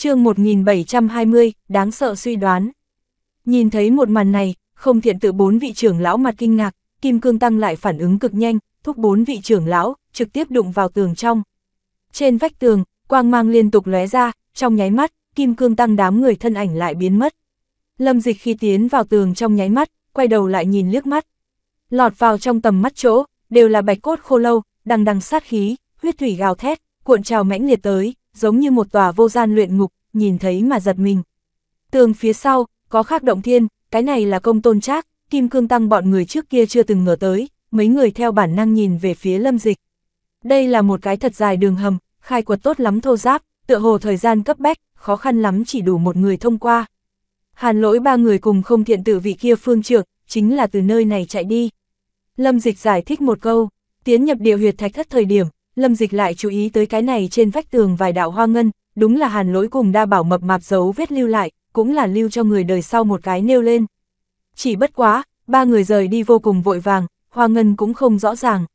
chương 1720, đáng sợ suy đoán. Nhìn thấy một màn này, không thiện tự bốn vị trưởng lão mặt kinh ngạc, Kim Cương Tăng lại phản ứng cực nhanh, thúc bốn vị trưởng lão, trực tiếp đụng vào tường trong. Trên vách tường, quang mang liên tục lóe ra, trong nháy mắt, Kim Cương Tăng đám người thân ảnh lại biến mất. Lâm Dịch khi tiến vào tường trong nháy mắt, quay đầu lại nhìn liếc mắt. Lọt vào trong tầm mắt chỗ, đều là bạch cốt khô lâu, đằng đằng sát khí, huyết thủy gào thét, cuộn trào mãnh liệt tới, giống như một tòa vô gian luyện ngục, nhìn thấy mà giật mình. Tường phía sau, có khắc động thiên, cái này là công tôn trác, kim cương tăng bọn người trước kia chưa từng ngờ tới, mấy người theo bản năng nhìn về phía lâm dịch. Đây là một cái thật dài đường hầm, khai quật tốt lắm thô giáp, tựa hồ thời gian cấp bách, khó khăn lắm chỉ đủ một người thông qua. Hàn lỗi ba người cùng không thiện tự vị kia phương trưởng chính là từ nơi này chạy đi. Lâm dịch giải thích một câu, tiến nhập địa huyệt thạch thất thời điểm, Lâm Dịch lại chú ý tới cái này trên vách tường vài đạo hoa ngân, đúng là hàn lỗi cùng đa bảo mập mạp dấu vết lưu lại, cũng là lưu cho người đời sau một cái nêu lên. Chỉ bất quá, ba người rời đi vô cùng vội vàng, hoa ngân cũng không rõ ràng.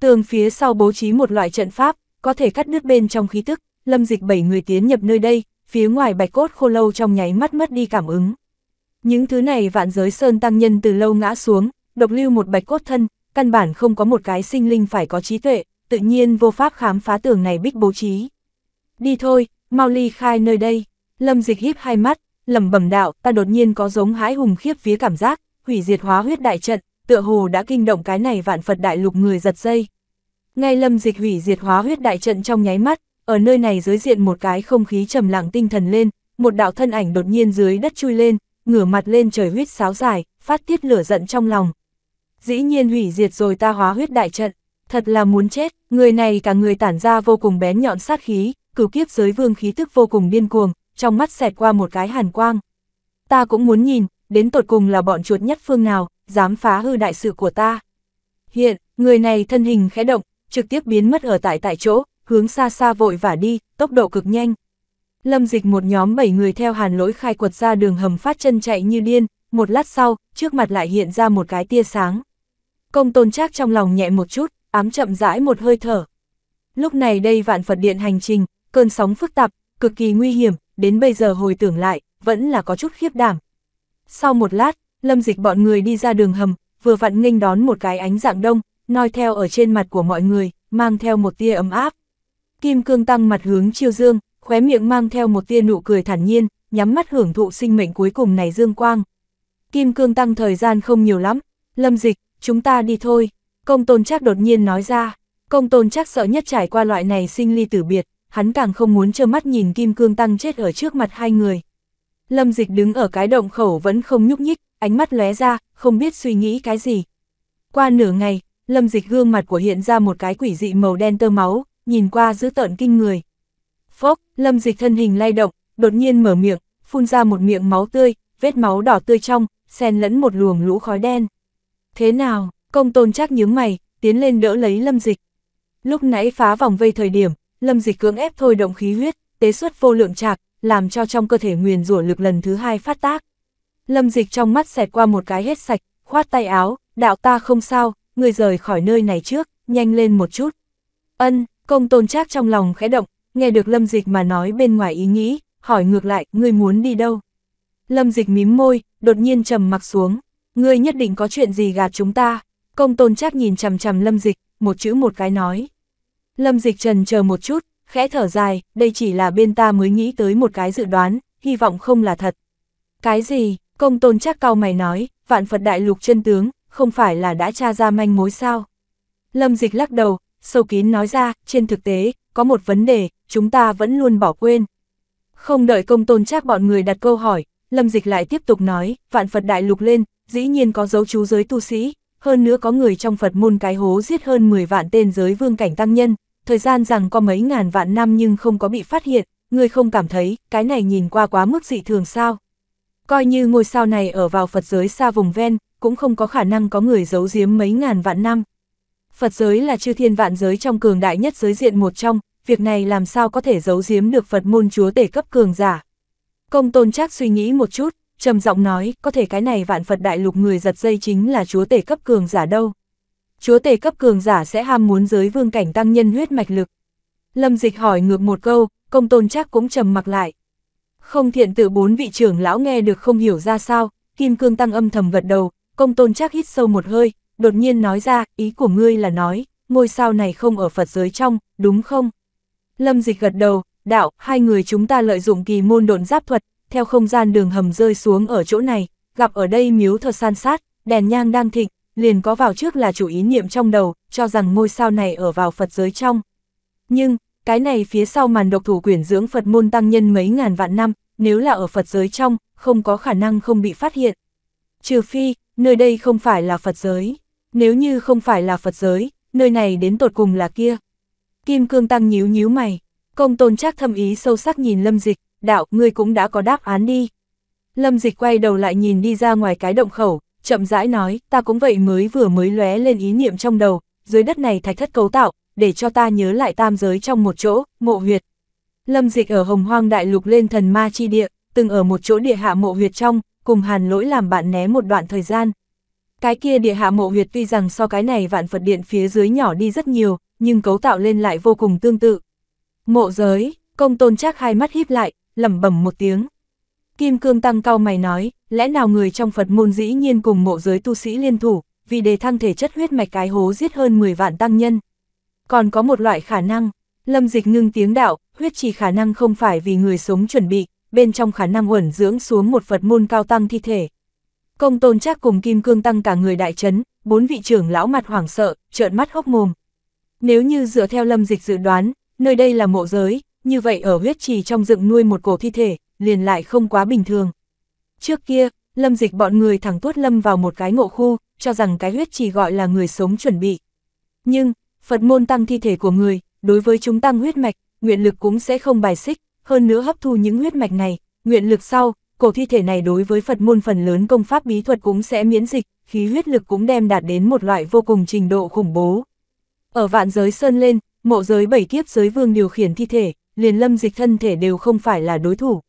Tường phía sau bố trí một loại trận pháp, có thể cắt đứt bên trong khí tức, lâm dịch bảy người tiến nhập nơi đây, phía ngoài bạch cốt khô lâu trong nháy mắt mất đi cảm ứng. Những thứ này vạn giới sơn tăng nhân từ lâu ngã xuống, độc lưu một bạch cốt thân, căn bản không có một cái sinh linh phải có trí tuệ, tự nhiên vô pháp khám phá tường này bích bố trí. Đi thôi, mau ly khai nơi đây. Lâm dịch híp hai mắt, lầm bẩm đạo, ta đột nhiên có giống hãi hùng khiếp phía cảm giác, hủy diệt hóa huyết đại trận, tựa hồ đã kinh động cái này vạn Phật đại lục người giật dây. Ngay lâm dịch hủy diệt hóa huyết đại trận trong nháy mắt, ở nơi này dưới diện một cái không khí trầm lặng tinh thần lên, một đạo thân ảnh đột nhiên dưới đất chui lên, ngửa mặt lên trời huyết sáo dài, phát tiết lửa giận trong lòng. Dĩ nhiên hủy diệt rồi ta hóa huyết đại trận. Thật là muốn chết, người này cả người tản ra vô cùng bén nhọn sát khí, cửu kiếp giới vương khí tức vô cùng điên cuồng, trong mắt xẹt qua một cái hàn quang. Ta cũng muốn nhìn, đến tột cùng là bọn chuột nhất phương nào, dám phá hư đại sự của ta. Hiện, người này thân hình khẽ động, trực tiếp biến mất ở tại tại chỗ, hướng xa xa vội vả đi, tốc độ cực nhanh. Lâm dịch một nhóm 7 người theo hàn lỗi khai quật ra đường hầm phát chân chạy như điên, một lát sau, trước mặt lại hiện ra một cái tia sáng. Công tôn chắc trong lòng nhẹ một chút, ám chậm rãi một hơi thở. Lúc này đây vạn Phật điện hành trình, cơn sóng phức tạp, cực kỳ nguy hiểm, đến bây giờ hồi tưởng lại, vẫn là có chút khiếp đảm. Sau một lát, lâm dịch bọn người đi ra đường hầm, vừa vặn nghênh đón một cái ánh dạng đông, noi theo ở trên mặt của mọi người, mang theo một tia ấm áp. Kim cương tăng mặt hướng chiêu dương, khóe miệng mang theo một tia nụ cười thản nhiên, nhắm mắt hưởng thụ sinh mệnh cuối cùng này dương quang. Kim cương tăng thời gian không nhiều lắm, lâm dịch, chúng ta đi thôi. Công tôn chắc đột nhiên nói ra, công tôn chắc sợ nhất trải qua loại này sinh ly tử biệt, hắn càng không muốn trơ mắt nhìn kim cương tăng chết ở trước mặt hai người. Lâm dịch đứng ở cái động khẩu vẫn không nhúc nhích, ánh mắt lóe ra, không biết suy nghĩ cái gì. Qua nửa ngày, lâm dịch gương mặt của hiện ra một cái quỷ dị màu đen tơ máu, nhìn qua giữ tợn kinh người. Phốc, lâm dịch thân hình lay động, đột nhiên mở miệng, phun ra một miệng máu tươi, vết máu đỏ tươi trong, xen lẫn một luồng lũ khói đen. Thế nào, Công tôn chắc nhướng mày, tiến lên đỡ lấy lâm dịch. Lúc nãy phá vòng vây thời điểm, lâm dịch cưỡng ép thôi động khí huyết, tế xuất vô lượng trạc, làm cho trong cơ thể nguyền rủa lực lần thứ hai phát tác. Lâm dịch trong mắt xẹt qua một cái hết sạch, khoát tay áo, đạo ta không sao, người rời khỏi nơi này trước, nhanh lên một chút. Ân, công tôn chắc trong lòng khẽ động, nghe được lâm dịch mà nói bên ngoài ý nghĩ, hỏi ngược lại, ngươi muốn đi đâu? Lâm dịch mím môi, đột nhiên trầm mặc xuống, ngươi nhất định có chuyện gì gạt chúng ta. Công tôn chắc nhìn chằm chằm lâm dịch, một chữ một cái nói. Lâm dịch trần chờ một chút, khẽ thở dài, đây chỉ là bên ta mới nghĩ tới một cái dự đoán, hy vọng không là thật. Cái gì, công tôn chắc cao mày nói, vạn Phật đại lục chân tướng, không phải là đã tra ra manh mối sao. Lâm dịch lắc đầu, sâu kín nói ra, trên thực tế, có một vấn đề, chúng ta vẫn luôn bỏ quên. Không đợi công tôn chắc bọn người đặt câu hỏi, Lâm Dịch lại tiếp tục nói, vạn Phật Đại Lục lên, dĩ nhiên có dấu chú giới tu sĩ, hơn nữa có người trong Phật môn cái hố giết hơn 10 vạn tên giới vương cảnh tăng nhân, thời gian rằng có mấy ngàn vạn năm nhưng không có bị phát hiện, người không cảm thấy, cái này nhìn qua quá mức dị thường sao. Coi như ngôi sao này ở vào Phật giới xa vùng ven, cũng không có khả năng có người giấu giếm mấy ngàn vạn năm. Phật giới là chư thiên vạn giới trong cường đại nhất giới diện một trong, việc này làm sao có thể giấu giếm được Phật môn chúa tể cấp cường giả. Công tôn chắc suy nghĩ một chút, trầm giọng nói, có thể cái này vạn Phật đại lục người giật dây chính là chúa tể cấp cường giả đâu. Chúa tể cấp cường giả sẽ ham muốn giới vương cảnh tăng nhân huyết mạch lực. Lâm dịch hỏi ngược một câu, công tôn chắc cũng trầm mặc lại. Không thiện tự bốn vị trưởng lão nghe được không hiểu ra sao, kim cương tăng âm thầm gật đầu, công tôn chắc hít sâu một hơi, đột nhiên nói ra, ý của ngươi là nói, ngôi sao này không ở Phật giới trong, đúng không? Lâm dịch gật đầu, đạo, hai người chúng ta lợi dụng kỳ môn độn giáp thuật, theo không gian đường hầm rơi xuống ở chỗ này, gặp ở đây miếu thờ san sát, đèn nhang đang thịnh, liền có vào trước là chủ ý niệm trong đầu, cho rằng ngôi sao này ở vào Phật giới trong. Nhưng, cái này phía sau màn độc thủ quyển dưỡng Phật môn tăng nhân mấy ngàn vạn năm, nếu là ở Phật giới trong, không có khả năng không bị phát hiện. Trừ phi, nơi đây không phải là Phật giới. Nếu như không phải là Phật giới, nơi này đến tột cùng là kia. Kim Cương Tăng nhíu nhíu mày, công tôn chắc thâm ý sâu sắc nhìn lâm dịch, đạo, ngươi cũng đã có đáp án đi. Lâm dịch quay đầu lại nhìn đi ra ngoài cái động khẩu, chậm rãi nói, ta cũng vậy mới vừa mới lóe lên ý niệm trong đầu, dưới đất này thạch thất cấu tạo, để cho ta nhớ lại tam giới trong một chỗ, mộ huyệt. Lâm dịch ở hồng hoang đại lục lên thần ma chi địa, từng ở một chỗ địa hạ mộ huyệt trong, cùng hàn lỗi làm bạn né một đoạn thời gian. Cái kia địa hạ mộ huyệt tuy rằng so cái này vạn Phật điện phía dưới nhỏ đi rất nhiều, nhưng cấu tạo lên lại vô cùng tương tự. Mộ giới, công tôn chắc hai mắt híp lại, lẩm bẩm một tiếng. Kim Cương Tăng cao mày nói, lẽ nào người trong Phật môn dĩ nhiên cùng mộ giới tu sĩ liên thủ, vì đề thăng thể chất huyết mạch cái hố giết hơn 10 vạn tăng nhân. Còn có một loại khả năng, lâm dịch ngưng tiếng đạo, huyết chỉ khả năng không phải vì người sống chuẩn bị, bên trong khả năng uẩn dưỡng xuống một Phật môn cao tăng thi thể. Công tôn chắc cùng Kim Cương Tăng cả người đại chấn, bốn vị trưởng lão mặt hoảng sợ, trợn mắt hốc mồm. Nếu như dựa theo lâm dịch dự đoán, nơi đây là mộ giới, như vậy ở huyết trì trong dựng nuôi một cổ thi thể, liền lại không quá bình thường. Trước kia, lâm dịch bọn người thẳng tuốt lâm vào một cái ngộ khu, cho rằng cái huyết trì gọi là người sống chuẩn bị. Nhưng, Phật môn tăng thi thể của người, đối với chúng tăng huyết mạch, nguyện lực cũng sẽ không bài xích, hơn nữa hấp thu những huyết mạch này, nguyện lực sau, cổ thi thể này đối với Phật môn phần lớn công pháp bí thuật cũng sẽ miễn dịch, khí huyết lực cũng đem đạt đến một loại vô cùng trình độ khủng bố. Ở vạn giới sơn lên, mộ giới bảy kiếp giới vương điều khiển thi thể, liền lâm dịch thân thể đều không phải là đối thủ.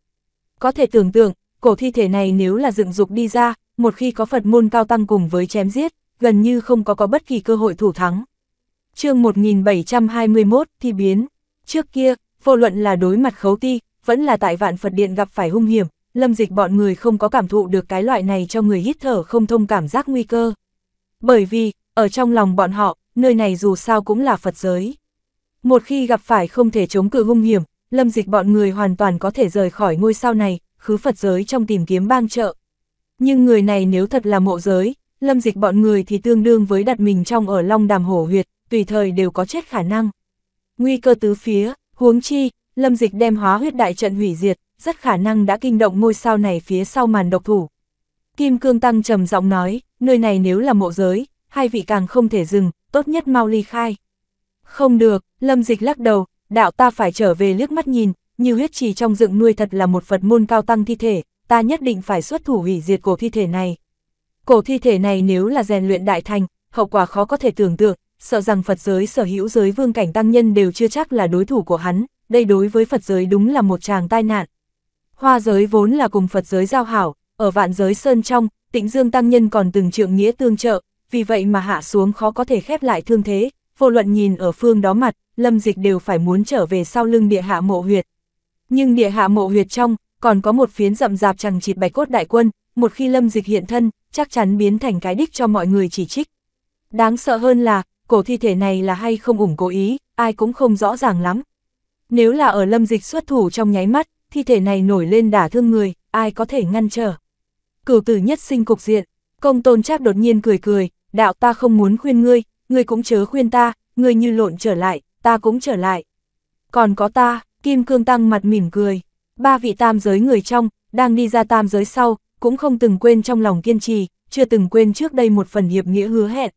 Có thể tưởng tượng, cổ thi thể này nếu là dựng dục đi ra, một khi có Phật môn cao tăng cùng với chém giết, gần như không có có bất kỳ cơ hội thủ thắng. chương 1721 thi biến, trước kia, vô luận là đối mặt khấu ti, vẫn là tại vạn Phật điện gặp phải hung hiểm, lâm dịch bọn người không có cảm thụ được cái loại này cho người hít thở không thông cảm giác nguy cơ. Bởi vì, ở trong lòng bọn họ, nơi này dù sao cũng là Phật giới. Một khi gặp phải không thể chống cự hung hiểm, lâm dịch bọn người hoàn toàn có thể rời khỏi ngôi sao này, khứ Phật giới trong tìm kiếm bang trợ. Nhưng người này nếu thật là mộ giới, lâm dịch bọn người thì tương đương với đặt mình trong ở long đàm hổ huyệt, tùy thời đều có chết khả năng. Nguy cơ tứ phía, huống chi, lâm dịch đem hóa huyết đại trận hủy diệt, rất khả năng đã kinh động ngôi sao này phía sau màn độc thủ. Kim Cương Tăng trầm giọng nói, nơi này nếu là mộ giới, hai vị càng không thể dừng, tốt nhất mau ly khai. Không được, lâm dịch lắc đầu, đạo ta phải trở về liếc mắt nhìn, như huyết trì trong dựng nuôi thật là một Phật môn cao tăng thi thể, ta nhất định phải xuất thủ hủy diệt cổ thi thể này. Cổ thi thể này nếu là rèn luyện đại thành, hậu quả khó có thể tưởng tượng, sợ rằng Phật giới sở hữu giới vương cảnh tăng nhân đều chưa chắc là đối thủ của hắn, đây đối với Phật giới đúng là một tràng tai nạn. Hoa giới vốn là cùng Phật giới giao hảo, ở vạn giới sơn trong, tịnh dương tăng nhân còn từng trượng nghĩa tương trợ, vì vậy mà hạ xuống khó có thể khép lại thương thế, vô luận nhìn ở phương đó mặt, lâm dịch đều phải muốn trở về sau lưng địa hạ mộ huyệt. Nhưng địa hạ mộ huyệt trong, còn có một phiến rậm rạp chẳng chịt bạch cốt đại quân, một khi lâm dịch hiện thân, chắc chắn biến thành cái đích cho mọi người chỉ trích. Đáng sợ hơn là, cổ thi thể này là hay không ủng cố ý, ai cũng không rõ ràng lắm. Nếu là ở lâm dịch xuất thủ trong nháy mắt, thi thể này nổi lên đả thương người, ai có thể ngăn trở. Cửu tử nhất sinh cục diện, công tôn chắc đột nhiên cười cười, đạo ta không muốn khuyên ngươi, ngươi cũng chớ khuyên ta, ngươi như lộn trở lại, ta cũng trở lại. Còn có ta, Kim Cương Tăng mặt mỉm cười, ba vị tam giới người trong, đang đi ra tam giới sau, cũng không từng quên trong lòng kiên trì, chưa từng quên trước đây một phần hiệp nghĩa hứa hẹn.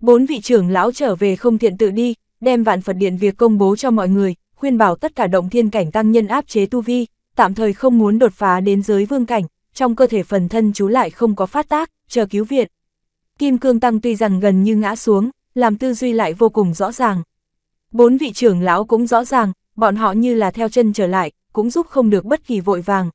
Bốn vị trưởng lão trở về không thiện tự đi, đem vạn Phật điện việc công bố cho mọi người, khuyên bảo tất cả động thiên cảnh tăng nhân áp chế tu vi, tạm thời không muốn đột phá đến giới vương cảnh, trong cơ thể phần thân chú lại không có phát tác, chờ cứu viện. Kim Cương Tăng tuy rằng gần như ngã xuống, làm tư duy lại vô cùng rõ ràng. Bốn vị trưởng lão cũng rõ ràng, bọn họ như là theo chân trở lại, cũng giúp không được bất kỳ vội vàng.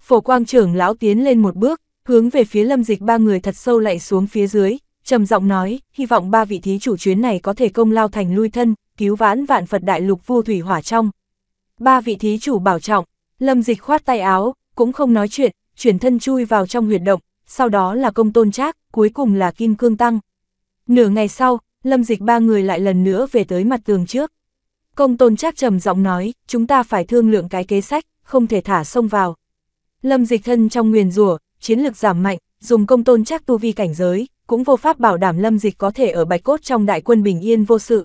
Phổ quang trưởng lão tiến lên một bước, hướng về phía lâm dịch ba người thật sâu lại xuống phía dưới, trầm giọng nói, hy vọng ba vị thí chủ chuyến này có thể công lao thành lui thân, cứu vãn vạn Phật đại lục vô thủy hỏa trong. Ba vị thí chủ bảo trọng, lâm dịch khoát tay áo, cũng không nói chuyện, chuyển thân chui vào trong huyệt động, sau đó là công tôn trác, cuối cùng là kim cương tăng. Nửa ngày sau, lâm dịch ba người lại lần nữa về tới mặt tường trước. Công tôn chắc trầm giọng nói, chúng ta phải thương lượng cái kế sách, không thể thả sông vào. Lâm dịch thân trong nguyền rủa chiến lực giảm mạnh, dùng công tôn chắc tu vi cảnh giới, cũng vô pháp bảo đảm lâm dịch có thể ở bạch cốt trong đại quân bình yên vô sự.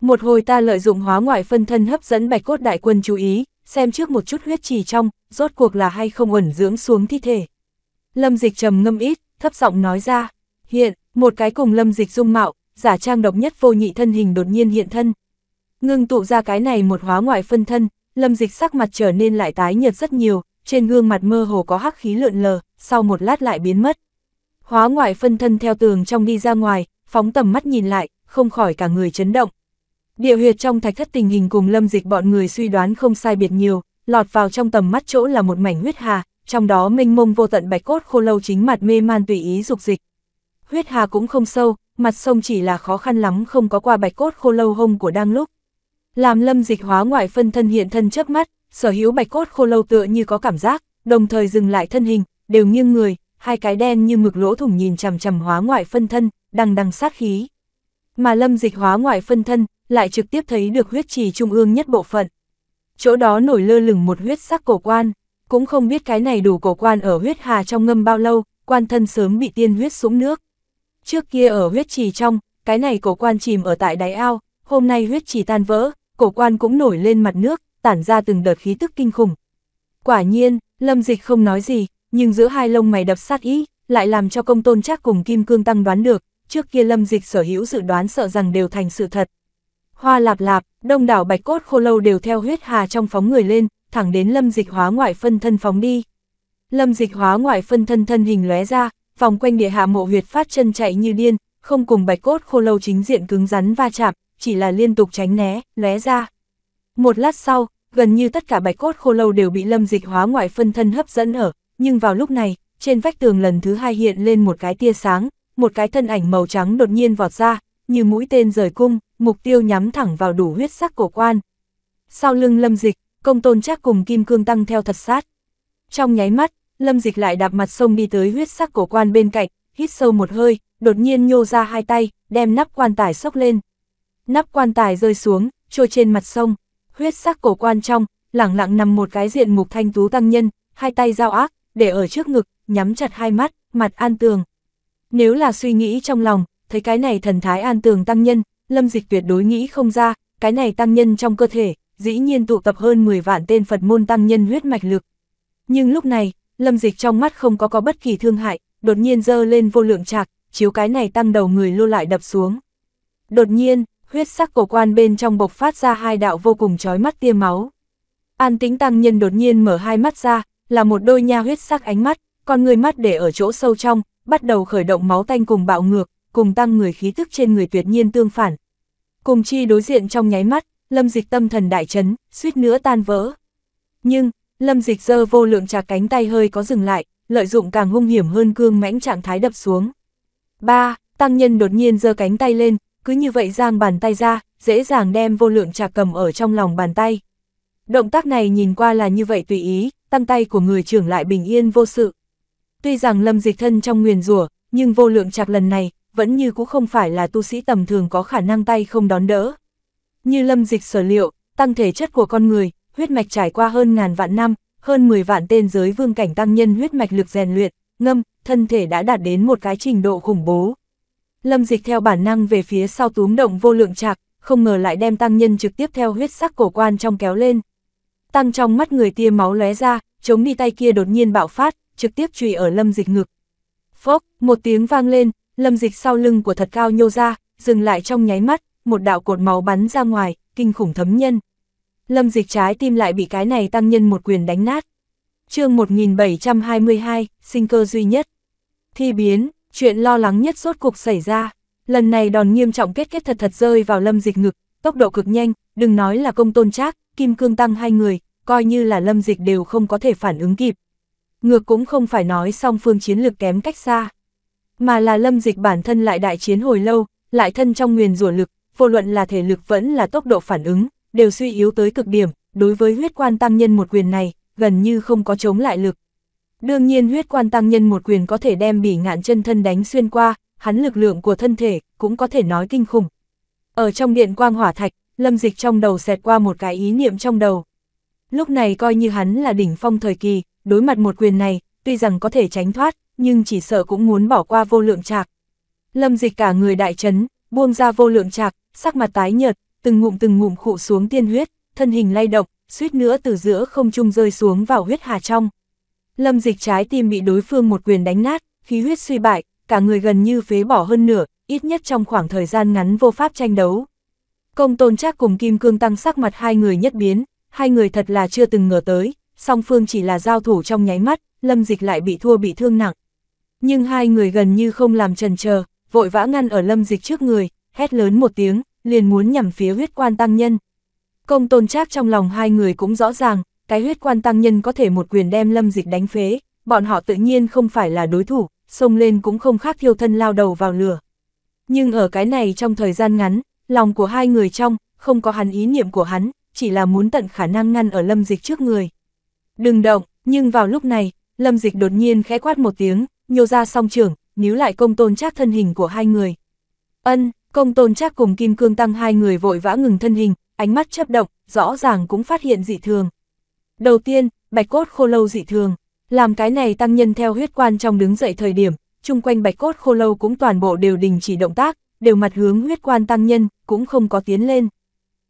Một hồi ta lợi dụng hóa ngoại phân thân hấp dẫn bạch cốt đại quân chú ý, xem trước một chút huyết trì trong, rốt cuộc là hay không ẩn dưỡng xuống thi thể. Lâm dịch trầm ngâm ít, thấp giọng nói ra, hiện, một cái cùng lâm dịch dung mạo, giả trang độc nhất vô nhị thân hình đột nhiên hiện thân. Ngưng tụ ra cái này một hóa ngoại phân thân, lâm dịch sắc mặt trở nên lại tái nhợt rất nhiều, trên gương mặt mơ hồ có hắc khí lượn lờ, sau một lát lại biến mất. Hóa ngoại phân thân theo tường trong đi ra ngoài, phóng tầm mắt nhìn lại, không khỏi cả người chấn động. Địa huyệt trong thạch thất tình hình cùng lâm dịch bọn người suy đoán không sai biệt nhiều, lọt vào trong tầm mắt chỗ là một mảnh huyết hà, trong đó mênh mông vô tận bạch cốt khô lâu chính mặt mê man tùy ý dục dịch huyết hà cũng không sâu, mặt sông chỉ là khó khăn lắm không có qua bạch cốt khô lâu hông của đang lúc. Làm lâm dịch hóa ngoại phân thân hiện thân chớp mắt, sở hữu bạch cốt khô lâu tựa như có cảm giác, đồng thời dừng lại thân hình, đều nghiêng người, hai cái đen như mực lỗ thủng nhìn chằm chằm hóa ngoại phân thân, đằng đằng sát khí. Mà lâm dịch hóa ngoại phân thân, lại trực tiếp thấy được huyết trì trung ương nhất bộ phận. Chỗ đó nổi lơ lửng một huyết sắc cổ quan, cũng không biết cái này đủ cổ quan ở huyết hà trong ngâm bao lâu, quan thân sớm bị tiên huyết súng nước. Trước kia ở huyết trì trong, cái này cổ quan chìm ở tại đáy ao, hôm nay huyết trì tan vỡ, cổ quan cũng nổi lên mặt nước, tản ra từng đợt khí tức kinh khủng. Quả nhiên, lâm dịch không nói gì, nhưng giữa hai lông mày đập sát ý, lại làm cho công tôn chắc cùng kim cương tăng đoán được, trước kia lâm dịch sở hữu dự đoán sợ rằng đều thành sự thật. Hoa lạp lạp, đông đảo bạch cốt khô lâu đều theo huyết hà trong phóng người lên, thẳng đến lâm dịch hóa ngoại phân thân phóng đi. Lâm dịch hóa ngoại phân thân thân hình lóe ra, vòng quanh địa hạ mộ huyệt phát chân chạy như điên, không cùng bạch cốt khô lâu chính diện cứng rắn va chạm, chỉ là liên tục tránh né, lóe ra. Một lát sau, gần như tất cả bạch cốt khô lâu đều bị lâm dịch hóa ngoại phân thân hấp dẫn ở, nhưng vào lúc này, trên vách tường lần thứ hai hiện lên một cái tia sáng, một cái thân ảnh màu trắng đột nhiên vọt ra, như mũi tên rời cung, mục tiêu nhắm thẳng vào đủ huyết sắc cổ quan. Sau lưng lâm dịch, công tôn chắc cùng kim cương tăng theo thật sát. Trong nháy mắt, Lâm Dịch lại đạp mặt sông đi tới huyết sắc cổ quan bên cạnh, hít sâu một hơi, đột nhiên nhô ra hai tay, đem nắp quan tài sốc lên. Nắp quan tài rơi xuống, trôi trên mặt sông, huyết sắc cổ quan trong, lẳng lặng nằm một cái diện mục thanh tú tăng nhân, hai tay giao ác, để ở trước ngực, nhắm chặt hai mắt, mặt an tường. Nếu là suy nghĩ trong lòng, thấy cái này thần thái an tường tăng nhân, lâm dịch tuyệt đối nghĩ không ra, cái này tăng nhân trong cơ thể, dĩ nhiên tụ tập hơn 10 vạn tên Phật môn tăng nhân huyết mạch lực. Nhưng lúc này, Lâm Dịch trong mắt không có có bất kỳ thương hại, đột nhiên dơ lên vô lượng trạc, chiếu cái này tăng đầu người lô lại đập xuống. Đột nhiên, huyết sắc cổ quan bên trong bộc phát ra hai đạo vô cùng chói mắt tia máu. An tính tăng nhân đột nhiên mở hai mắt ra, là một đôi nha huyết sắc ánh mắt, còn người mắt để ở chỗ sâu trong, bắt đầu khởi động máu tanh cùng bạo ngược, cùng tăng người khí thức trên người tuyệt nhiên tương phản. Cùng chi đối diện trong nháy mắt, lâm dịch tâm thần đại chấn, suýt nữa tan vỡ. Nhưng, Lâm dịch dơ vô lượng chạc cánh tay hơi có dừng lại, lợi dụng càng hung hiểm hơn cương mãnh trạng thái đập xuống. ba Tăng nhân đột nhiên dơ cánh tay lên, cứ như vậy giang bàn tay ra, dễ dàng đem vô lượng trà cầm ở trong lòng bàn tay. Động tác này nhìn qua là như vậy tùy ý, tăng tay của người trưởng lại bình yên vô sự. Tuy rằng lâm dịch thân trong nguyền rủa nhưng vô lượng trạc lần này, vẫn như cũng không phải là tu sĩ tầm thường có khả năng tay không đón đỡ. Như lâm dịch sở liệu, tăng thể chất của con người, huyết mạch trải qua hơn ngàn vạn năm, hơn 10 vạn tên giới vương cảnh tăng nhân huyết mạch lực rèn luyện, ngâm, thân thể đã đạt đến một cái trình độ khủng bố. Lâm dịch theo bản năng về phía sau túm động vô lượng trạc, không ngờ lại đem tăng nhân trực tiếp theo huyết sắc cổ quan trong kéo lên. Tăng trong mắt người tia máu lóe ra, chống đi tay kia đột nhiên bạo phát, trực tiếp chùy ở lâm dịch ngực. Phốc, một tiếng vang lên, lâm dịch sau lưng của thật cao nhô ra, dừng lại trong nháy mắt, một đạo cột máu bắn ra ngoài, kinh khủng thấm nhân. Lâm Dịch trái tim lại bị cái này tăng nhân một quyền đánh nát. chương 1722, sinh cơ duy nhất. Thi biến, chuyện lo lắng nhất suốt cuộc xảy ra. Lần này đòn nghiêm trọng kết kết thật thật rơi vào Lâm Dịch ngực, tốc độ cực nhanh, đừng nói là công tôn trác, kim cương tăng hai người, coi như là Lâm Dịch đều không có thể phản ứng kịp. Ngược cũng không phải nói song phương chiến lược kém cách xa, mà là Lâm Dịch bản thân lại đại chiến hồi lâu, lại thân trong nguyền rủa lực, vô luận là thể lực vẫn là tốc độ phản ứng, đều suy yếu tới cực điểm, đối với huyết quan tăng nhân một quyền này, gần như không có chống lại lực. Đương nhiên huyết quan tăng nhân một quyền có thể đem bỉ ngạn chân thân đánh xuyên qua, hắn lực lượng của thân thể cũng có thể nói kinh khủng. Ở trong điện quang hỏa thạch, lâm dịch trong đầu xẹt qua một cái ý niệm trong đầu. Lúc này coi như hắn là đỉnh phong thời kỳ, đối mặt một quyền này, tuy rằng có thể tránh thoát, nhưng chỉ sợ cũng muốn bỏ qua vô lượng trạc. Lâm dịch cả người đại chấn, buông ra vô lượng trạc, sắc mặt tái nhợt, từng ngụm từng ngụm khụ xuống tiên huyết, thân hình lay động, suýt nữa từ giữa không trung rơi xuống vào huyết hà trong. Lâm dịch trái tim bị đối phương một quyền đánh nát, khí huyết suy bại, cả người gần như phế bỏ hơn nửa, ít nhất trong khoảng thời gian ngắn vô pháp tranh đấu. Công tôn chắc cùng Kim Cương Tăng sắc mặt hai người nhất biến, hai người thật là chưa từng ngờ tới, song phương chỉ là giao thủ trong nháy mắt, lâm dịch lại bị thua bị thương nặng. Nhưng hai người gần như không làm trần chờ vội vã ngăn ở lâm dịch trước người, hét lớn một tiếng, liền muốn nhằm phía huyết quan tăng nhân. Công tôn trác trong lòng hai người cũng rõ ràng, cái huyết quan tăng nhân có thể một quyền đem lâm dịch đánh phế, bọn họ tự nhiên không phải là đối thủ, xông lên cũng không khác thiêu thân lao đầu vào lửa. Nhưng ở cái này trong thời gian ngắn, lòng của hai người trong, không có hắn ý niệm của hắn, chỉ là muốn tận khả năng ngăn ở lâm dịch trước người. Đừng động, nhưng vào lúc này, lâm dịch đột nhiên khẽ quát một tiếng, nhô ra song trưởng, níu lại công tôn trác thân hình của hai người. Ân, Công tôn chắc cùng Kim Cương Tăng hai người vội vã ngừng thân hình, ánh mắt chấp động, rõ ràng cũng phát hiện dị thường. Đầu tiên, bạch cốt khô lâu dị thường, làm cái này tăng nhân theo huyết quan trong đứng dậy thời điểm, chung quanh bạch cốt khô lâu cũng toàn bộ đều đình chỉ động tác, đều mặt hướng huyết quan tăng nhân, cũng không có tiến lên.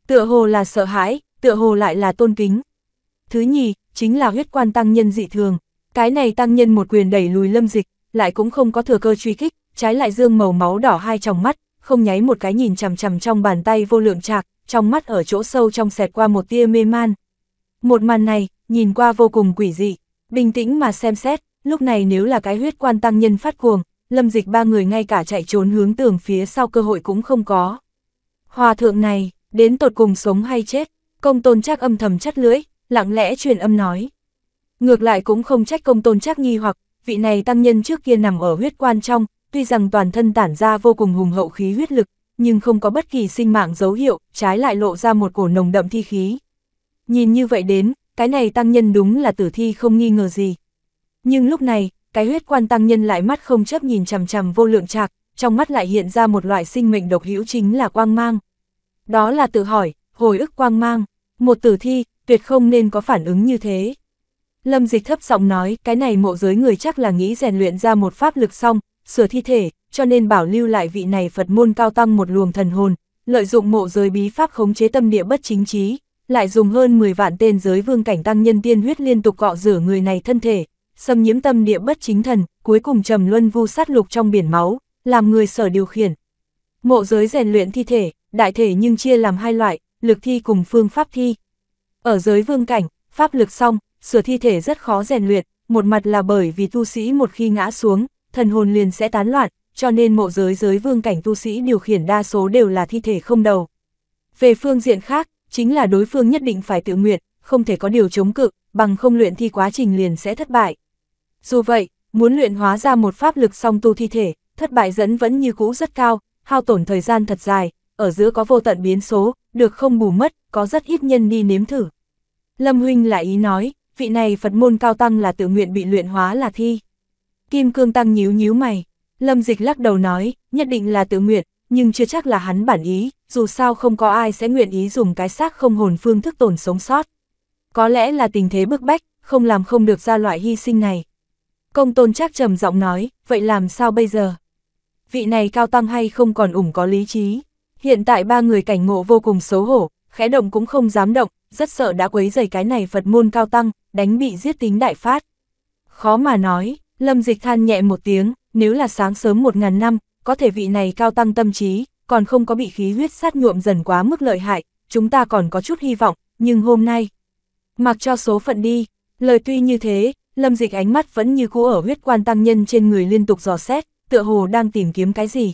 Tựa hồ là sợ hãi, tựa hồ lại là tôn kính. Thứ nhì, chính là huyết quan tăng nhân dị thường, cái này tăng nhân một quyền đẩy lùi lâm dịch, lại cũng không có thừa cơ truy kích, trái lại dương màu máu đỏ hai tròng mắt, không nháy một cái nhìn chằm chằm trong bàn tay vô lượng trạc, trong mắt ở chỗ sâu trong xẹt qua một tia mê man. Một màn này, nhìn qua vô cùng quỷ dị, bình tĩnh mà xem xét, lúc này nếu là cái huyết quan tăng nhân phát cuồng, lâm dịch ba người ngay cả chạy trốn hướng tường phía sau cơ hội cũng không có. Hòa thượng này, đến tột cùng sống hay chết, công tôn chắc âm thầm chắt lưỡi, lặng lẽ truyền âm nói. Ngược lại cũng không trách công tôn chắc nghi hoặc, vị này tăng nhân trước kia nằm ở huyết quan trong, tuy rằng toàn thân tản ra vô cùng hùng hậu khí huyết lực, nhưng không có bất kỳ sinh mạng dấu hiệu, trái lại lộ ra một cổ nồng đậm thi khí. Nhìn như vậy đến, cái này tăng nhân đúng là tử thi không nghi ngờ gì. Nhưng lúc này, cái huyết quan tăng nhân lại mắt không chấp nhìn chằm chằm vô lượng trạc, trong mắt lại hiện ra một loại sinh mệnh độc hữu chính là quang mang. Đó là tự hỏi, hồi ức quang mang, một tử thi, tuyệt không nên có phản ứng như thế. Lâm dịch thấp giọng nói, cái này mộ giới người chắc là nghĩ rèn luyện ra một pháp lực xong, sửa thi thể, cho nên bảo lưu lại vị này Phật môn cao tăng một luồng thần hồn, lợi dụng mộ giới bí pháp khống chế tâm địa bất chính trí, lại dùng hơn 10 vạn tên giới vương cảnh tăng nhân tiên huyết liên tục cọ rửa người này thân thể, xâm nhiễm tâm địa bất chính thần, cuối cùng trầm luân vu sát lục trong biển máu, làm người sở điều khiển. Mộ giới rèn luyện thi thể, đại thể nhưng chia làm hai loại, lực thi cùng phương pháp thi. Ở giới vương cảnh, pháp lực xong, sửa thi thể rất khó rèn luyện, một mặt là bởi vì tu sĩ một khi ngã xuống, thần hồn liền sẽ tán loạn, cho nên mộ giới giới vương cảnh tu sĩ điều khiển đa số đều là thi thể không đầu. Về phương diện khác, chính là đối phương nhất định phải tự nguyện, không thể có điều chống cự, bằng không luyện thi quá trình liền sẽ thất bại. Dù vậy, muốn luyện hóa ra một pháp lực song tu thi thể, thất bại dẫn vẫn như cũ rất cao, hao tổn thời gian thật dài, ở giữa có vô tận biến số, được không bù mất, có rất ít nhân đi nếm thử. Lâm Huynh lại ý nói, vị này Phật môn cao tăng là tự nguyện bị luyện hóa là thi. Kim Cương Tăng nhíu nhíu mày. Lâm Dịch lắc đầu nói, nhất định là tự nguyện, nhưng chưa chắc là hắn bản ý, dù sao không có ai sẽ nguyện ý dùng cái xác không hồn phương thức tồn sống sót. Có lẽ là tình thế bức bách, không làm không được ra loại hy sinh này. Công tôn chắc trầm giọng nói, vậy làm sao bây giờ? Vị này cao tăng hay không còn ủng có lý trí? Hiện tại ba người cảnh ngộ vô cùng xấu hổ, khẽ động cũng không dám động, rất sợ đã quấy dày cái này Phật môn cao tăng, đánh bị giết tính đại phát. Khó mà nói, Lâm Dịch than nhẹ một tiếng, nếu là sáng sớm một ngàn năm, có thể vị này cao tăng tâm trí, còn không có bị khí huyết sát nhuộm dần quá mức lợi hại, chúng ta còn có chút hy vọng, nhưng hôm nay... Mặc cho số phận đi, lời tuy như thế, Lâm Dịch ánh mắt vẫn như cũ ở huyết quan tăng nhân trên người liên tục dò xét, tựa hồ đang tìm kiếm cái gì.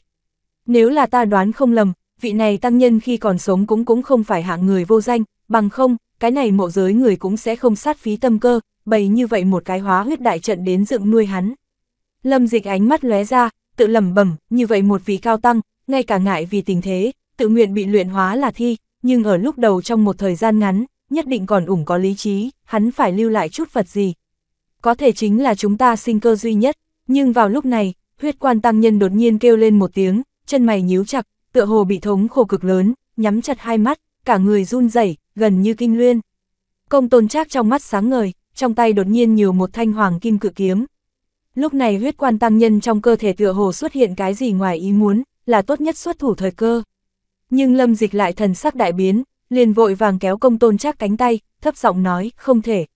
Nếu là ta đoán không lầm, vị này tăng nhân khi còn sống cũng cũng không phải hạng người vô danh, bằng không, cái này mộ giới người cũng sẽ không sát phí tâm cơ, bày như vậy một cái hóa huyết đại trận đến dựng nuôi hắn. Lâm dịch ánh mắt lóe ra, tự lầm bẩm, như vậy một vị cao tăng, ngay cả ngại vì tình thế, tự nguyện bị luyện hóa là thi, nhưng ở lúc đầu trong một thời gian ngắn, nhất định còn ủng có lý trí, hắn phải lưu lại chút vật gì. Có thể chính là chúng ta sinh cơ duy nhất, nhưng vào lúc này, huyết quan tăng nhân đột nhiên kêu lên một tiếng, chân mày nhíu chặt, tựa hồ bị thống khổ cực lớn, nhắm chặt hai mắt, cả người run rẩy, gần như kinh luyên. Công tôn chắc trong mắt sáng ngời, trong tay đột nhiên nhiều một thanh hoàng kim cự kiếm. Lúc này huyết quan tăng nhân trong cơ thể tựa hồ xuất hiện cái gì ngoài ý muốn, là tốt nhất xuất thủ thời cơ. Nhưng lâm dịch lại thần sắc đại biến, liền vội vàng kéo công tôn chắc cánh tay, thấp giọng nói, không thể.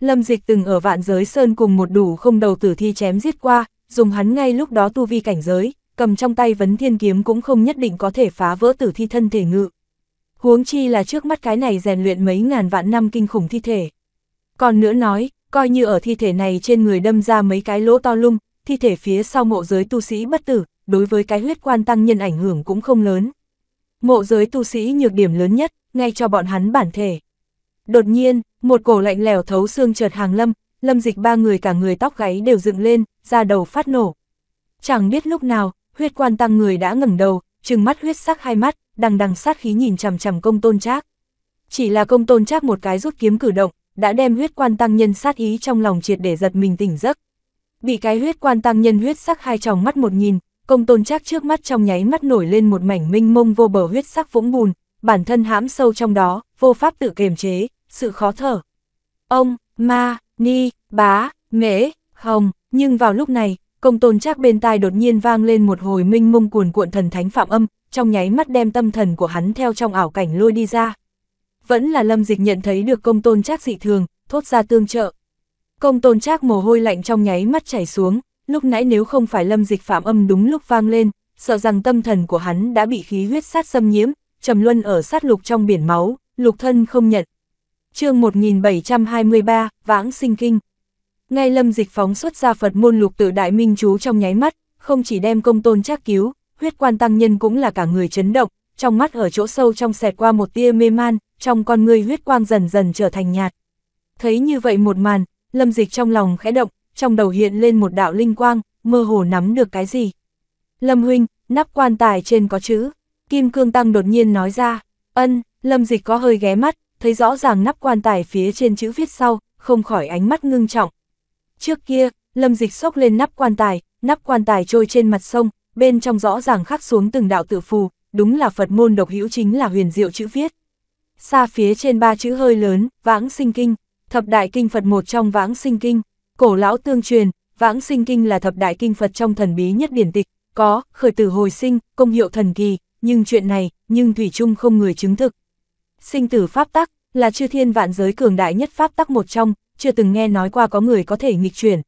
Lâm dịch từng ở vạn giới sơn cùng một đủ không đầu tử thi chém giết qua, dùng hắn ngay lúc đó tu vi cảnh giới, cầm trong tay vấn thiên kiếm cũng không nhất định có thể phá vỡ tử thi thân thể ngự. Huống chi là trước mắt cái này rèn luyện mấy ngàn vạn năm kinh khủng thi thể. Còn nữa nói, coi như ở thi thể này trên người đâm ra mấy cái lỗ to lung, thi thể phía sau mộ giới tu sĩ bất tử, đối với cái huyết quan tăng nhân ảnh hưởng cũng không lớn. Mộ giới tu sĩ nhược điểm lớn nhất, ngay cho bọn hắn bản thể. Đột nhiên, một cổ lạnh lẻo thấu xương chợt hàng lâm, lâm dịch ba người cả người tóc gáy đều dựng lên, ra đầu phát nổ. Chẳng biết lúc nào, huyết quan tăng người đã ngẩng đầu, trừng mắt huyết sắc hai mắt, đằng đằng sát khí nhìn chằm chằm công tôn trác. Chỉ là công tôn trác một cái rút kiếm cử động, đã đem huyết quan tăng nhân sát ý trong lòng triệt để giật mình tỉnh giấc. Bị cái huyết quan tăng nhân huyết sắc hai tròng mắt một nhìn, công tôn trác trước mắt trong nháy mắt nổi lên một mảnh minh mông vô bờ huyết sắc vũng bùn, bản thân hãm sâu trong đó, vô pháp tự kiềm chế, sự khó thở. Ông, ma, ni, bá, mễ, hồng, nhưng vào lúc này, công tôn trác bên tai đột nhiên vang lên một hồi minh mông cuồn cuộn thần thánh phạm âm, trong nháy mắt đem tâm thần của hắn theo trong ảo cảnh lôi đi ra, vẫn là lâm dịch nhận thấy được công tôn trác dị thường, thốt ra tương trợ. Công tôn trác mồ hôi lạnh trong nháy mắt chảy xuống, lúc nãy nếu không phải lâm dịch phạm âm đúng lúc vang lên, sợ rằng tâm thần của hắn đã bị khí huyết sát xâm nhiễm, trầm luân ở sát lục trong biển máu, lục thân không nhận. chương 1723, Vãng Sinh Kinh Ngay lâm dịch phóng xuất ra Phật môn lục tự đại minh chú trong nháy mắt, không chỉ đem công tôn trác cứu, huyết quan tăng nhân cũng là cả người chấn động, trong mắt ở chỗ sâu trong xẹt qua một tia mê man, trong con ngươi huyết quang dần dần trở thành nhạt. Thấy như vậy một màn, lâm dịch trong lòng khẽ động, trong đầu hiện lên một đạo linh quang, mơ hồ nắm được cái gì. Lâm huynh, nắp quan tài trên có chữ, Kim Cương Tăng đột nhiên nói ra, ân, lâm dịch có hơi ghé mắt, thấy rõ ràng nắp quan tài phía trên chữ viết sau, không khỏi ánh mắt ngưng trọng. Trước kia, lâm dịch xốc lên nắp quan tài, nắp quan tài trôi trên mặt sông, bên trong rõ ràng khắc xuống từng đạo tự phù, đúng là Phật môn độc hữu chính là huyền diệu chữ viết xa phía trên ba chữ hơi lớn, vãng sinh kinh, thập đại kinh Phật một trong vãng sinh kinh, cổ lão tương truyền, vãng sinh kinh là thập đại kinh Phật trong thần bí nhất điển tịch, có, khởi tử hồi sinh, công hiệu thần kỳ, nhưng chuyện này, nhưng Thủy chung không người chứng thực. Sinh tử pháp tắc, là chư thiên vạn giới cường đại nhất pháp tắc một trong, chưa từng nghe nói qua có người có thể nghịch chuyển.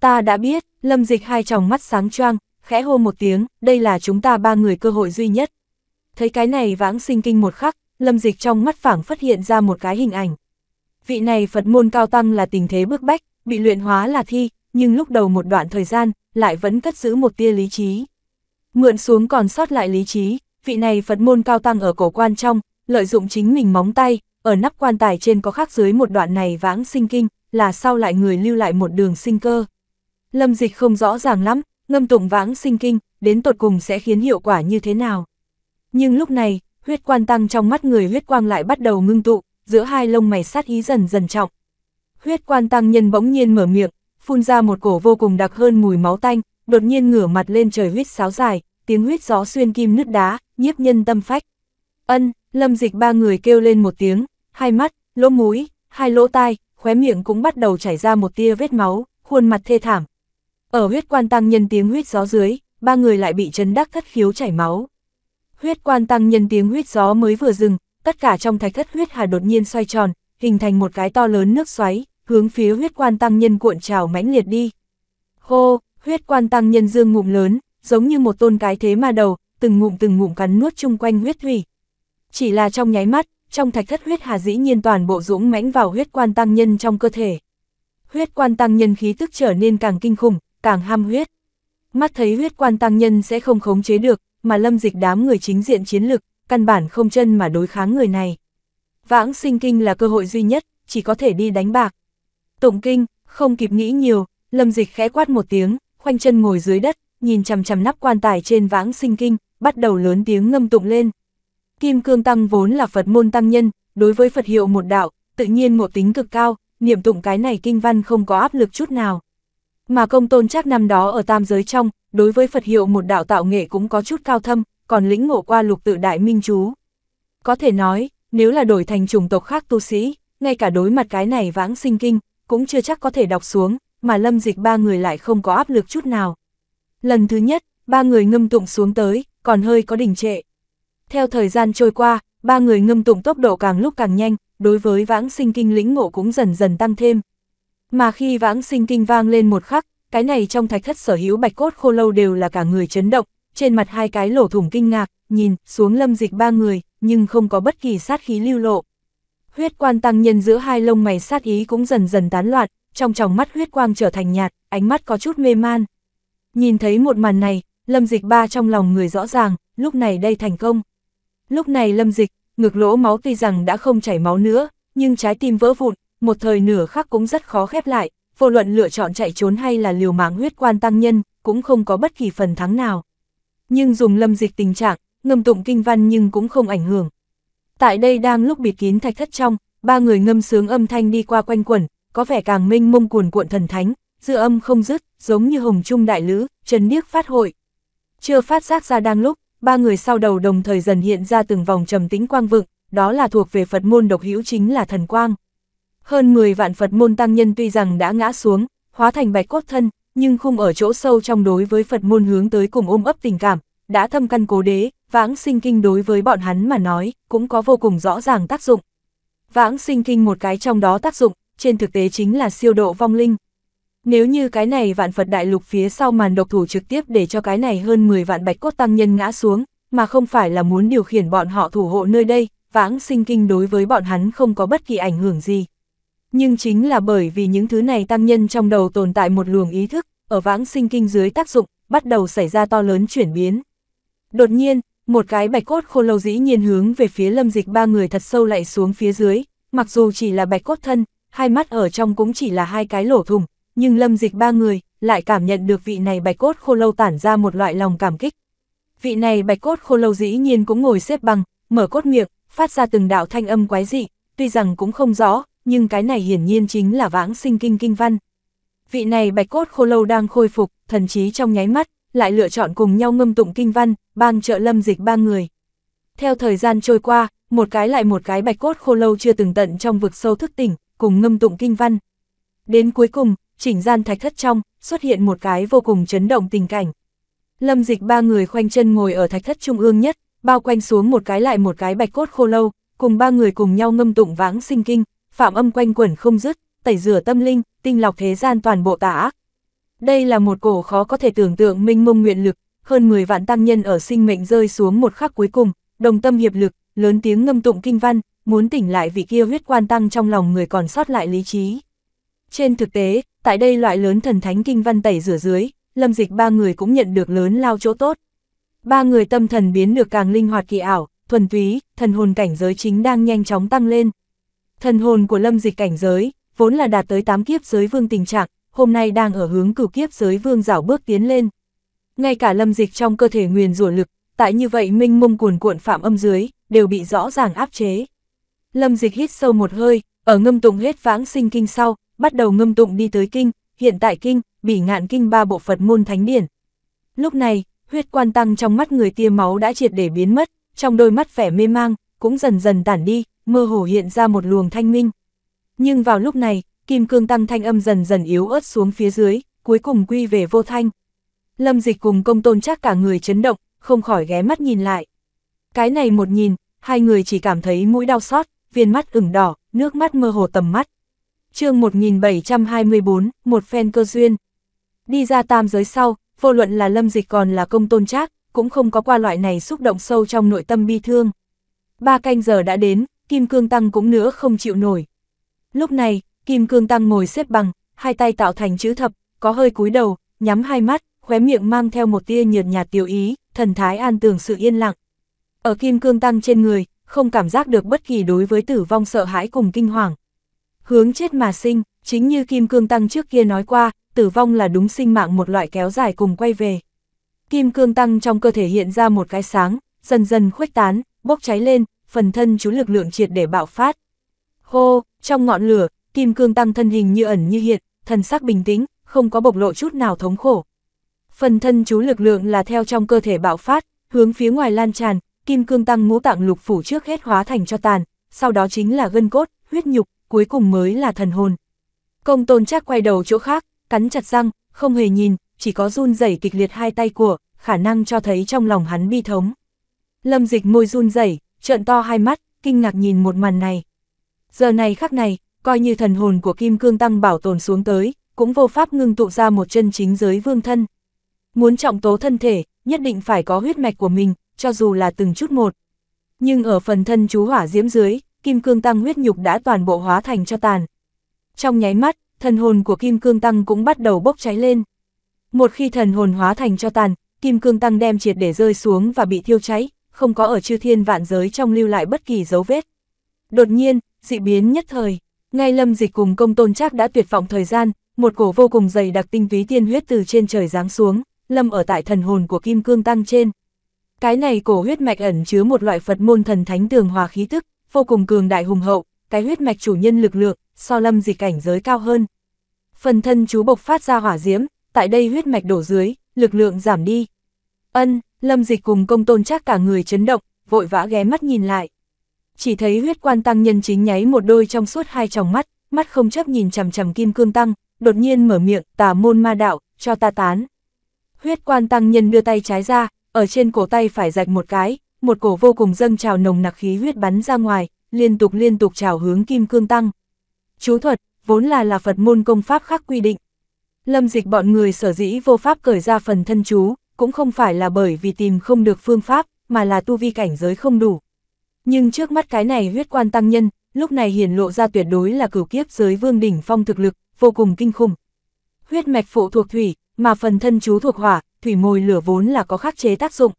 Ta đã biết, lâm dịch hai tròng mắt sáng choang, khẽ hô một tiếng, đây là chúng ta ba người cơ hội duy nhất. Thấy cái này vãng sinh kinh một khắc, Lâm Dịch trong mắt phảng phát hiện ra một cái hình ảnh. Vị này Phật môn cao tăng là tình thế bước bách, bị luyện hóa là thi, nhưng lúc đầu một đoạn thời gian, lại vẫn cất giữ một tia lý trí. Mượn xuống còn sót lại lý trí, vị này Phật môn cao tăng ở cổ quan trong, lợi dụng chính mình móng tay, ở nắp quan tài trên có khắc dưới một đoạn này vãng sinh kinh, là sau lại người lưu lại một đường sinh cơ. Lâm dịch không rõ ràng lắm, ngâm tụng vãng sinh kinh, đến tột cùng sẽ khiến hiệu quả như thế nào. Nhưng lúc này, huyết quan tăng trong mắt người huyết quang lại bắt đầu ngưng tụ, giữa hai lông mày sát ý dần dần trọng. Huyết quan tăng nhân bỗng nhiên mở miệng, phun ra một cổ vô cùng đặc hơn mùi máu tanh, đột nhiên ngửa mặt lên trời huyết sáo dài, tiếng huyết gió xuyên kim nứt đá, nhiếp nhân tâm phách. Ân, lâm dịch ba người kêu lên một tiếng, hai mắt, lỗ mũi, hai lỗ tai, khóe miệng cũng bắt đầu chảy ra một tia vết máu, khuôn mặt thê thảm. Ở huyết quan tăng nhân tiếng huyết gió dưới, ba người lại bị chấn đắc thất khiếu chảy máu. Huyết quan tăng nhân tiếng huyết gió mới vừa dừng, tất cả trong thạch thất huyết hà đột nhiên xoay tròn, hình thành một cái to lớn nước xoáy, hướng phía huyết quan tăng nhân cuộn trào mãnh liệt đi. Hô, huyết quan tăng nhân dương ngụm lớn, giống như một tôn cái thế ma đầu, từng ngụm từng ngụm cắn nuốt chung quanh huyết thủy. Chỉ là trong nháy mắt, trong thạch thất huyết hà dĩ nhiên toàn bộ dũng mãnh vào huyết quan tăng nhân trong cơ thể. Huyết quan tăng nhân khí tức trở nên càng kinh khủng, càng ham huyết. Mắt thấy huyết quan tăng nhân sẽ không khống chế được, mà lâm dịch đám người chính diện chiến lực, căn bản không chân mà đối kháng người này. Vãng sinh kinh là cơ hội duy nhất, chỉ có thể đi đánh bạc. Tụng kinh, không kịp nghĩ nhiều, lâm dịch khẽ quát một tiếng, khoanh chân ngồi dưới đất, nhìn chằm chằm nắp quan tài trên vãng sinh kinh, bắt đầu lớn tiếng ngâm tụng lên. Kim cương tăng vốn là Phật môn tăng nhân, đối với Phật hiệu một đạo, tự nhiên ngộ tính cực cao, niệm tụng cái này kinh văn không có áp lực chút nào. Mà công tôn chắc năm đó ở tam giới trong, đối với Phật hiệu một đạo tạo nghệ cũng có chút cao thâm, còn lĩnh ngộ qua lục tự đại minh chú. Có thể nói, nếu là đổi thành chủng tộc khác tu sĩ, ngay cả đối mặt cái này vãng sinh kinh, cũng chưa chắc có thể đọc xuống, mà lâm dịch ba người lại không có áp lực chút nào. Lần thứ nhất, ba người ngâm tụng xuống tới, còn hơi có đình trệ. Theo thời gian trôi qua, ba người ngâm tụng tốc độ càng lúc càng nhanh, đối với vãng sinh kinh lĩnh ngộ cũng dần dần tăng thêm. Mà khi vãng sinh kinh vang lên một khắc, cái này trong thạch thất sở hữu bạch cốt khô lâu đều là cả người chấn động, trên mặt hai cái lỗ thủng kinh ngạc, nhìn xuống lâm dịch ba người, nhưng không có bất kỳ sát khí lưu lộ. Huyết quan tăng nhân giữa hai lông mày sát ý cũng dần dần tán loạn, trong tròng mắt huyết quang trở thành nhạt, ánh mắt có chút mê man. Nhìn thấy một màn này, lâm dịch ba trong lòng người rõ ràng, lúc này đây thành công. Lúc này lâm dịch, ngực lỗ máu tuy rằng đã không chảy máu nữa, nhưng trái tim vỡ vụn, một thời nửa khắc cũng rất khó khép lại, vô luận lựa chọn chạy trốn hay là liều mạng huyết quan tăng nhân, cũng không có bất kỳ phần thắng nào. Nhưng dùng lâm dịch tình trạng, ngâm tụng kinh văn nhưng cũng không ảnh hưởng. Tại đây đang lúc bịt kín thạch thất trong, ba người ngâm sướng âm thanh đi qua quanh quẩn, có vẻ càng minh mông cuồn cuộn thần thánh, dư âm không dứt, giống như hồng trung đại lữ, trần điếc phát hội. Chưa phát giác ra đang lúc, ba người sau đầu đồng thời dần hiện ra từng vòng trầm tĩnh quang vựng, đó là thuộc về Phật môn độc hữu chính là thần quang. Hơn 10 vạn Phật môn tăng nhân tuy rằng đã ngã xuống, hóa thành bạch cốt thân, nhưng khung ở chỗ sâu trong đối với Phật môn hướng tới cùng ôm ấp tình cảm, đã thâm căn cố đế, vãng sinh kinh đối với bọn hắn mà nói, cũng có vô cùng rõ ràng tác dụng. Vãng sinh kinh một cái trong đó tác dụng, trên thực tế chính là siêu độ vong linh. Nếu như cái này vạn Phật đại lục phía sau màn độc thủ trực tiếp để cho cái này hơn 10 vạn bạch cốt tăng nhân ngã xuống, mà không phải là muốn điều khiển bọn họ thủ hộ nơi đây, vãng sinh kinh đối với bọn hắn không có bất kỳ ảnh hưởng gì. Nhưng chính là bởi vì những thứ này tăng nhân trong đầu tồn tại một luồng ý thức, ở vãng sinh kinh dưới tác dụng, bắt đầu xảy ra to lớn chuyển biến. Đột nhiên, một cái bạch cốt khô lâu dĩ nhiên hướng về phía lâm dịch ba người thật sâu lại xuống phía dưới, mặc dù chỉ là bạch cốt thân, hai mắt ở trong cũng chỉ là hai cái lỗ thùng, nhưng lâm dịch ba người lại cảm nhận được vị này bạch cốt khô lâu tản ra một loại lòng cảm kích. Vị này bạch cốt khô lâu dĩ nhiên cũng ngồi xếp bằng, mở cốt miệng, phát ra từng đạo thanh âm quái dị, tuy rằng cũng không rõ, nhưng cái này hiển nhiên chính là vãng sinh kinh kinh văn. Vị này bạch cốt khô lâu đang khôi phục, thần trí trong nháy mắt, lại lựa chọn cùng nhau ngâm tụng kinh văn, bang trợ lâm dịch ba người. Theo thời gian trôi qua, một cái lại một cái bạch cốt khô lâu chưa từng tận trong vực sâu thức tỉnh, cùng ngâm tụng kinh văn. Đến cuối cùng, chỉnh gian thạch thất trong, xuất hiện một cái vô cùng chấn động tình cảnh. Lâm dịch ba người khoanh chân ngồi ở thạch thất trung ương nhất, bao quanh xuống một cái lại một cái bạch cốt khô lâu, cùng ba người cùng nhau ngâm tụng vãng sinh kinh, phạm âm quanh quẩn không dứt, tẩy rửa tâm linh, tinh lọc thế gian toàn bộ tà ác. Đây là một cổ khó có thể tưởng tượng minh mông nguyện lực, hơn 10 vạn tăng nhân ở sinh mệnh rơi xuống một khắc cuối cùng, đồng tâm hiệp lực, lớn tiếng ngâm tụng kinh văn, muốn tỉnh lại vị kia huyết quan tăng trong lòng người còn sót lại lý trí. Trên thực tế, tại đây loại lớn thần thánh kinh văn tẩy rửa dưới, lâm dịch ba người cũng nhận được lớn lao chỗ tốt. Ba người tâm thần biến được càng linh hoạt kỳ ảo, thuần túy, thần hồn cảnh giới chính đang nhanh chóng tăng lên, Thần hồn của lâm dịch cảnh giới, vốn là đạt tới 8 kiếp giới vương tình trạng, hôm nay đang ở hướng cửu kiếp giới vương rảo bước tiến lên. Ngay cả lâm dịch trong cơ thể nguyền rủa lực, tại như vậy minh mông cuồn cuộn phạm âm dưới, đều bị rõ ràng áp chế. Lâm dịch hít sâu một hơi, ở ngâm tụng hết vãng sinh kinh sau, bắt đầu ngâm tụng đi tới kinh, hiện tại kinh, bỉ ngạn kinh ba bộ Phật môn thánh điển. Lúc này, huyết quan tăng trong mắt người tia máu đã triệt để biến mất, trong đôi mắt vẻ mê mang, cũng dần dần tản đi, mơ hồ hiện ra một luồng thanh minh. Nhưng vào lúc này, kim cương tăng thanh âm dần dần yếu ớt xuống phía dưới, cuối cùng quy về vô thanh. Lâm dịch cùng công tôn chắc cả người chấn động, không khỏi ghé mắt nhìn lại. Cái này một nhìn, hai người chỉ cảm thấy mũi đau xót, viên mắt ửng đỏ, nước mắt mơ hồ tầm mắt. chương 1724, một phen cơ duyên. Đi ra tam giới sau, vô luận là lâm dịch còn là công tôn trác cũng không có qua loại này xúc động sâu trong nội tâm bi thương. Ba canh giờ đã đến, Kim Cương Tăng cũng nữa không chịu nổi. Lúc này, Kim Cương Tăng ngồi xếp bằng, hai tay tạo thành chữ thập, có hơi cúi đầu, nhắm hai mắt, khóe miệng mang theo một tia nhợt nhạt tiểu ý, thần thái an tưởng sự yên lặng. Ở Kim Cương Tăng trên người, không cảm giác được bất kỳ đối với tử vong sợ hãi cùng kinh hoàng. Hướng chết mà sinh, chính như Kim Cương Tăng trước kia nói qua, tử vong là đúng sinh mạng một loại kéo dài cùng quay về. Kim Cương Tăng trong cơ thể hiện ra một cái sáng, dần dần khuếch tán, bốc cháy lên, phần thân chú lực lượng triệt để bạo phát. Hô, trong ngọn lửa, kim cương tăng thân hình như ẩn như hiện, thần sắc bình tĩnh, không có bộc lộ chút nào thống khổ. Phần thân chú lực lượng là theo trong cơ thể bạo phát, hướng phía ngoài lan tràn, kim cương tăng ngũ tạng lục phủ trước hết hóa thành cho tàn, sau đó chính là gân cốt, huyết nhục, cuối cùng mới là thần hồn. Công tôn chắc quay đầu chỗ khác, cắn chặt răng, không hề nhìn, chỉ có run rẩy kịch liệt hai tay của, khả năng cho thấy trong lòng hắn bi thống. Lâm dịch môi run rẩy trợn to hai mắt, kinh ngạc nhìn một màn này. Giờ này khắc này, coi như thần hồn của Kim Cương Tăng bảo tồn xuống tới, cũng vô pháp ngưng tụ ra một chân chính giới vương thân. Muốn trọng tố thân thể, nhất định phải có huyết mạch của mình, cho dù là từng chút một. Nhưng ở phần thân chú hỏa diễm dưới, Kim Cương Tăng huyết nhục đã toàn bộ hóa thành cho tàn. Trong nháy mắt, thần hồn của Kim Cương Tăng cũng bắt đầu bốc cháy lên. Một khi thần hồn hóa thành cho tàn, Kim Cương Tăng đem triệt để rơi xuống và bị thiêu cháy, không có ở chư thiên vạn giới trong lưu lại bất kỳ dấu vết. Đột nhiên, dị biến nhất thời, ngay lâm dịch cùng công tôn trác đã tuyệt vọng thời gian, một cổ vô cùng dày đặc tinh túy tiên huyết từ trên trời giáng xuống, lâm ở tại thần hồn của kim cương tăng trên. Cái này cổ huyết mạch ẩn chứa một loại Phật môn thần thánh tường hòa khí tức, vô cùng cường đại hùng hậu, cái huyết mạch chủ nhân lực lượng, so lâm dịch cảnh giới cao hơn. Phần thân chú bộc phát ra hỏa diễm, tại đây huyết mạch đổ dưới, lực lượng giảm đi. Ân, Lâm Dịch cùng công tôn chắc cả người chấn động, vội vã ghé mắt nhìn lại. Chỉ thấy huyết quan tăng nhân chính nháy một đôi trong suốt hai tròng mắt, mắt không chấp nhìn chằm chằm kim cương tăng, đột nhiên mở miệng, tà môn ma đạo, cho ta tán. Huyết quan tăng nhân đưa tay trái ra, ở trên cổ tay phải rạch một cái, một cổ vô cùng dâng trào nồng nặc khí huyết bắn ra ngoài, liên tục liên tục trào hướng kim cương tăng. Chú thuật, vốn là là Phật môn công pháp khác quy định. Lâm dịch bọn người sở dĩ vô pháp cởi ra phần thân chú, cũng không phải là bởi vì tìm không được phương pháp, mà là tu vi cảnh giới không đủ. Nhưng trước mắt cái này huyết quan tăng nhân, lúc này hiển lộ ra tuyệt đối là cửu kiếp giới vương đỉnh phong thực lực, vô cùng kinh khủng. Huyết mạch phụ thuộc thủy, mà phần thân chú thuộc hỏa, thủy mồi lửa vốn là có khắc chế tác dụng.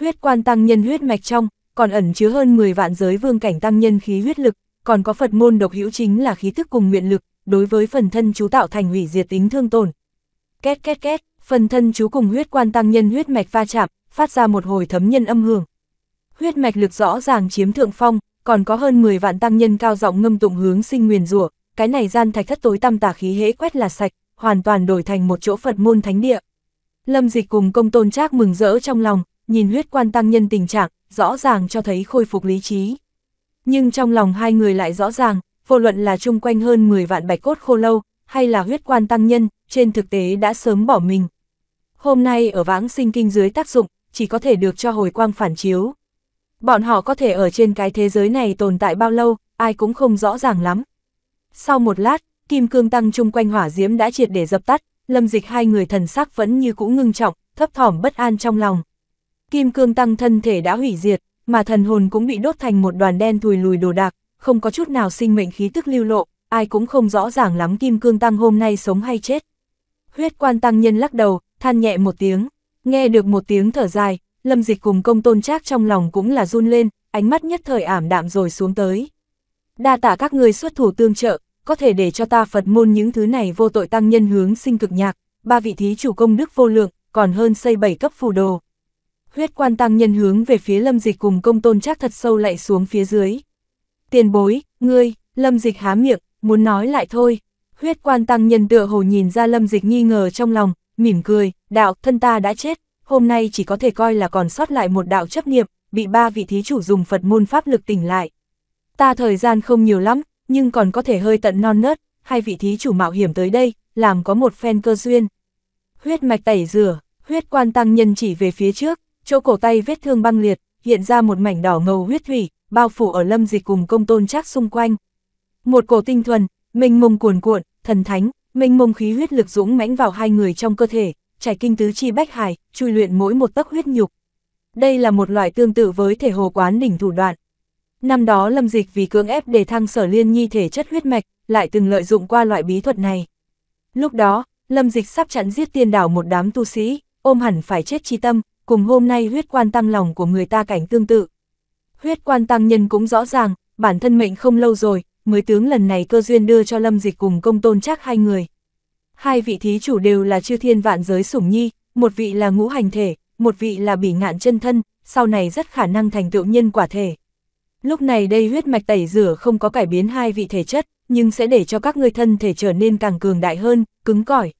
Huyết quan tăng nhân huyết mạch trong, còn ẩn chứa hơn 10 vạn giới vương cảnh tăng nhân khí huyết lực, còn có Phật môn độc hữu chính là khí thức cùng nguyện lực, đối với phần thân chú tạo thành hủy diệt tính thương tổn. Két két két, phần thân chú cùng huyết quan tăng nhân huyết mạch va chạm, phát ra một hồi thấm nhân âm hưởng. Huyết mạch lực rõ ràng chiếm thượng phong, còn có hơn 10 vạn tăng nhân cao giọng ngâm tụng hướng sinh nguyền rủa, cái này gian thạch thất tối tăm tà khí hễ quét là sạch, hoàn toàn đổi thành một chỗ Phật môn thánh địa. Lâm Dịch cùng Công Tôn Trác mừng rỡ trong lòng, nhìn huyết quan tăng nhân tình trạng, rõ ràng cho thấy khôi phục lý trí. Nhưng trong lòng hai người lại rõ ràng, vô luận là chung quanh hơn 10 vạn bạch cốt khô lâu, hay là huyết quan tăng nhân, trên thực tế đã sớm bỏ mình. Hôm nay ở vãng sinh kinh dưới tác dụng, chỉ có thể được cho hồi quang phản chiếu. Bọn họ có thể ở trên cái thế giới này tồn tại bao lâu, ai cũng không rõ ràng lắm. Sau một lát, kim cương tăng chung quanh hỏa diễm đã triệt để dập tắt, lâm dịch hai người thần sắc vẫn như cũ ngưng trọng, thấp thỏm bất an trong lòng. Kim cương tăng thân thể đã hủy diệt, mà thần hồn cũng bị đốt thành một đoàn đen thùi lùi đồ đạc, không có chút nào sinh mệnh khí tức lưu lộ, ai cũng không rõ ràng lắm kim cương tăng hôm nay sống hay chết. Huyết quan tăng nhân lắc đầu, than nhẹ một tiếng, nghe được một tiếng thở dài, lâm dịch cùng công tôn trác trong lòng cũng là run lên, ánh mắt nhất thời ảm đạm rồi xuống tới. Đa tạ các người xuất thủ tương trợ, có thể để cho ta Phật môn những thứ này vô tội tăng nhân hướng sinh cực nhạc, ba vị thí chủ công đức vô lượng, còn hơn xây bảy cấp phù đồ. Huyết quan tăng nhân hướng về phía lâm dịch cùng công tôn trác thật sâu lại xuống phía dưới. Tiền bối, ngươi, lâm dịch há miệng, muốn nói lại thôi, Huyết quan tăng nhân tựa hồ nhìn ra lâm dịch nghi ngờ trong lòng, mỉm cười, đạo, thân ta đã chết, hôm nay chỉ có thể coi là còn sót lại một đạo chấp niệm, bị ba vị thí chủ dùng Phật môn pháp lực tỉnh lại. Ta thời gian không nhiều lắm, nhưng còn có thể hơi tận non nớt, hai vị thí chủ mạo hiểm tới đây, làm có một phen cơ duyên. Huyết mạch tẩy rửa, huyết quan tăng nhân chỉ về phía trước, chỗ cổ tay vết thương băng liệt, hiện ra một mảnh đỏ ngầu huyết thủy, bao phủ ở lâm dịch cùng công tôn chắc xung quanh. Một cổ tinh thuần, mênh mông cuồn cuộn, thần thánh, mênh mông khí huyết lực dũng mãnh vào hai người trong cơ thể, trải kinh tứ chi bách hài chui luyện mỗi một tấc huyết nhục. Đây là một loại tương tự với thể hồ quán đỉnh thủ đoạn. Năm đó Lâm Dịch vì cưỡng ép để thăng Sở Liên Nhi thể chất huyết mạch, lại từng lợi dụng qua loại bí thuật này. Lúc đó, Lâm Dịch sắp chặn giết tiên đảo một đám tu sĩ, ôm hẳn phải chết chi tâm, cùng hôm nay huyết quan tăng lòng của người ta cảnh tương tự. Huyết quan tăng nhân cũng rõ ràng, bản thân mệnh không lâu rồi, mới tướng lần này cơ duyên đưa cho Lâm Dịch cùng công tôn chắc hai người. Hai vị thí chủ đều là chư thiên vạn giới sủng nhi, một vị là ngũ hành thể, một vị là bỉ ngạn chân thân, sau này rất khả năng thành tựu nhân quả thể. Lúc này đây huyết mạch tẩy rửa không có cải biến hai vị thể chất, nhưng sẽ để cho các người thân thể trở nên càng cường đại hơn, cứng cỏi.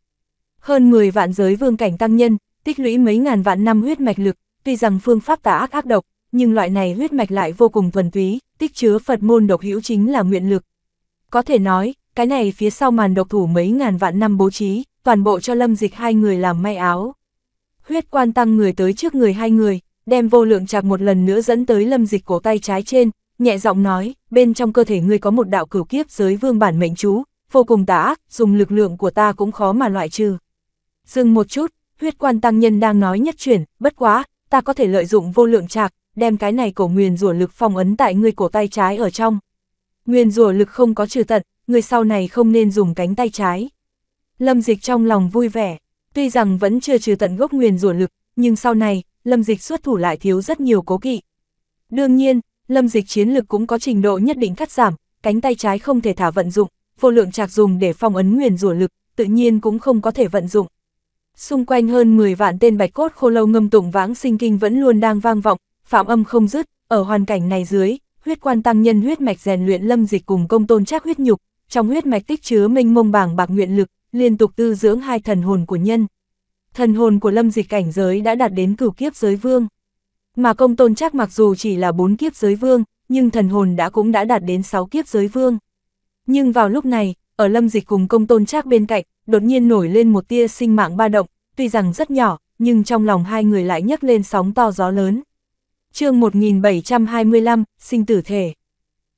Hơn 10 vạn giới vương cảnh tăng nhân, tích lũy mấy ngàn vạn năm huyết mạch lực, tuy rằng phương pháp tà ác ác độc, nhưng loại này huyết mạch lại vô cùng thuần túy, tích chứa Phật môn độc hữu chính là nguyện lực. Có thể nói, cái này phía sau màn độc thủ mấy ngàn vạn năm bố trí, toàn bộ cho lâm dịch hai người làm may áo. Huyết quan tăng người tới trước người hai người, đem vô lượng chạc một lần nữa dẫn tới lâm dịch cổ tay trái trên, nhẹ giọng nói, bên trong cơ thể ngươi có một đạo cửu kiếp giới vương bản mệnh chú, vô cùng tà ác, dùng lực lượng của ta cũng khó mà loại trừ. Dừng một chút, huyết quan tăng nhân đang nói nhất chuyển, bất quá, ta có thể lợi dụng vô lượng chạc, đem cái này cổ nguyền rủa lực phong ấn tại ngươi cổ tay trái ở trong. Nguyền rủa lực không có trừ tận, người sau này không nên dùng cánh tay trái. Lâm dịch trong lòng vui vẻ, tuy rằng vẫn chưa trừ tận gốc nguyền rủa lực, nhưng sau này, lâm dịch xuất thủ lại thiếu rất nhiều cố kỵ. Đương nhiên, lâm dịch chiến lực cũng có trình độ nhất định cắt giảm, cánh tay trái không thể thả vận dụng, vô lượng trạc dùng để phong ấn nguyền rủa lực, tự nhiên cũng không có thể vận dụng. Xung quanh hơn 10 vạn tên bạch cốt khô lâu ngâm tụng vãng sinh kinh vẫn luôn đang vang vọng, phạm âm không dứt, ở hoàn cảnh này dưới, huyết quan tăng nhân huyết mạch rèn luyện lâm dịch cùng công tôn trác huyết nhục, trong huyết mạch tích chứa minh mông bảng bạc nguyện lực, liên tục tư dưỡng hai thần hồn của nhân. Thần hồn của lâm dịch cảnh giới đã đạt đến cửu kiếp giới vương. Mà công tôn trác mặc dù chỉ là bốn kiếp giới vương, nhưng thần hồn đã cũng đã đạt đến sáu kiếp giới vương. Nhưng vào lúc này, ở lâm dịch cùng công tôn trác bên cạnh, đột nhiên nổi lên một tia sinh mạng ba động, tuy rằng rất nhỏ, nhưng trong lòng hai người lại nhấc lên sóng to gió lớn chương 1725, sinh tử thể.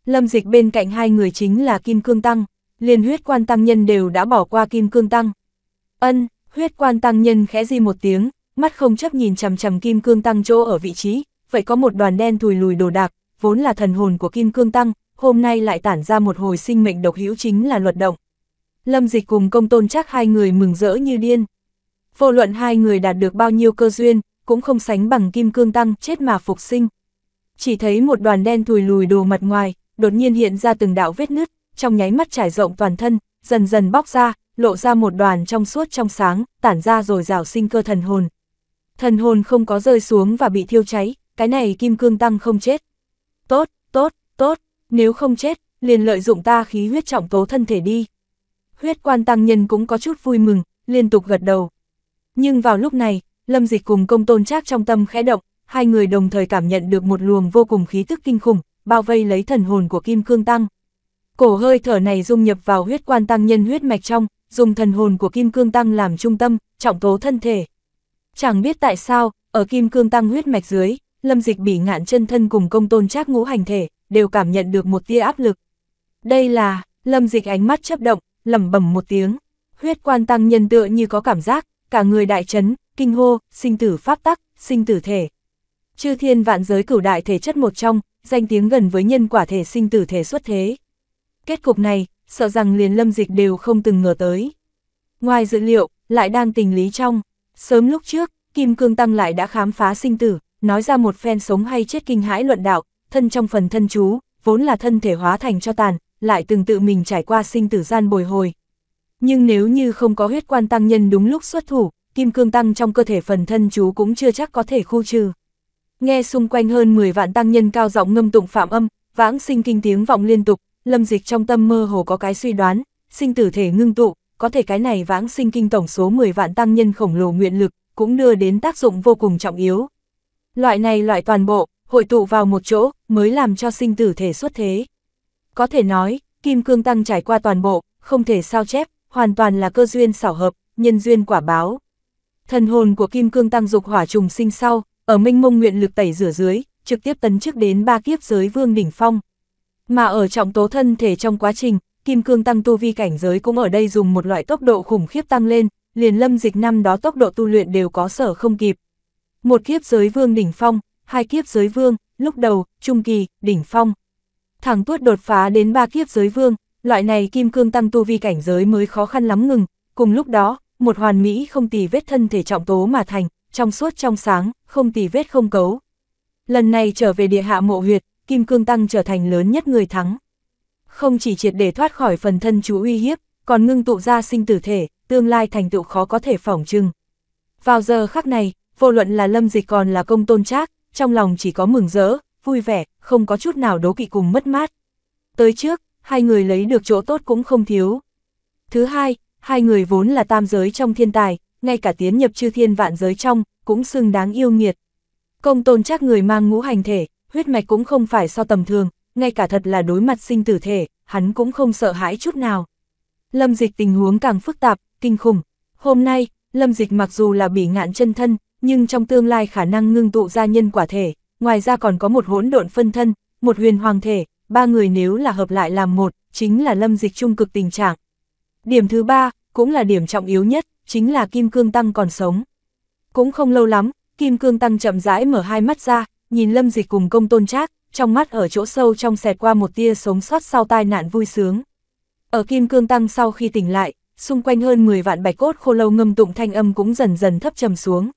Lâm dịch bên cạnh hai người chính là Kim Cương Tăng, liền huyết quan tăng nhân đều đã bỏ qua Kim Cương Tăng. Ân, huyết quan tăng nhân khẽ di một tiếng, mắt không chấp nhìn chằm chằm Kim Cương Tăng chỗ ở vị trí, vậy có một đoàn đen thùi lùi đồ đạc, vốn là thần hồn của Kim Cương Tăng, hôm nay lại tản ra một hồi sinh mệnh độc hữu chính là luật động. Lâm dịch cùng công tôn chắc hai người mừng rỡ như điên. Vô luận hai người đạt được bao nhiêu cơ duyên, cũng không sánh bằng kim cương tăng chết mà phục sinh. Chỉ thấy một đoàn đen thùi lùi đồ mặt ngoài, đột nhiên hiện ra từng đạo vết nứt, trong nháy mắt trải rộng toàn thân, dần dần bóc ra, lộ ra một đoàn trong suốt trong sáng, tản ra rồi rào sinh cơ thần hồn. Thần hồn không có rơi xuống và bị thiêu cháy, cái này kim cương tăng không chết. Tốt, tốt, tốt, nếu không chết, liền lợi dụng ta khí huyết trọng tố thân thể đi. Huyết quan tăng nhân cũng có chút vui mừng, liên tục gật đầu. Nhưng vào lúc này, Lâm Dịch cùng công tôn trác trong tâm khẽ động, hai người đồng thời cảm nhận được một luồng vô cùng khí tức kinh khủng, bao vây lấy thần hồn của Kim Cương Tăng. Cổ hơi thở này dung nhập vào huyết quan tăng nhân huyết mạch trong, dùng thần hồn của Kim Cương Tăng làm trung tâm, trọng tố thân thể. Chẳng biết tại sao, ở Kim Cương Tăng huyết mạch dưới, Lâm Dịch bị ngạn chân thân cùng công tôn trác ngũ hành thể, đều cảm nhận được một tia áp lực. Đây là, Lâm Dịch ánh mắt chấp động, lẩm bẩm một tiếng, huyết quan tăng nhân tựa như có cảm giác, cả người đại chấn, kinh hô, sinh tử pháp tắc, sinh tử thể. Chư thiên vạn giới cửu đại thể chất một trong, danh tiếng gần với nhân quả thể sinh tử thể xuất thế. Kết cục này, sợ rằng liền lâm dịch đều không từng ngờ tới. Ngoài dữ liệu, lại đang tình lý trong. Sớm lúc trước, Kim Cương Tăng lại đã khám phá sinh tử, nói ra một phen sống hay chết kinh hãi luận đạo, thân trong phần thân chú, vốn là thân thể hóa thành cho tàn, lại từng tự mình trải qua sinh tử gian bồi hồi, nhưng nếu như không có huyết quan tăng nhân đúng lúc xuất thủ, kim cương tăng trong cơ thể phần thân chú cũng chưa chắc có thể khu trừ. Nghe xung quanh hơn 10 vạn tăng nhân cao giọng ngâm tụng phạm âm, vãng sinh kinh tiếng vọng liên tục, lâm dịch trong tâm mơ hồ có cái suy đoán, sinh tử thể ngưng tụ, có thể cái này vãng sinh kinh tổng số 10 vạn tăng nhân khổng lồ nguyện lực, cũng đưa đến tác dụng vô cùng trọng yếu. Loại này loại toàn bộ, hội tụ vào một chỗ, mới làm cho sinh tử thể xuất thế. Có thể nói, kim cương tăng trải qua toàn bộ, không thể sao chép, hoàn toàn là cơ duyên xảo hợp, nhân duyên quả báo. Thần hồn của Kim Cương Tăng Dục Hỏa Trùng sinh sau, ở minh mông nguyện lực tẩy rửa dưới, trực tiếp tấn chức đến ba kiếp giới vương đỉnh phong. Mà ở trọng tố thân thể trong quá trình, Kim Cương Tăng tu vi cảnh giới cũng ở đây dùng một loại tốc độ khủng khiếp tăng lên, liền lâm dịch năm đó tốc độ tu luyện đều có sở không kịp. Một kiếp giới vương đỉnh phong, hai kiếp giới vương, lúc đầu, trung kỳ, đỉnh phong. Thẳng tuốt đột phá đến ba kiếp giới vương, loại này kim cương tăng tu vi cảnh giới mới khó khăn lắm ngừng, cùng lúc đó, một hoàn mỹ không tì vết thân thể trọng tố mà thành, trong suốt trong sáng, không tì vết không cấu. Lần này trở về địa hạ mộ huyệt, kim cương tăng trở thành lớn nhất người thắng. Không chỉ triệt để thoát khỏi phần thân chú uy hiếp, còn ngưng tụ ra sinh tử thể, tương lai thành tựu khó có thể phỏng trưng. Vào giờ khắc này, vô luận là lâm dịch còn là công tôn trác, trong lòng chỉ có mừng rỡ, vui vẻ, không có chút nào đố kỵ cùng mất mát. Tới trước, hai người lấy được chỗ tốt cũng không thiếu. Thứ hai, hai người vốn là tam giới trong thiên tài, ngay cả tiến nhập chư thiên vạn giới trong, cũng xưng đáng yêu nghiệt. Công tôn chắc người mang ngũ hành thể, huyết mạch cũng không phải so tầm thường, ngay cả thật là đối mặt sinh tử thể, hắn cũng không sợ hãi chút nào. Lâm dịch tình huống càng phức tạp, kinh khủng. Hôm nay, lâm dịch mặc dù là bị ngạn chân thân, nhưng trong tương lai khả năng ngưng tụ ra nhân quả thể, ngoài ra còn có một hỗn độn phân thân, một huyền hoàng thể, ba người nếu là hợp lại làm một, chính là lâm dịch trung cực tình trạng. Điểm thứ ba, cũng là điểm trọng yếu nhất, chính là Kim Cương Tăng còn sống. Cũng không lâu lắm, Kim Cương Tăng chậm rãi mở hai mắt ra, nhìn lâm dịch cùng công tôn trác, trong mắt ở chỗ sâu trong xẹt qua một tia sống sót sau tai nạn vui sướng. Ở Kim Cương Tăng sau khi tỉnh lại, xung quanh hơn 10 vạn bạch cốt khô lâu ngâm tụng thanh âm cũng dần dần thấp trầm xuống.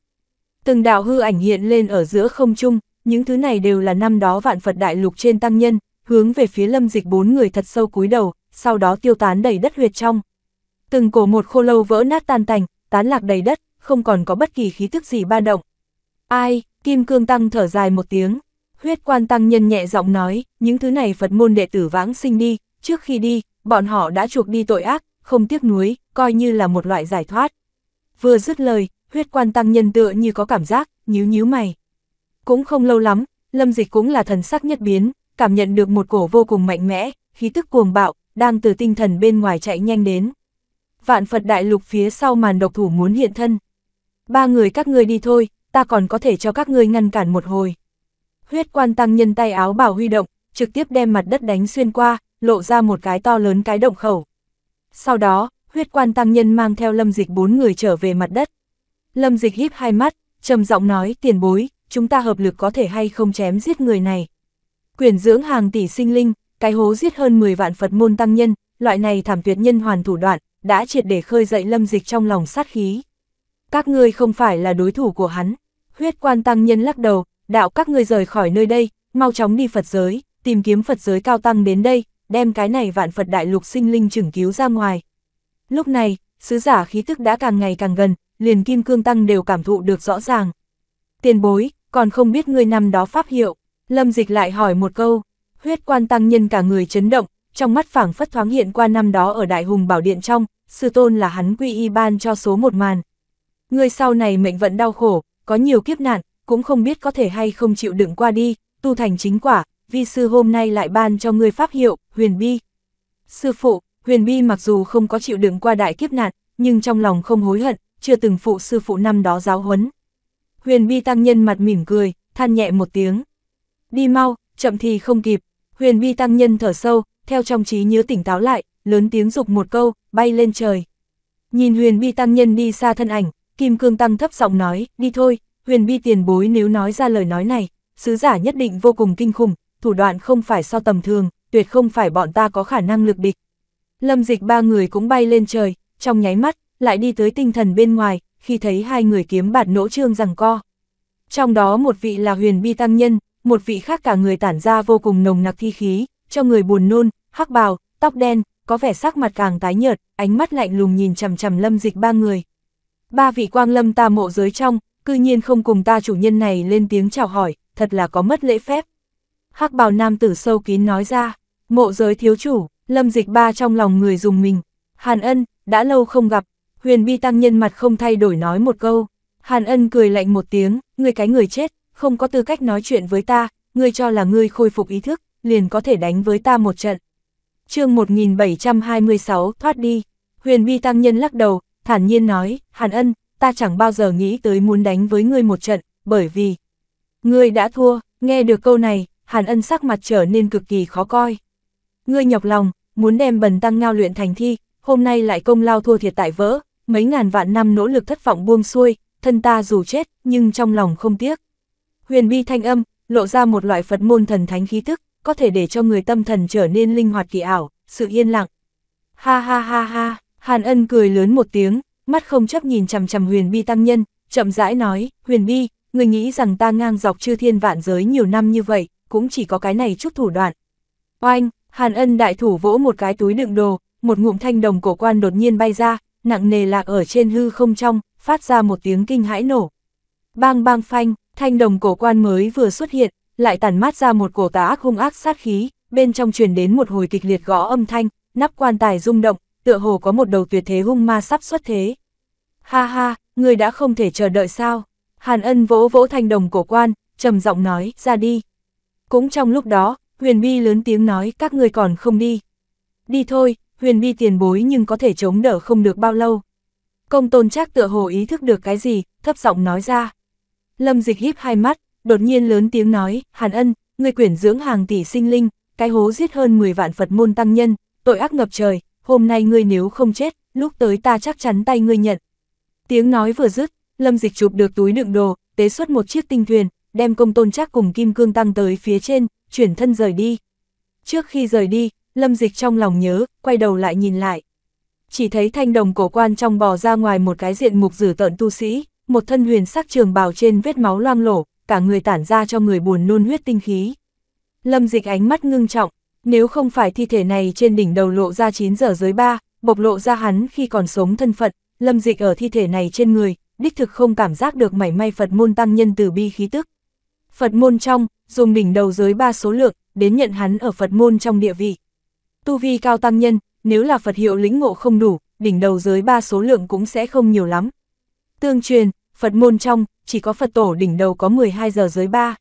Từng đạo hư ảnh hiện lên ở giữa không trung, những thứ này đều là năm đó vạn Phật Đại Lục trên tăng nhân, hướng về phía lâm dịch bốn người thật sâu cúi đầu, sau đó tiêu tán đầy đất huyệt trong. Từng cổ một khô lâu vỡ nát tan tành, tán lạc đầy đất, không còn có bất kỳ khí thức gì ba động. Ai, Kim Cương Tăng thở dài một tiếng, huyết quan tăng nhân nhẹ giọng nói, những thứ này Phật môn đệ tử vãng sinh đi, trước khi đi, bọn họ đã chuộc đi tội ác, không tiếc nuối, coi như là một loại giải thoát. Vừa dứt lời, huyết quan tăng nhân tựa như có cảm giác, nhíu nhíu mày. Cũng không lâu lắm, lâm dịch cũng là thần sắc nhất biến, cảm nhận được một cổ vô cùng mạnh mẽ, khí tức cuồng bạo, đang từ tinh thần bên ngoài chạy nhanh đến. Vạn Phật Đại Lục phía sau màn độc thủ muốn hiện thân. Ba người các ngươi đi thôi, ta còn có thể cho các ngươi ngăn cản một hồi. Huyết quan tăng nhân tay áo bảo huy động, trực tiếp đem mặt đất đánh xuyên qua, lộ ra một cái to lớn cái động khẩu. Sau đó, huyết quan tăng nhân mang theo lâm dịch bốn người trở về mặt đất. Lâm dịch híp hai mắt, trầm giọng nói tiền bối, chúng ta hợp lực có thể hay không chém giết người này. Quyển dưỡng hàng tỷ sinh linh, cái hố giết hơn 10 vạn Phật môn tăng nhân, loại này thảm tuyệt nhân hoàn thủ đoạn, đã triệt để khơi dậy lâm dịch trong lòng sát khí. Các ngươi không phải là đối thủ của hắn. Huyết quan tăng nhân lắc đầu, đạo các ngươi rời khỏi nơi đây, mau chóng đi Phật giới, tìm kiếm Phật giới cao tăng đến đây, đem cái này vạn Phật đại lục sinh linh chừng cứu ra ngoài. Lúc này, sứ giả khí tức đã càng ngày càng gần, liền kim cương tăng đều cảm thụ được rõ ràng. Tiền bối, còn không biết ngươi năm đó pháp hiệu. Lâm dịch lại hỏi một câu, huyết quan tăng nhân cả người chấn động, trong mắt phảng phất thoáng hiện qua năm đó ở Đại Hùng Bảo Điện trong, sư tôn là hắn quy y ban cho số một màn. Người sau này mệnh vận đau khổ, có nhiều kiếp nạn, cũng không biết có thể hay không chịu đựng qua đi, tu thành chính quả, vi sư hôm nay lại ban cho người pháp hiệu, huyền bi. Sư phụ, huyền bi mặc dù không có chịu đựng qua đại kiếp nạn, nhưng trong lòng không hối hận, chưa từng phụ sư phụ năm đó giáo huấn. Huyền bi tăng nhân mặt mỉm cười, than nhẹ một tiếng, đi mau, chậm thì không kịp. Huyền Vi tăng nhân thở sâu, theo trong trí nhớ tỉnh táo lại, lớn tiếng dục một câu, bay lên trời. Nhìn huyền Vi tăng nhân đi xa thân ảnh, kim cương tăng thấp giọng nói, đi thôi, huyền Vi tiền bối nếu nói ra lời nói này, sứ giả nhất định vô cùng kinh khủng, thủ đoạn không phải so tầm thường, tuyệt không phải bọn ta có khả năng lực địch. Lâm dịch ba người cũng bay lên trời, trong nháy mắt, lại đi tới tinh thần bên ngoài, khi thấy hai người kiếm bạt nỗ trương rằng co. Trong đó một vị là huyền bi tăng nhân, một vị khác cả người tản ra vô cùng nồng nặc thi khí, cho người buồn nôn, hắc bào, tóc đen, có vẻ sắc mặt càng tái nhợt, ánh mắt lạnh lùng nhìn chằm chằm lâm dịch ba người. Ba vị quang lâm ta mộ giới trong, cư nhiên không cùng ta chủ nhân này lên tiếng chào hỏi, thật là có mất lễ phép. hắc bào nam tử sâu kín nói ra, mộ giới thiếu chủ, lâm dịch ba trong lòng người dùng mình, hàn ân, đã lâu không gặp, huyền bi tăng nhân mặt không thay đổi nói một câu. Hàn ân cười lạnh một tiếng, người cái người chết, không có tư cách nói chuyện với ta, ngươi cho là ngươi khôi phục ý thức, liền có thể đánh với ta một trận. chương 1726 thoát đi, huyền bi tăng nhân lắc đầu, thản nhiên nói, Hàn Ân, ta chẳng bao giờ nghĩ tới muốn đánh với ngươi một trận, bởi vì ngươi đã thua, nghe được câu này, Hàn Ân sắc mặt trở nên cực kỳ khó coi. Ngươi nhọc lòng, muốn đem bần tăng ngao luyện thành thi, hôm nay lại công lao thua thiệt tại vỡ, mấy ngàn vạn năm nỗ lực thất vọng buông xuôi, thân ta dù chết, nhưng trong lòng không tiếc huyền bi thanh âm, lộ ra một loại Phật môn thần thánh khí tức, có thể để cho người tâm thần trở nên linh hoạt kỳ ảo, sự yên lặng. Ha ha ha ha, Hàn Ân cười lớn một tiếng, mắt không chấp nhìn chằm chằm huyền bi tăng nhân, chậm rãi nói, huyền bi, người nghĩ rằng ta ngang dọc chư thiên vạn giới nhiều năm như vậy, cũng chỉ có cái này chút thủ đoạn. Oanh, Hàn Ân đại thủ vỗ một cái túi đựng đồ, một ngụm thanh đồng cổ quan đột nhiên bay ra, nặng nề lạc ở trên hư không trong, phát ra một tiếng kinh hãi nổ. Bang bang phanh, Thanh đồng cổ quan mới vừa xuất hiện, lại tản mát ra một cổ tà ác hung ác sát khí, bên trong truyền đến một hồi kịch liệt gõ âm thanh, nắp quan tài rung động, tựa hồ có một đầu tuyệt thế hung ma sắp xuất thế. Ha ha, người đã không thể chờ đợi sao? Hàn ân vỗ vỗ thanh đồng cổ quan, trầm giọng nói, ra đi. Cũng trong lúc đó, Huyền Bi lớn tiếng nói các người còn không đi. Đi thôi, Huyền Bi tiền bối nhưng có thể chống đỡ không được bao lâu. Công tôn chắc tựa hồ ý thức được cái gì, thấp giọng nói ra. Lâm Dịch híp hai mắt, đột nhiên lớn tiếng nói, Hàn Ân, người quyển dưỡng hàng tỷ sinh linh, cái hố giết hơn 10 vạn Phật môn tăng nhân, tội ác ngập trời, hôm nay ngươi nếu không chết, lúc tới ta chắc chắn tay ngươi nhận. Tiếng nói vừa dứt, Lâm Dịch chụp được túi đựng đồ, tế xuất một chiếc tinh thuyền, đem công tôn chắc cùng kim cương tăng tới phía trên, chuyển thân rời đi. Trước khi rời đi, Lâm Dịch trong lòng nhớ, quay đầu lại nhìn lại. Chỉ thấy thanh đồng cổ quan trong bò ra ngoài một cái diện mục dử tợn tu sĩ, một thân huyền sắc trường bào trên vết máu loang lổ, cả người tản ra cho người buồn nôn huyết tinh khí. Lâm dịch ánh mắt ngưng trọng, nếu không phải thi thể này trên đỉnh đầu lộ ra 9 giờ dưới 3, bộc lộ ra hắn khi còn sống thân phận, lâm dịch ở thi thể này trên người, đích thực không cảm giác được mảy may Phật môn tăng nhân từ bi khí tức. Phật môn trong, dùng đỉnh đầu dưới 3 số lượng, đến nhận hắn ở Phật môn trong địa vị. Tu vi cao tăng nhân, nếu là Phật hiệu lĩnh ngộ không đủ, đỉnh đầu dưới 3 số lượng cũng sẽ không nhiều lắm, Tương truyền, Phật môn trong, chỉ có Phật tổ đỉnh đầu có 12 giờ giới ba.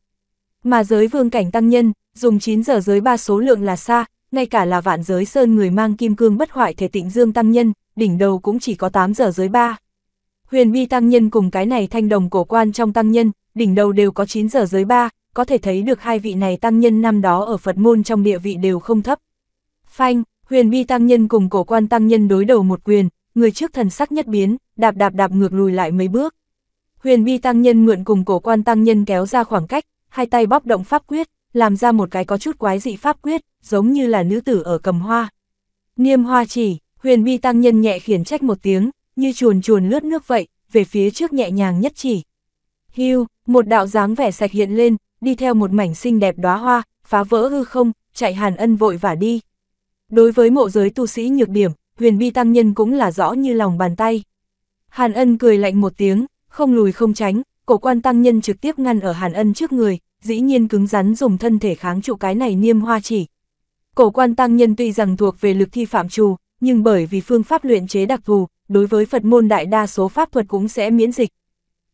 Mà giới vương cảnh tăng nhân, dùng 9 giờ giới ba số lượng là xa, ngay cả là vạn giới sơn người mang kim cương bất hoại thể tịnh dương tăng nhân, đỉnh đầu cũng chỉ có 8 giờ giới ba. Huyền bi tăng nhân cùng cái này thanh đồng cổ quan trong tăng nhân, đỉnh đầu đều có 9 giờ giới ba, có thể thấy được hai vị này tăng nhân năm đó ở Phật môn trong địa vị đều không thấp. Phanh, huyền bi tăng nhân cùng cổ quan tăng nhân đối đầu một quyền, người trước thần sắc nhất biến, đạp đạp đạp ngược lùi lại mấy bước. Huyền bi tăng nhân mượn cùng cổ quan tăng nhân kéo ra khoảng cách, hai tay bóp động pháp quyết, làm ra một cái có chút quái dị pháp quyết, giống như là nữ tử ở cầm hoa. Niêm hoa chỉ, huyền bi tăng nhân nhẹ khiển trách một tiếng, như chuồn chuồn lướt nước vậy, về phía trước nhẹ nhàng nhất chỉ. Hưu, một đạo dáng vẻ sạch hiện lên, đi theo một mảnh xinh đẹp đóa hoa, phá vỡ hư không, chạy hàn ân vội vả đi. Đối với mộ giới tu sĩ nhược điểm, huyền bi tăng nhân cũng là rõ như lòng bàn tay. Hàn ân cười lạnh một tiếng, không lùi không tránh, cổ quan tăng nhân trực tiếp ngăn ở Hàn ân trước người, dĩ nhiên cứng rắn dùng thân thể kháng trụ cái này niêm hoa chỉ. Cổ quan tăng nhân tuy rằng thuộc về lực thi phạm trù, nhưng bởi vì phương pháp luyện chế đặc thù, đối với Phật môn đại đa số pháp thuật cũng sẽ miễn dịch.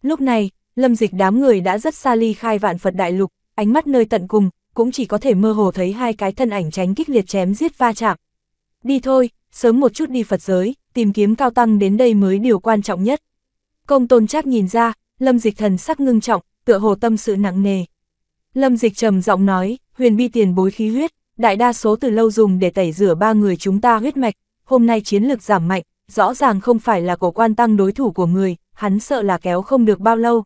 Lúc này, lâm dịch đám người đã rất xa ly khai vạn Phật đại lục, ánh mắt nơi tận cùng, cũng chỉ có thể mơ hồ thấy hai cái thân ảnh tránh kích liệt chém giết va chạm. Đi thôi, sớm một chút đi Phật giới, tìm kiếm cao tăng đến đây mới điều quan trọng nhất. Công tôn chắc nhìn ra, lâm dịch thần sắc ngưng trọng, tựa hồ tâm sự nặng nề. Lâm dịch trầm giọng nói, huyền bi tiền bối khí huyết, đại đa số từ lâu dùng để tẩy rửa ba người chúng ta huyết mạch, hôm nay chiến lực giảm mạnh, rõ ràng không phải là cổ quan tăng đối thủ của người, hắn sợ là kéo không được bao lâu.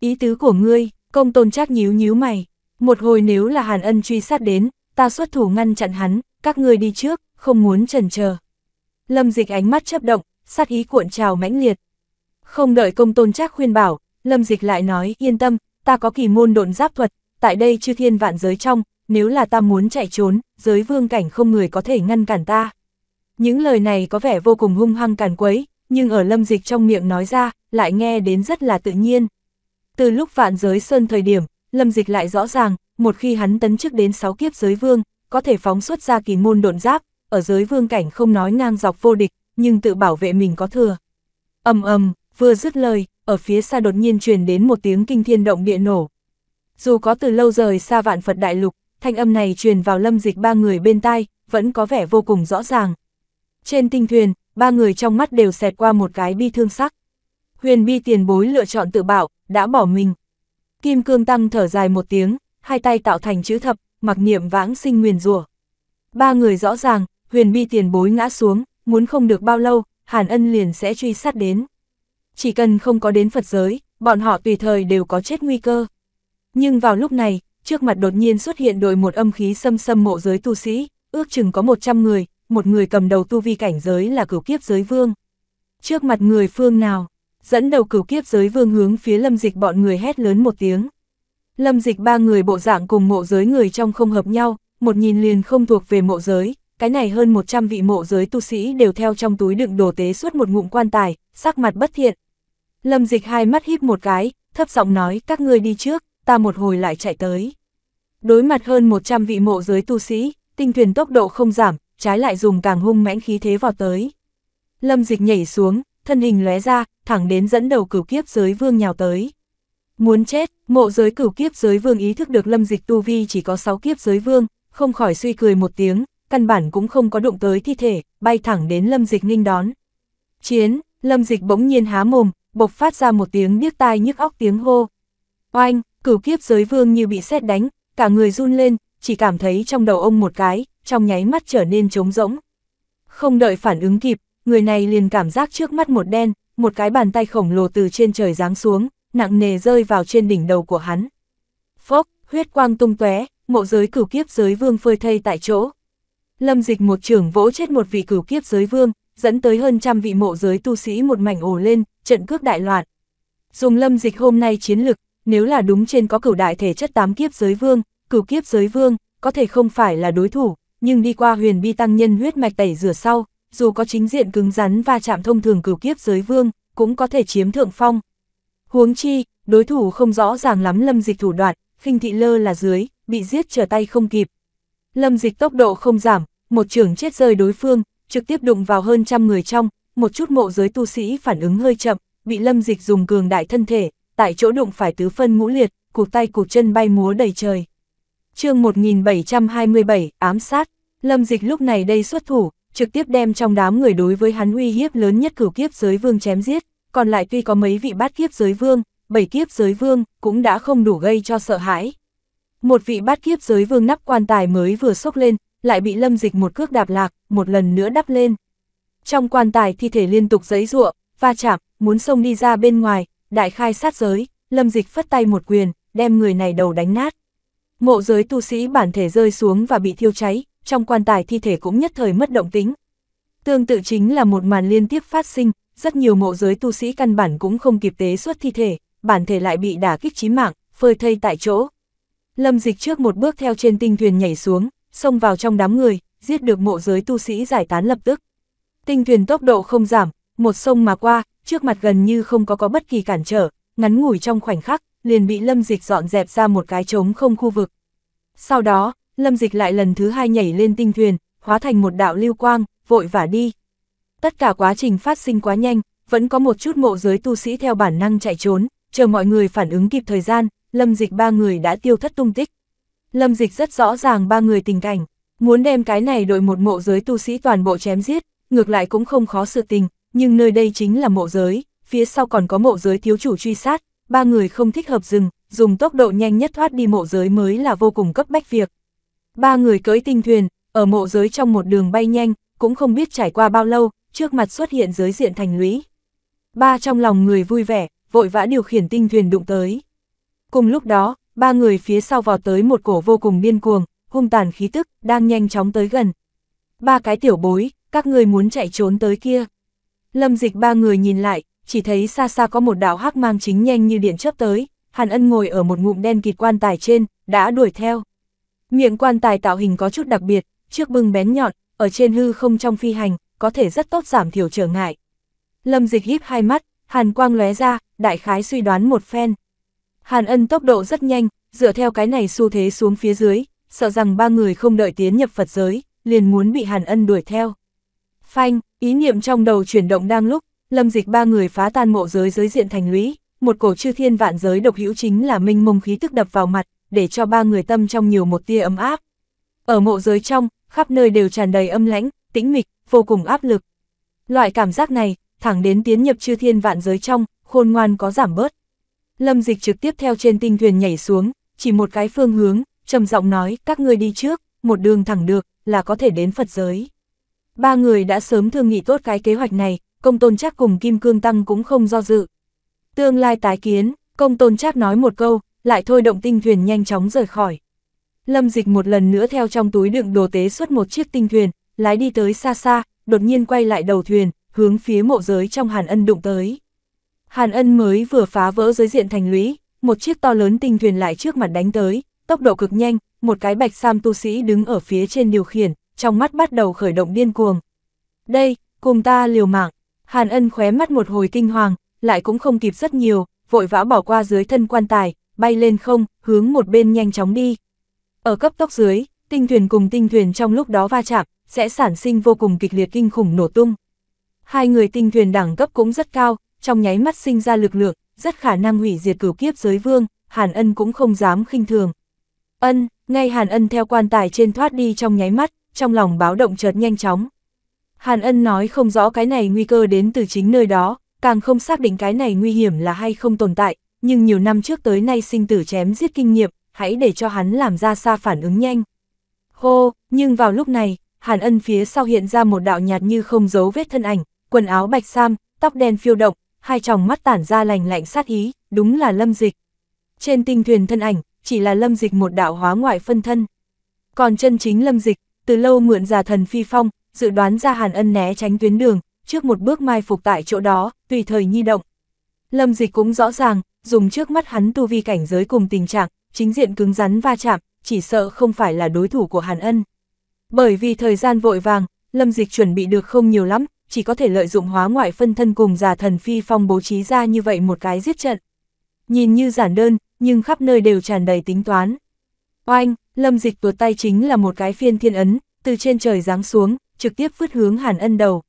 Ý tứ của ngươi, công tôn chắc nhíu nhíu mày, một hồi nếu là hàn ân truy sát đến, ta xuất thủ ngăn chặn hắn, các ngươi đi trước, không muốn trần chờ. Lâm dịch ánh mắt chấp động, sát ý cuộn trào mãnh liệt. Không đợi công tôn trác khuyên bảo, lâm dịch lại nói yên tâm, ta có kỳ môn độn giáp thuật, tại đây chư thiên vạn giới trong, nếu là ta muốn chạy trốn, giới vương cảnh không người có thể ngăn cản ta. Những lời này có vẻ vô cùng hung hăng càn quấy, nhưng ở lâm dịch trong miệng nói ra, lại nghe đến rất là tự nhiên. Từ lúc vạn giới sơn thời điểm, lâm dịch lại rõ ràng, một khi hắn tấn chức đến sáu kiếp giới vương, có thể phóng xuất ra kỳ môn độn giáp, ở dưới vương cảnh không nói ngang dọc vô địch, nhưng tự bảo vệ mình có thừa. ầm ầm, vừa dứt lời, ở phía xa đột nhiên truyền đến một tiếng kinh thiên động địa nổ. Dù có từ lâu rời xa vạn Phật đại lục, thanh âm này truyền vào lâm dịch ba người bên tai, vẫn có vẻ vô cùng rõ ràng. Trên tinh thuyền, ba người trong mắt đều xẹt qua một cái bi thương sắc. Huyền bi tiền bối lựa chọn tự bảo, đã bỏ mình. Kim cương tăng thở dài một tiếng, hai tay tạo thành chữ thập, mặc niệm vãng sinh nguyền rùa. Ba người rõ ràng, huyền bi tiền bối ngã xuống, muốn không được bao lâu, Hàn Ân liền sẽ truy sát đến. Chỉ cần không có đến Phật giới, bọn họ tùy thời đều có chết nguy cơ. Nhưng vào lúc này, trước mặt đột nhiên xuất hiện đội một âm khí xâm xâm mộ giới tu sĩ, ước chừng có 100 người, một người cầm đầu tu vi cảnh giới là cửu kiếp giới vương. Trước mặt người phương nào, dẫn đầu cửu kiếp giới vương hướng phía lâm dịch bọn người hét lớn một tiếng. Lâm dịch ba người bộ dạng cùng mộ giới người trong không hợp nhau, một nhìn liền không thuộc về mộ giới, cái này hơn 100 vị mộ giới tu sĩ đều theo trong túi đựng đồ tế suốt một ngụm quan tài, sắc mặt bất thiện. Lâm dịch hai mắt híp một cái, thấp giọng nói các ngươi đi trước, ta một hồi lại chạy tới. Đối mặt hơn 100 vị mộ giới tu sĩ, tinh thuyền tốc độ không giảm, trái lại dùng càng hung mãnh khí thế vào tới. Lâm dịch nhảy xuống, thân hình lóe ra, thẳng đến dẫn đầu cửu kiếp giới vương nhào tới. Muốn chết, mộ giới cửu kiếp giới vương ý thức được lâm dịch tu vi chỉ có 6 kiếp giới vương, không khỏi suy cười một tiếng, căn bản cũng không có đụng tới thi thể, bay thẳng đến Lâm Dịch nghinh đón. Chiến, Lâm Dịch bỗng nhiên há mồm, bộc phát ra một tiếng điếc tai nhức óc tiếng hô. Oanh, cửu kiếp giới vương như bị sét đánh, cả người run lên, chỉ cảm thấy trong đầu ông một cái, trong nháy mắt trở nên trống rỗng. Không đợi phản ứng kịp, người này liền cảm giác trước mắt một đen, một cái bàn tay khổng lồ từ trên trời giáng xuống, nặng nề rơi vào trên đỉnh đầu của hắn. Phốc, huyết quang tung tóe, mộ giới cửu kiếp giới vương phơi thây tại chỗ. Lâm dịch một trưởng vỗ chết một vị cửu kiếp giới vương, dẫn tới hơn trăm vị mộ giới tu sĩ một mảnh ổ lên, trận cướp đại loạn. Dùng lâm dịch hôm nay chiến lực, nếu là đúng trên có cửu đại thể chất tám kiếp giới vương, cửu kiếp giới vương, có thể không phải là đối thủ, nhưng đi qua huyền bi tăng nhân huyết mạch tẩy rửa sau, dù có chính diện cứng rắn và chạm thông thường cửu kiếp giới vương, cũng có thể chiếm thượng phong. Huống chi, đối thủ không rõ ràng lắm lâm dịch thủ đoạn, khinh thị lơ là dưới, bị giết trở tay không kịp, Lâm dịch tốc độ không giảm, một trường chết rơi đối phương, trực tiếp đụng vào hơn trăm người trong, một chút mộ giới tu sĩ phản ứng hơi chậm, bị lâm dịch dùng cường đại thân thể, tại chỗ đụng phải tứ phân ngũ liệt, cụt tay cụt chân bay múa đầy trời. chương 1727, ám sát, lâm dịch lúc này đây xuất thủ, trực tiếp đem trong đám người đối với hắn uy hiếp lớn nhất cửu kiếp giới vương chém giết, còn lại tuy có mấy vị bát kiếp giới vương, bảy kiếp giới vương, cũng đã không đủ gây cho sợ hãi. Một vị bát kiếp giới vương nắp quan tài mới vừa sốc lên, lại bị lâm dịch một cước đạp lạc, một lần nữa đắp lên. Trong quan tài thi thể liên tục giấy ruộng, va chạm, muốn xông đi ra bên ngoài, đại khai sát giới, lâm dịch phất tay một quyền, đem người này đầu đánh nát. Mộ giới tu sĩ bản thể rơi xuống và bị thiêu cháy, trong quan tài thi thể cũng nhất thời mất động tính. Tương tự chính là một màn liên tiếp phát sinh, rất nhiều mộ giới tu sĩ căn bản cũng không kịp tế xuất thi thể, bản thể lại bị đả kích chí mạng, phơi thây tại chỗ. Lâm Dịch trước một bước theo trên tinh thuyền nhảy xuống, xông vào trong đám người, giết được mộ giới tu sĩ giải tán lập tức. Tinh thuyền tốc độ không giảm, một sông mà qua, trước mặt gần như không có có bất kỳ cản trở, ngắn ngủi trong khoảnh khắc, liền bị Lâm Dịch dọn dẹp ra một cái trống không khu vực. Sau đó, Lâm Dịch lại lần thứ hai nhảy lên tinh thuyền, hóa thành một đạo lưu quang, vội vả đi. Tất cả quá trình phát sinh quá nhanh, vẫn có một chút mộ giới tu sĩ theo bản năng chạy trốn, chờ mọi người phản ứng kịp thời gian, Lâm Dịch ba người đã tiêu thất tung tích. Lâm Dịch rất rõ ràng ba người tình cảnh, muốn đem cái này đội một mộ giới tu sĩ toàn bộ chém giết, ngược lại cũng không khó sự tình, nhưng nơi đây chính là mộ giới, phía sau còn có mộ giới thiếu chủ truy sát, ba người không thích hợp dừng, dùng tốc độ nhanh nhất thoát đi mộ giới mới là vô cùng cấp bách việc. Ba người cưỡi tinh thuyền, ở mộ giới trong một đường bay nhanh, cũng không biết trải qua bao lâu, trước mặt xuất hiện giới diện thành lũy. Ba trong lòng người vui vẻ, vội vã điều khiển tinh thuyền đụng tới. Cùng lúc đó, ba người phía sau vào tới một cổ vô cùng điên cuồng, hung tàn khí tức, đang nhanh chóng tới gần. Ba cái tiểu bối, các người muốn chạy trốn tới kia. Lâm dịch ba người nhìn lại, chỉ thấy xa xa có một đạo hắc mang chính nhanh như điện chớp tới, Hàn Ân ngồi ở một ngụm đen kịt quan tài trên, đã đuổi theo. Miệng quan tài tạo hình có chút đặc biệt, trước bưng bén nhọn, ở trên hư không trong phi hành, có thể rất tốt giảm thiểu trở ngại. Lâm dịch híp hai mắt, hàn quang lóe ra, đại khái suy đoán một phen. Hàn ân tốc độ rất nhanh, dựa theo cái này xu thế xuống phía dưới, sợ rằng ba người không đợi tiến nhập Phật giới, liền muốn bị Hàn ân đuổi theo. Phanh, ý niệm trong đầu chuyển động đang lúc, lâm dịch ba người phá tan mộ giới giới diện thành lũy, một cổ chư thiên vạn giới độc hữu chính là minh mông khí tức đập vào mặt, để cho ba người tâm trong nhiều một tia ấm áp. Ở mộ giới trong, khắp nơi đều tràn đầy âm lãnh, tĩnh mịch, vô cùng áp lực. Loại cảm giác này, thẳng đến tiến nhập chư thiên vạn giới trong, khôn ngoan có giảm bớt. Lâm Dịch trực tiếp theo trên tinh thuyền nhảy xuống, chỉ một cái phương hướng, trầm giọng nói, các ngươi đi trước, một đường thẳng được, là có thể đến Phật giới. Ba người đã sớm thương nghị tốt cái kế hoạch này, công tôn chắc cùng Kim Cương Tăng cũng không do dự. Tương lai tái kiến, công tôn chắc nói một câu, lại thôi động tinh thuyền nhanh chóng rời khỏi. Lâm Dịch một lần nữa theo trong túi đựng đồ tế xuất một chiếc tinh thuyền, lái đi tới xa xa, đột nhiên quay lại đầu thuyền, hướng phía mộ giới trong hàn ân đụng tới. Hàn Ân mới vừa phá vỡ giới diện thành lũy, một chiếc to lớn tinh thuyền lại trước mặt đánh tới, tốc độ cực nhanh, một cái bạch sam tu sĩ đứng ở phía trên điều khiển, trong mắt bắt đầu khởi động điên cuồng. Đây, cùng ta liều mạng, Hàn Ân khóe mắt một hồi kinh hoàng, lại cũng không kịp rất nhiều, vội vã bỏ qua dưới thân quan tài, bay lên không, hướng một bên nhanh chóng đi. Ở cấp tốc dưới, tinh thuyền cùng tinh thuyền trong lúc đó va chạm, sẽ sản sinh vô cùng kịch liệt kinh khủng nổ tung. Hai người tinh thuyền đẳng cấp cũng rất cao, trong nháy mắt sinh ra lực lượng, rất khả năng hủy diệt cửu kiếp giới vương, Hàn Ân cũng không dám khinh thường. Ân, ngay Hàn Ân theo quan tài trên thoát đi trong nháy mắt, trong lòng báo động chợt nhanh chóng. Hàn Ân nói không rõ cái này nguy cơ đến từ chính nơi đó, càng không xác định cái này nguy hiểm là hay không tồn tại, nhưng nhiều năm trước tới nay sinh tử chém giết kinh nghiệm, hãy để cho hắn làm ra xa phản ứng nhanh. Hô, nhưng vào lúc này, Hàn Ân phía sau hiện ra một đạo nhạt như không dấu vết thân ảnh, quần áo bạch sam, tóc đen phiêu động, hai tròng mắt tản ra lành lạnh sát ý, đúng là lâm dịch. Trên tinh thuyền thân ảnh, chỉ là lâm dịch một đạo hóa ngoại phân thân. Còn chân chính lâm dịch, từ lâu mượn giả thần phi phong, dự đoán ra hàn ân né tránh tuyến đường, trước một bước mai phục tại chỗ đó, tùy thời nhi động. Lâm dịch cũng rõ ràng, dùng trước mắt hắn tu vi cảnh giới cùng tình trạng, chính diện cứng rắn va chạm, chỉ sợ không phải là đối thủ của hàn ân. Bởi vì thời gian vội vàng, lâm dịch chuẩn bị được không nhiều lắm, chỉ có thể lợi dụng hóa ngoại phân thân cùng giả thần phi phong bố trí ra như vậy một cái giết trận. Nhìn như giản đơn, nhưng khắp nơi đều tràn đầy tính toán. Oanh, lâm dịch tuột tay chính là một cái phiên thiên ấn, từ trên trời giáng xuống, trực tiếp vứt hướng hàn ân đầu.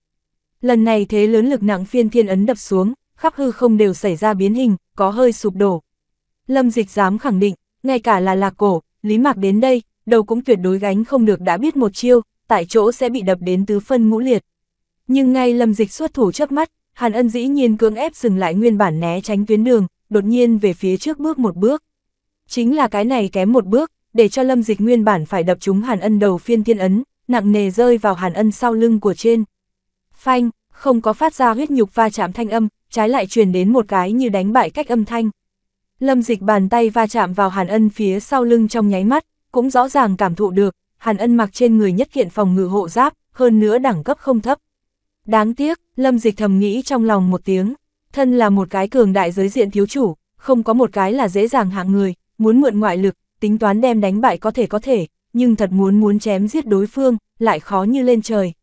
Lần này thế lớn lực nặng phiên thiên ấn đập xuống, khắp hư không đều xảy ra biến hình, có hơi sụp đổ. Lâm dịch dám khẳng định, ngay cả là lạc cổ, lý mạc đến đây, đầu cũng tuyệt đối gánh không được đã biết một chiêu, tại chỗ sẽ bị đập đến tứ phân ngũ liệt. Nhưng ngay lâm dịch xuất thủ trước mắt, Hàn Ân dĩ nhiên cưỡng ép dừng lại nguyên bản né tránh tuyến đường, đột nhiên về phía trước bước một bước. Chính là cái này kém một bước, để cho lâm dịch nguyên bản phải đập trúng Hàn Ân đầu phiên thiên ấn, nặng nề rơi vào Hàn Ân sau lưng của trên. Phanh, không có phát ra huyết nhục va chạm thanh âm, trái lại truyền đến một cái như đánh bại cách âm thanh. Lâm dịch bàn tay va chạm vào Hàn Ân phía sau lưng trong nháy mắt, cũng rõ ràng cảm thụ được, Hàn Ân mặc trên người nhất kiện phòng ngự hộ giáp, hơn nữa đẳng cấp không thấp. Đáng tiếc, Lâm Dịch thầm nghĩ trong lòng một tiếng, thân là một cái cường đại giới diện thiếu chủ, không có một cái là dễ dàng hạng người, muốn mượn ngoại lực, tính toán đem đánh bại có thể có thể, nhưng thật muốn muốn chém giết đối phương, lại khó như lên trời.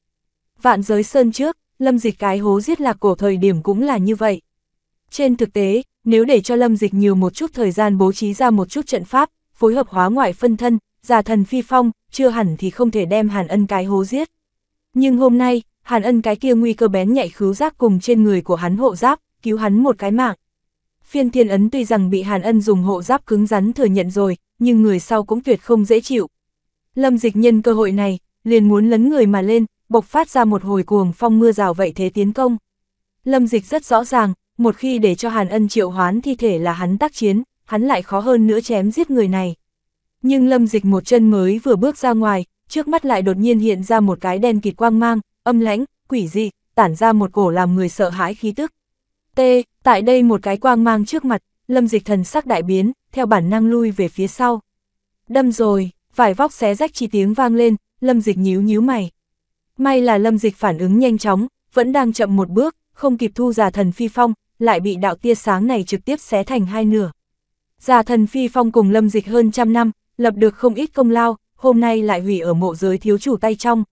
Vạn giới sơn trước, Lâm Dịch cái hố giết lạc cổ thời điểm cũng là như vậy. Trên thực tế, nếu để cho Lâm Dịch nhiều một chút thời gian bố trí ra một chút trận pháp, phối hợp hóa ngoại phân thân, giả thần phi phong, chưa hẳn thì không thể đem Hàn Ân cái hố giết. Nhưng hôm nay, Hàn ân cái kia nguy cơ bén nhạy khứu giác cùng trên người của hắn hộ giáp, cứu hắn một cái mạng. Phiên thiên ấn tuy rằng bị Hàn ân dùng hộ giáp cứng rắn thừa nhận rồi, nhưng người sau cũng tuyệt không dễ chịu. Lâm dịch nhân cơ hội này, liền muốn lấn người mà lên, bộc phát ra một hồi cuồng phong mưa rào vậy thế tiến công. Lâm dịch rất rõ ràng, một khi để cho Hàn ân triệu hoán thi thể là hắn tác chiến, hắn lại khó hơn nữa chém giết người này. Nhưng lâm dịch một chân mới vừa bước ra ngoài, trước mắt lại đột nhiên hiện ra một cái đen kịt quang mang, âm lãnh, quỷ dị, tản ra một cổ làm người sợ hãi khí tức. T, tại đây một cái quang mang trước mặt, lâm dịch thần sắc đại biến, theo bản năng lui về phía sau. Đâm rồi, vải vóc xé rách chi tiếng vang lên, lâm dịch nhíu nhíu mày. May là lâm dịch phản ứng nhanh chóng, vẫn đang chậm một bước, không kịp thu giả thần phi phong, lại bị đạo tia sáng này trực tiếp xé thành hai nửa. Giả thần phi phong cùng lâm dịch hơn trăm năm, lập được không ít công lao, hôm nay lại hủy ở mộ giới thiếu chủ tay trong,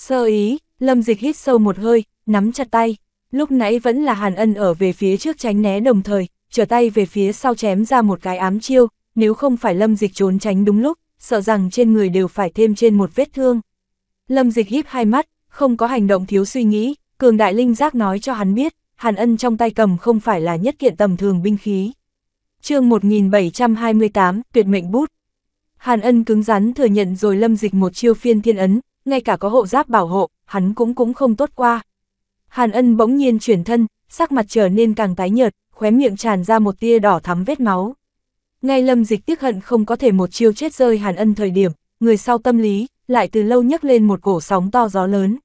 Sơ ý, lâm dịch hít sâu một hơi, nắm chặt tay. Lúc nãy vẫn là Hàn Ân ở về phía trước tránh né đồng thời, trở tay về phía sau chém ra một cái ám chiêu, nếu không phải lâm dịch trốn tránh đúng lúc, sợ rằng trên người đều phải thêm trên một vết thương. Lâm dịch híp hai mắt, không có hành động thiếu suy nghĩ, cường đại linh giác nói cho hắn biết, Hàn Ân trong tay cầm không phải là nhất kiện tầm thường binh khí. chương 1728, tuyệt mệnh bút. Hàn Ân cứng rắn thừa nhận rồi lâm dịch một chiêu phiên thiên ấn, ngay cả có hộ giáp bảo hộ, hắn cũng cũng không tốt qua. Hàn ân bỗng nhiên chuyển thân, sắc mặt trở nên càng tái nhợt, khóe miệng tràn ra một tia đỏ thắm vết máu. Ngay lâm dịch tiếc hận không có thể một chiêu chết rơi Hàn ân thời điểm, người sau tâm lý, lại từ lâu nhấc lên một cổ sóng to gió lớn.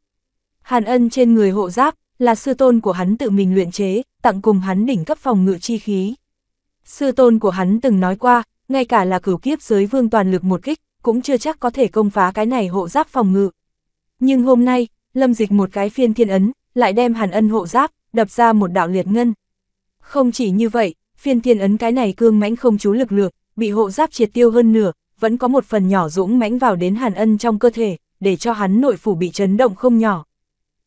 Hàn ân trên người hộ giáp, là sư tôn của hắn tự mình luyện chế, tặng cùng hắn đỉnh cấp phòng ngự chi khí. Sư tôn của hắn từng nói qua, ngay cả là cửu kiếp giới vương toàn lực một kích, cũng chưa chắc có thể công phá cái này hộ giáp phòng ngự. Nhưng hôm nay, lâm dịch một cái phiên thiên ấn, lại đem hàn ân hộ giáp, đập ra một đạo liệt ngân. Không chỉ như vậy, phiên thiên ấn cái này cương mãnh không chú lực lượng, bị hộ giáp triệt tiêu hơn nửa, vẫn có một phần nhỏ dũng mãnh vào đến hàn ân trong cơ thể, để cho hắn nội phủ bị chấn động không nhỏ.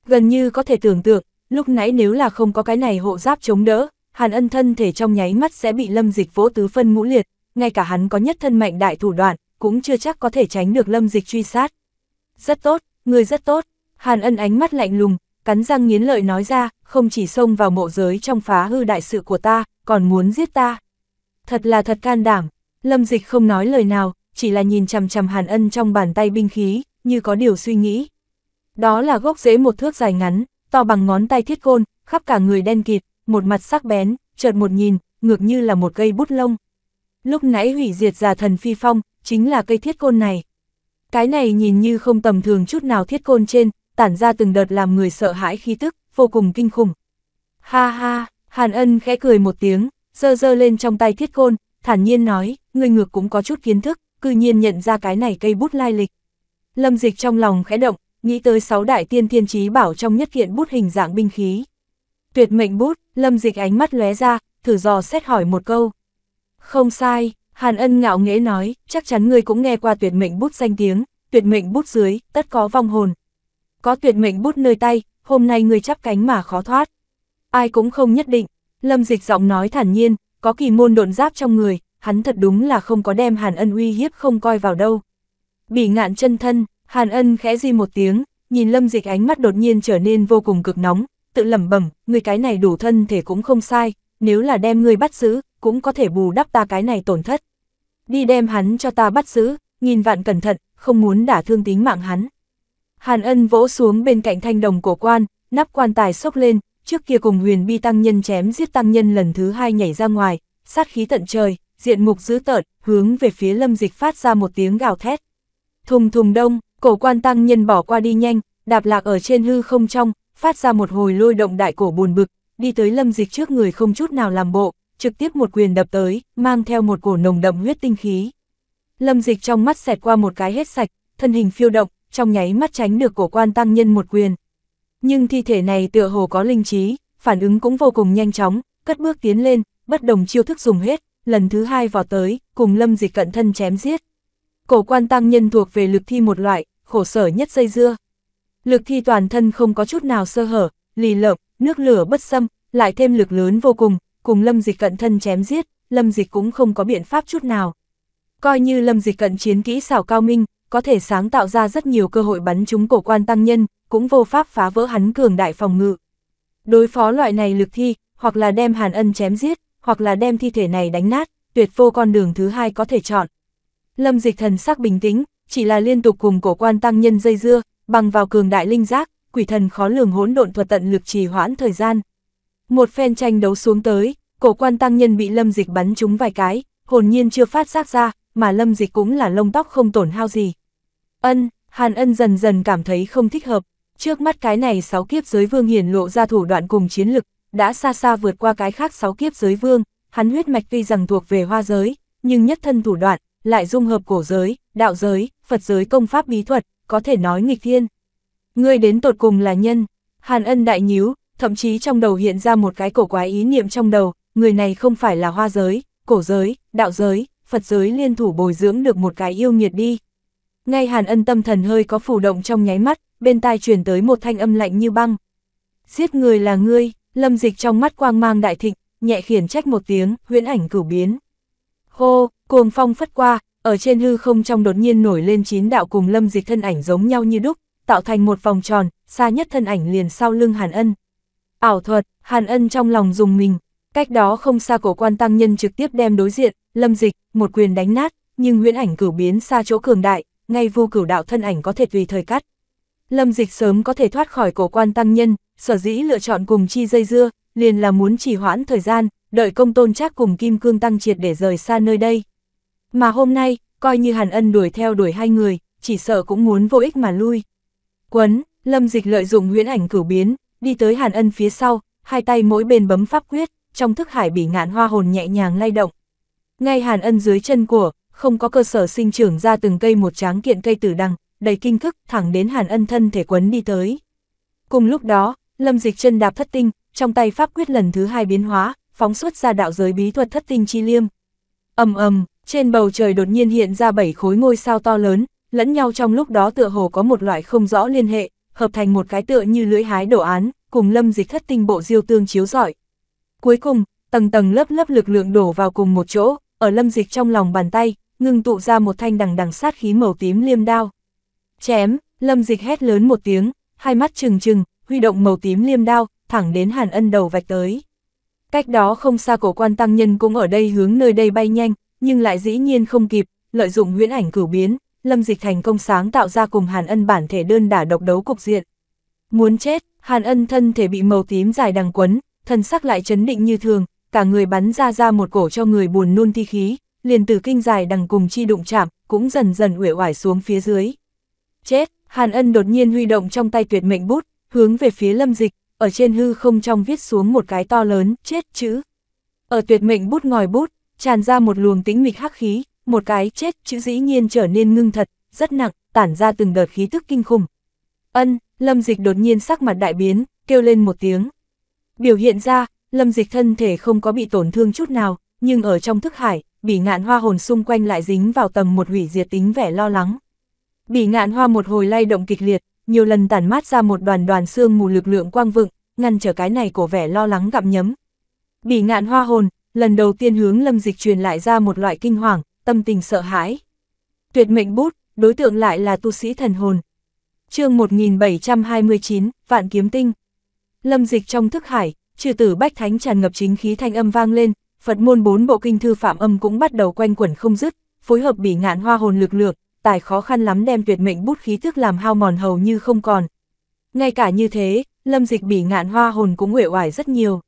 Gần như có thể tưởng tượng, lúc nãy nếu là không có cái này hộ giáp chống đỡ, hàn ân thân thể trong nháy mắt sẽ bị lâm dịch vỗ tứ phân ngũ liệt, ngay cả hắn có nhất thân mạnh đại thủ đoạn, cũng chưa chắc có thể tránh được lâm dịch truy sát. Rất tốt, người rất tốt, Hàn ân ánh mắt lạnh lùng, cắn răng nghiến lợi nói ra, không chỉ xông vào mộ giới trong phá hư đại sự của ta, còn muốn giết ta. Thật là thật can đảm, lâm dịch không nói lời nào, chỉ là nhìn chằm chằm Hàn ân trong bàn tay binh khí, như có điều suy nghĩ. Đó là gốc rễ một thước dài ngắn, to bằng ngón tay thiết côn, khắp cả người đen kịt, một mặt sắc bén, chợt một nhìn, ngược như là một cây bút lông. Lúc nãy hủy diệt già thần phi phong, chính là cây thiết côn này. Cái này nhìn như không tầm thường chút nào thiết côn trên, tản ra từng đợt làm người sợ hãi khí tức, vô cùng kinh khủng. Ha ha, Hàn Ân khẽ cười một tiếng, dơ dơ lên trong tay thiết côn, thản nhiên nói, người ngược cũng có chút kiến thức, cư nhiên nhận ra cái này cây bút lai lịch. Lâm dịch trong lòng khẽ động, nghĩ tới sáu đại tiên thiên trí bảo trong nhất kiện bút hình dạng binh khí. Tuyệt mệnh bút, lâm dịch ánh mắt lóe ra, thử dò xét hỏi một câu. Không sai, Hàn ân ngạo nghễ nói, chắc chắn ngươi cũng nghe qua tuyệt mệnh bút danh tiếng, tuyệt mệnh bút dưới, tất có vong hồn. Có tuyệt mệnh bút nơi tay, hôm nay ngươi chắp cánh mà khó thoát. Ai cũng không nhất định, lâm dịch giọng nói thản nhiên, có kỳ môn độn giáp trong người, hắn thật đúng là không có đem Hàn ân uy hiếp không coi vào đâu. Bị ngạn chân thân, Hàn ân khẽ di một tiếng, nhìn lâm dịch ánh mắt đột nhiên trở nên vô cùng cực nóng, tự lẩm bẩm, người cái này đủ thân thể cũng không sai, nếu là đem ngươi bắt giữ, cũng có thể bù đắp ta cái này tổn thất. Đi đem hắn cho ta bắt giữ, nghìn vạn cẩn thận, không muốn đả thương tính mạng hắn. Hàn ân vỗ xuống bên cạnh thanh đồng cổ quan, nắp quan tài sốc lên, trước kia cùng huyền bi tăng nhân chém giết tăng nhân lần thứ hai nhảy ra ngoài, sát khí tận trời, diện mục dữ tợn, hướng về phía lâm dịch phát ra một tiếng gào thét. Thùng thùng đông, cổ quan tăng nhân bỏ qua đi nhanh, đạp lạc ở trên hư không trong, phát ra một hồi lôi động đại cổ buồn bực, đi tới lâm dịch trước người không chút nào làm bộ, trực tiếp một quyền đập tới, mang theo một cổ nồng đậm huyết tinh khí. Lâm dịch trong mắt xẹt qua một cái hết sạch, thân hình phiêu động, trong nháy mắt tránh được cổ quan tăng nhân một quyền. Nhưng thi thể này tựa hồ có linh trí, phản ứng cũng vô cùng nhanh chóng, cất bước tiến lên, bất đồng chiêu thức dùng hết, lần thứ hai vào tới, cùng lâm dịch cận thân chém giết. Cổ quan tăng nhân thuộc về lực thi một loại, khổ sở nhất dây dưa. Lực thi toàn thân không có chút nào sơ hở, lì lợm, nước lửa bất xâm, lại thêm lực lớn vô cùng, cùng lâm dịch cận thân chém giết, lâm dịch cũng không có biện pháp chút nào. Coi như lâm dịch cận chiến kỹ xảo cao minh, có thể sáng tạo ra rất nhiều cơ hội bắn chúng cổ quan tăng nhân, cũng vô pháp phá vỡ hắn cường đại phòng ngự. Đối phó loại này lực thi, hoặc là đem hàn ân chém giết, hoặc là đem thi thể này đánh nát, tuyệt vô con đường thứ hai có thể chọn. Lâm dịch thần sắc bình tĩnh, chỉ là liên tục cùng cổ quan tăng nhân dây dưa, bằng vào cường đại linh giác, quỷ thần khó lường hỗn độn thuật tận lực trì hoãn thời gian, một phen tranh đấu xuống tới, cổ quan tăng nhân bị lâm dịch bắn trúng vài cái, hồn nhiên chưa phát giác ra, mà lâm dịch cũng là lông tóc không tổn hao gì. Ân, Hàn Ân dần dần cảm thấy không thích hợp, trước mắt cái này sáu kiếp giới vương hiển lộ ra thủ đoạn cùng chiến lực, đã xa xa vượt qua cái khác sáu kiếp giới vương, hắn huyết mạch tuy rằng thuộc về hoa giới, nhưng nhất thân thủ đoạn, lại dung hợp cổ giới, đạo giới, Phật giới công pháp bí thuật, có thể nói nghịch thiên. Ngươi đến tột cùng là nhân, Hàn Ân đại nhíu, thậm chí trong đầu hiện ra một cái cổ quái ý niệm trong đầu, người này không phải là hoa giới, cổ giới, đạo giới, Phật giới liên thủ bồi dưỡng được một cái yêu nghiệt đi. Ngay hàn ân tâm thần hơi có phủ động trong nháy mắt, bên tai truyền tới một thanh âm lạnh như băng. Giết người là ngươi, lâm dịch trong mắt quang mang đại thịnh, nhẹ khiển trách một tiếng, huyễn ảnh cửu biến. Hô, cuồng phong phất qua, ở trên hư không trong đột nhiên nổi lên chín đạo cùng lâm dịch thân ảnh giống nhau như đúc, tạo thành một vòng tròn, xa nhất thân ảnh liền sau lưng hàn ân. Ảo thuật, Hàn Ân trong lòng dùng mình, cách đó không xa cổ quan tăng nhân trực tiếp đem đối diện, lâm dịch, một quyền đánh nát, nhưng huyễn ảnh cử biến xa chỗ cường đại, ngay vu cửu đạo thân ảnh có thể tùy thời cắt. Lâm dịch sớm có thể thoát khỏi cổ quan tăng nhân, sở dĩ lựa chọn cùng chi dây dưa, liền là muốn trì hoãn thời gian, đợi công tôn chắc cùng kim cương tăng triệt để rời xa nơi đây. Mà hôm nay, coi như Hàn Ân đuổi theo đuổi hai người, chỉ sợ cũng muốn vô ích mà lui. Quấn, Lâm Dịch lợi dụng huyễn ảnh cử biến, đi tới Hàn Ân phía sau, hai tay mỗi bên bấm pháp quyết, trong thức hải bị ngạn hoa hồn nhẹ nhàng lay động. Ngay Hàn Ân dưới chân của, không có cơ sở sinh trưởng ra từng cây một tráng kiện cây tử đằng, đầy kinh thức thẳng đến Hàn Ân thân thể quấn đi tới. Cùng lúc đó, Lâm Dịch chân đạp thất tinh, trong tay pháp quyết lần thứ hai biến hóa, phóng xuất ra đạo giới bí thuật thất tinh chi liêm. Ầm ầm, trên bầu trời đột nhiên hiện ra bảy khối ngôi sao to lớn, lẫn nhau trong lúc đó tựa hồ có một loại không rõ liên hệ, hợp thành một cái tựa như lưỡi hái đồ án, cùng lâm dịch thất tinh bộ diêu tương chiếu rọi. Cuối cùng, tầng tầng lớp lớp lực lượng đổ vào cùng một chỗ, ở lâm dịch trong lòng bàn tay, ngưng tụ ra một thanh đằng đằng sát khí màu tím liêm đao. Chém, lâm dịch hét lớn một tiếng, hai mắt trừng trừng, huy động màu tím liêm đao, thẳng đến hàn ân đầu vạch tới. Cách đó không xa cổ quan tăng nhân cũng ở đây hướng nơi đây bay nhanh, nhưng lại dĩ nhiên không kịp, lợi dụng nguyễn ảnh cử biến, Lâm Dịch thành công sáng tạo ra cùng Hàn Ân bản thể đơn đả độc đấu cục diện. Muốn chết, Hàn Ân thân thể bị màu tím dài đằng quấn, thân sắc lại chấn định như thường, cả người bắn ra ra một cổ cho người buồn nôn thi khí, liền từ kinh dài đằng cùng chi đụng chạm, cũng dần dần uể oải xuống phía dưới. Chết, Hàn Ân đột nhiên huy động trong tay tuyệt mệnh bút, hướng về phía Lâm Dịch, ở trên hư không trong viết xuống một cái to lớn, chết chữ. Ở tuyệt mệnh bút ngòi bút, tràn ra một luồng tĩnh mịch hắc khí, một cái chết chữ dĩ nhiên trở nên ngưng thật, rất nặng, tản ra từng đợt khí tức kinh khủng. Ân, lâm dịch đột nhiên sắc mặt đại biến, kêu lên một tiếng. Biểu hiện ra, lâm dịch thân thể không có bị tổn thương chút nào, nhưng ở trong thức hải, bỉ ngạn hoa hồn xung quanh lại dính vào tầng một hủy diệt tính vẻ lo lắng. Bỉ ngạn hoa một hồi lay động kịch liệt, nhiều lần tản mát ra một đoàn đoàn xương mù lực lượng quang vựng, ngăn trở cái này của vẻ lo lắng gặm nhấm. Bỉ ngạn hoa hồn, lần đầu tiên hướng lâm dịch truyền lại ra một loại kinh hoàng, tâm tình sợ hãi. Tuyệt mệnh bút, đối tượng lại là tu sĩ thần hồn. chương 1729, Vạn Kiếm Tinh. Lâm dịch trong thức hải, trừ tử bách thánh tràn ngập chính khí thanh âm vang lên, Phật môn bốn bộ kinh thư phạm âm cũng bắt đầu quanh quẩn không dứt, phối hợp bị ngạn hoa hồn lực lượng, tài khó khăn lắm đem tuyệt mệnh bút khí thức làm hao mòn hầu như không còn. Ngay cả như thế, lâm dịch bị ngạn hoa hồn cũng uể oải rất nhiều.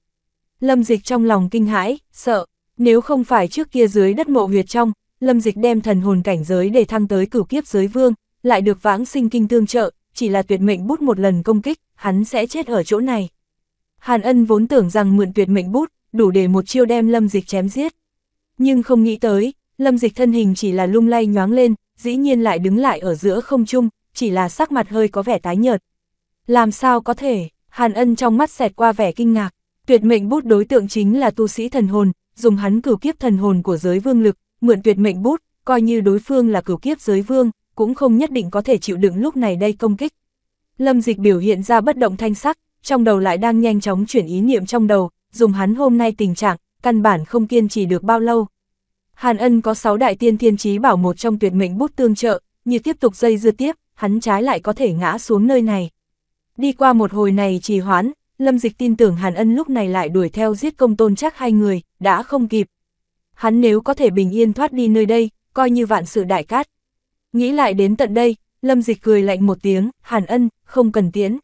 Lâm dịch trong lòng kinh hãi, sợ, nếu không phải trước kia dưới đất mộ huyệt trong, Lâm Dịch đem thần hồn cảnh giới để thăng tới cửu kiếp giới vương, lại được vãng sinh kinh tương trợ, chỉ là tuyệt mệnh bút một lần công kích, hắn sẽ chết ở chỗ này. Hàn ân vốn tưởng rằng mượn tuyệt mệnh bút, đủ để một chiêu đem Lâm Dịch chém giết. Nhưng không nghĩ tới, Lâm Dịch thân hình chỉ là lung lay nhoáng lên, dĩ nhiên lại đứng lại ở giữa không trung, chỉ là sắc mặt hơi có vẻ tái nhợt. Làm sao có thể, Hàn ân trong mắt xẹt qua vẻ kinh ngạc, tuyệt mệnh bút đối tượng chính là tu sĩ thần hồn, dùng hắn cửu kiếp thần hồn của giới vương lực, mượn tuyệt mệnh bút, coi như đối phương là cửu kiếp giới vương, cũng không nhất định có thể chịu đựng lúc này đây công kích. Lâm dịch biểu hiện ra bất động thanh sắc, trong đầu lại đang nhanh chóng chuyển ý niệm trong đầu, dùng hắn hôm nay tình trạng, căn bản không kiên trì được bao lâu. Hàn ân có 6 đại tiên thiên trí bảo một trong tuyệt mệnh bút tương trợ, như tiếp tục dây dưa tiếp, hắn trái lại có thể ngã xuống nơi này. Đi qua một hồi này trì hoãn, Lâm Dịch tin tưởng Hàn Ân lúc này lại đuổi theo giết công tôn chắc hai người, đã không kịp, hắn nếu có thể bình yên thoát đi nơi đây, coi như vạn sự đại cát. Nghĩ lại đến tận đây, Lâm Dịch cười lạnh một tiếng, Hàn Ân, không cần tiến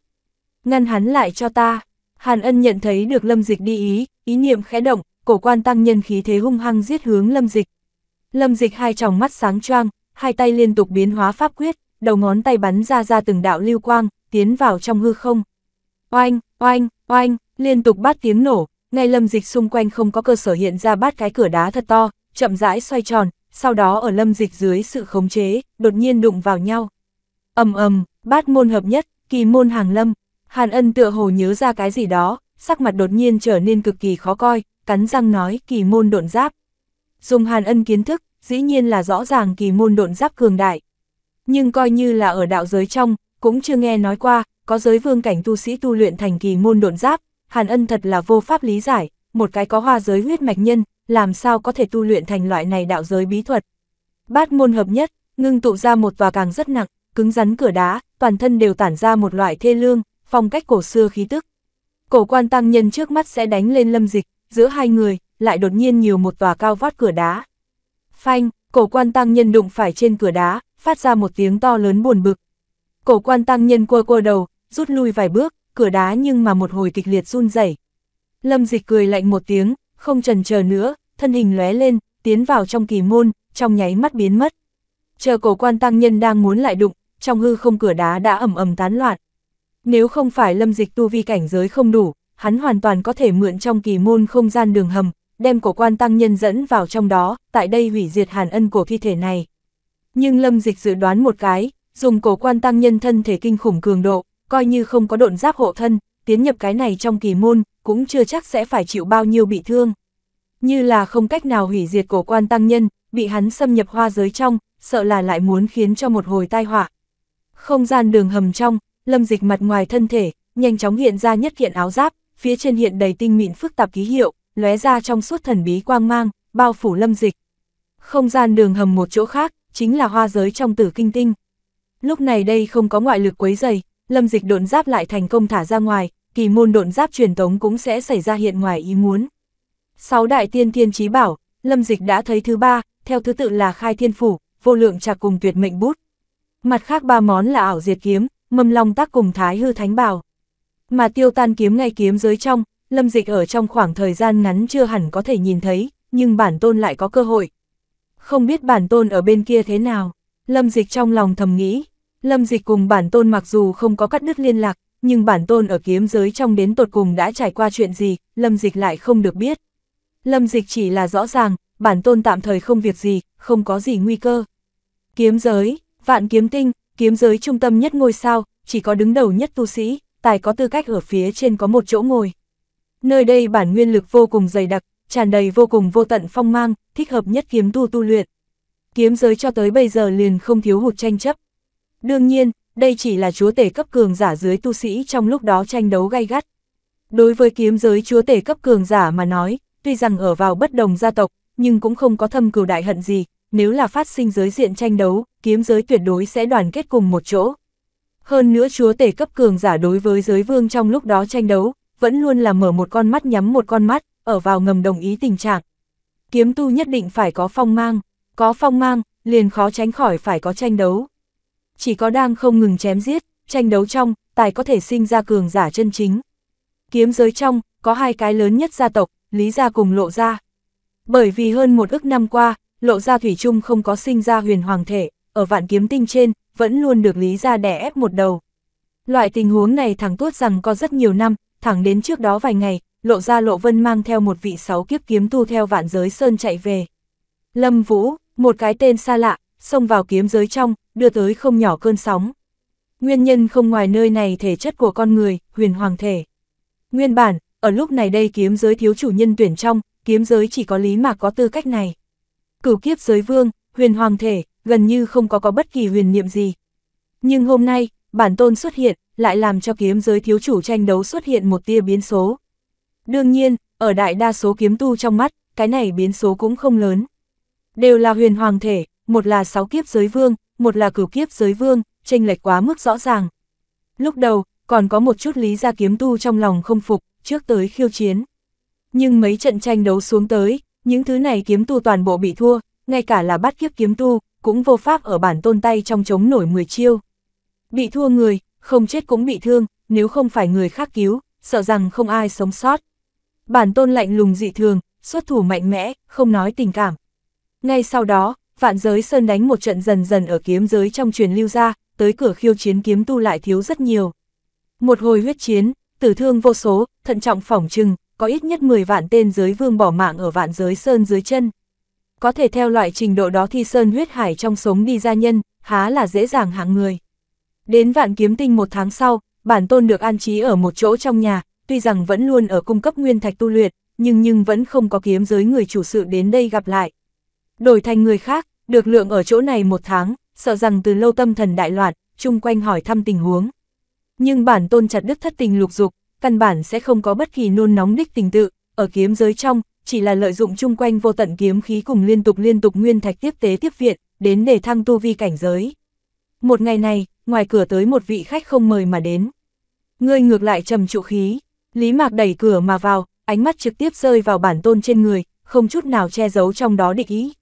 Ngăn hắn lại cho ta. Hàn Ân nhận thấy được Lâm Dịch đi ý, ý niệm khẽ động, cổ quan tăng nhân khí thế hung hăng giết hướng Lâm Dịch. Lâm Dịch hai tròng mắt sáng choang, hai tay liên tục biến hóa pháp quyết, đầu ngón tay bắn ra ra từng đạo lưu quang, tiến vào trong hư không. Oanh, oanh, oanh, liên tục bát tiếng nổ, ngay lâm dịch xung quanh không có cơ sở hiện ra bát cái cửa đá thật to, chậm rãi xoay tròn, sau đó ở lâm dịch dưới sự khống chế, đột nhiên đụng vào nhau. ầm ầm, bát môn hợp nhất, kỳ môn hàng lâm, Hàn ân tựa hồ nhớ ra cái gì đó, sắc mặt đột nhiên trở nên cực kỳ khó coi, cắn răng nói kỳ môn độn giáp. Dùng hàn ân kiến thức, dĩ nhiên là rõ ràng kỳ môn độn giáp cường đại. Nhưng coi như là ở đạo giới trong, cũng chưa nghe nói qua, có giới vương cảnh tu sĩ tu luyện thành kỳ môn độn giáp, Hàn Ân thật là vô pháp lý giải, một cái có hoa giới huyết mạch nhân, làm sao có thể tu luyện thành loại này đạo giới bí thuật. Bát môn hợp nhất, ngưng tụ ra một tòa càng rất nặng, cứng rắn cửa đá, toàn thân đều tản ra một loại thê lương, phong cách cổ xưa khí tức. Cổ quan tăng nhân trước mắt sẽ đánh lên lâm dịch, giữa hai người, lại đột nhiên nhiều một tòa cao vót cửa đá. Phanh, cổ quan tăng nhân đụng phải trên cửa đá, phát ra một tiếng to lớn buồn bực. Cổ quan tăng nhân cua cua đầu, rút lui vài bước, cửa đá nhưng mà một hồi kịch liệt run rẩy. Lâm dịch cười lạnh một tiếng, không trần chờ nữa, thân hình lóe lên, tiến vào trong kỳ môn, trong nháy mắt biến mất. Chờ cổ quan tăng nhân đang muốn lại đụng, trong hư không cửa đá đã ẩm ẩm tán loạn. Nếu không phải lâm dịch tu vi cảnh giới không đủ, hắn hoàn toàn có thể mượn trong kỳ môn không gian đường hầm, đem cổ quan tăng nhân dẫn vào trong đó, tại đây hủy diệt hàn ân của thi thể này. Nhưng lâm dịch dự đoán một cái, dùng cổ quan tăng nhân thân thể kinh khủng cường độ, coi như không có độn giáp hộ thân, tiến nhập cái này trong kỳ môn, cũng chưa chắc sẽ phải chịu bao nhiêu bị thương. Như là không cách nào hủy diệt cổ quan tăng nhân, bị hắn xâm nhập hoa giới trong, sợ là lại muốn khiến cho một hồi tai họa. Không gian đường hầm trong, lâm dịch mặt ngoài thân thể, nhanh chóng hiện ra nhất kiện áo giáp, phía trên hiện đầy tinh mịn phức tạp ký hiệu, lóe ra trong suốt thần bí quang mang, bao phủ lâm dịch. Không gian đường hầm một chỗ khác, chính là hoa giới trong tử kinh tinh. Lúc này đây không có ngoại lực quấy dày, lâm dịch độn giáp lại thành công thả ra ngoài, kỳ môn độn giáp truyền tống cũng sẽ xảy ra hiện ngoài ý muốn. Sáu đại tiên thiên trí bảo, lâm dịch đã thấy thứ ba, theo thứ tự là khai thiên phủ, vô lượng trà cùng tuyệt mệnh bút. Mặt khác ba món là ảo diệt kiếm, mâm long tác cùng thái hư thánh bào. Mà tiêu tan kiếm ngay kiếm giới trong, lâm dịch ở trong khoảng thời gian ngắn chưa hẳn có thể nhìn thấy, nhưng bản tôn lại có cơ hội. Không biết bản tôn ở bên kia thế nào, lâm dịch trong lòng thầm nghĩ. Lâm Dịch cùng bản tôn mặc dù không có cắt đứt liên lạc, nhưng bản tôn ở kiếm giới trong đến tột cùng đã trải qua chuyện gì, Lâm Dịch lại không được biết. Lâm Dịch chỉ là rõ ràng, bản tôn tạm thời không việc gì, không có gì nguy cơ. Kiếm giới, vạn kiếm tinh, kiếm giới trung tâm nhất ngôi sao, chỉ có đứng đầu nhất tu sĩ, tài có tư cách ở phía trên có một chỗ ngồi. Nơi đây bản nguyên lực vô cùng dày đặc, tràn đầy vô cùng vô tận phong mang, thích hợp nhất kiếm tu tu luyện. Kiếm giới cho tới bây giờ liền không thiếu hụt tranh chấp. Đương nhiên, đây chỉ là chúa tể cấp cường giả dưới tu sĩ trong lúc đó tranh đấu gay gắt. Đối với kiếm giới chúa tể cấp cường giả mà nói, tuy rằng ở vào bất đồng gia tộc, nhưng cũng không có thâm cừu đại hận gì, nếu là phát sinh giới diện tranh đấu, kiếm giới tuyệt đối sẽ đoàn kết cùng một chỗ. Hơn nữa chúa tể cấp cường giả đối với giới vương trong lúc đó tranh đấu, vẫn luôn là mở một con mắt nhắm một con mắt, ở vào ngầm đồng ý tình trạng. Kiếm tu nhất định phải có phong mang, có phong mang, liền khó tránh khỏi phải có tranh đấu chỉ có đang không ngừng chém giết, tranh đấu trong, tài có thể sinh ra cường giả chân chính. Kiếm giới trong, có hai cái lớn nhất gia tộc, Lý Gia cùng Lộ Gia. Bởi vì hơn một ức năm qua, Lộ Gia Thủy Trung không có sinh ra huyền hoàng thể, ở vạn kiếm tinh trên, vẫn luôn được Lý Gia đẻ ép một đầu. Loại tình huống này thẳng tuốt rằng có rất nhiều năm, thẳng đến trước đó vài ngày, Lộ Gia Lộ Vân mang theo một vị sáu kiếp kiếm tu theo vạn giới sơn chạy về. Lâm Vũ, một cái tên xa lạ, xông vào kiếm giới trong, đưa tới không nhỏ cơn sóng. Nguyên nhân không ngoài nơi này thể chất của con người, huyền hoàng thể. Nguyên bản, ở lúc này đây kiếm giới thiếu chủ nhân tuyển trong, kiếm giới chỉ có lý mà có tư cách này. Cửu kiếp giới vương, huyền hoàng thể, gần như không có có bất kỳ huyền niệm gì. Nhưng hôm nay, bản tôn xuất hiện, lại làm cho kiếm giới thiếu chủ tranh đấu xuất hiện một tia biến số. Đương nhiên, ở đại đa số kiếm tu trong mắt, cái này biến số cũng không lớn. Đều là huyền hoàng thể, một là sáu kiếp giới vương, một là cửu kiếp giới vương, tranh lệch quá mức rõ ràng. Lúc đầu, còn có một chút lý gia kiếm tu trong lòng không phục, trước tới khiêu chiến. Nhưng mấy trận tranh đấu xuống tới, những thứ này kiếm tu toàn bộ bị thua, ngay cả là bắt kiếp kiếm tu, cũng vô pháp ở bản tôn tay trong chống nổi 10 chiêu. Bị thua người, không chết cũng bị thương, nếu không phải người khác cứu, sợ rằng không ai sống sót. Bản tôn lạnh lùng dị thường, xuất thủ mạnh mẽ, không nói tình cảm. Ngay sau đó, vạn giới sơn đánh một trận dần dần ở kiếm giới trong truyền lưu ra, tới cửa khiêu chiến kiếm tu lại thiếu rất nhiều. Một hồi huyết chiến, tử thương vô số, thận trọng phỏng trừng, có ít nhất 10 vạn tên giới vương bỏ mạng ở vạn giới sơn dưới chân. Có thể theo loại trình độ đó thi sơn huyết hải trong sống đi ra nhân, há là dễ dàng hạng người. Đến vạn kiếm tinh một tháng sau, bản tôn được an trí ở một chỗ trong nhà, tuy rằng vẫn luôn ở cung cấp nguyên thạch tu luyện, nhưng nhưng vẫn không có kiếm giới người chủ sự đến đây gặp lại đổi thành người khác, được lượng ở chỗ này một tháng, sợ rằng từ lâu tâm thần đại loạn, chung quanh hỏi thăm tình huống. Nhưng bản tôn chặt đứt thất tình lục dục, căn bản sẽ không có bất kỳ nôn nóng đích tình tự, ở kiếm giới trong, chỉ là lợi dụng chung quanh vô tận kiếm khí cùng liên tục liên tục nguyên thạch tiếp tế tiếp viện, đến để thăng tu vi cảnh giới. Một ngày này, ngoài cửa tới một vị khách không mời mà đến. Ngươi ngược lại trầm trụ khí, Lý Mạc đẩy cửa mà vào, ánh mắt trực tiếp rơi vào bản tôn trên người, không chút nào che giấu trong đó định ý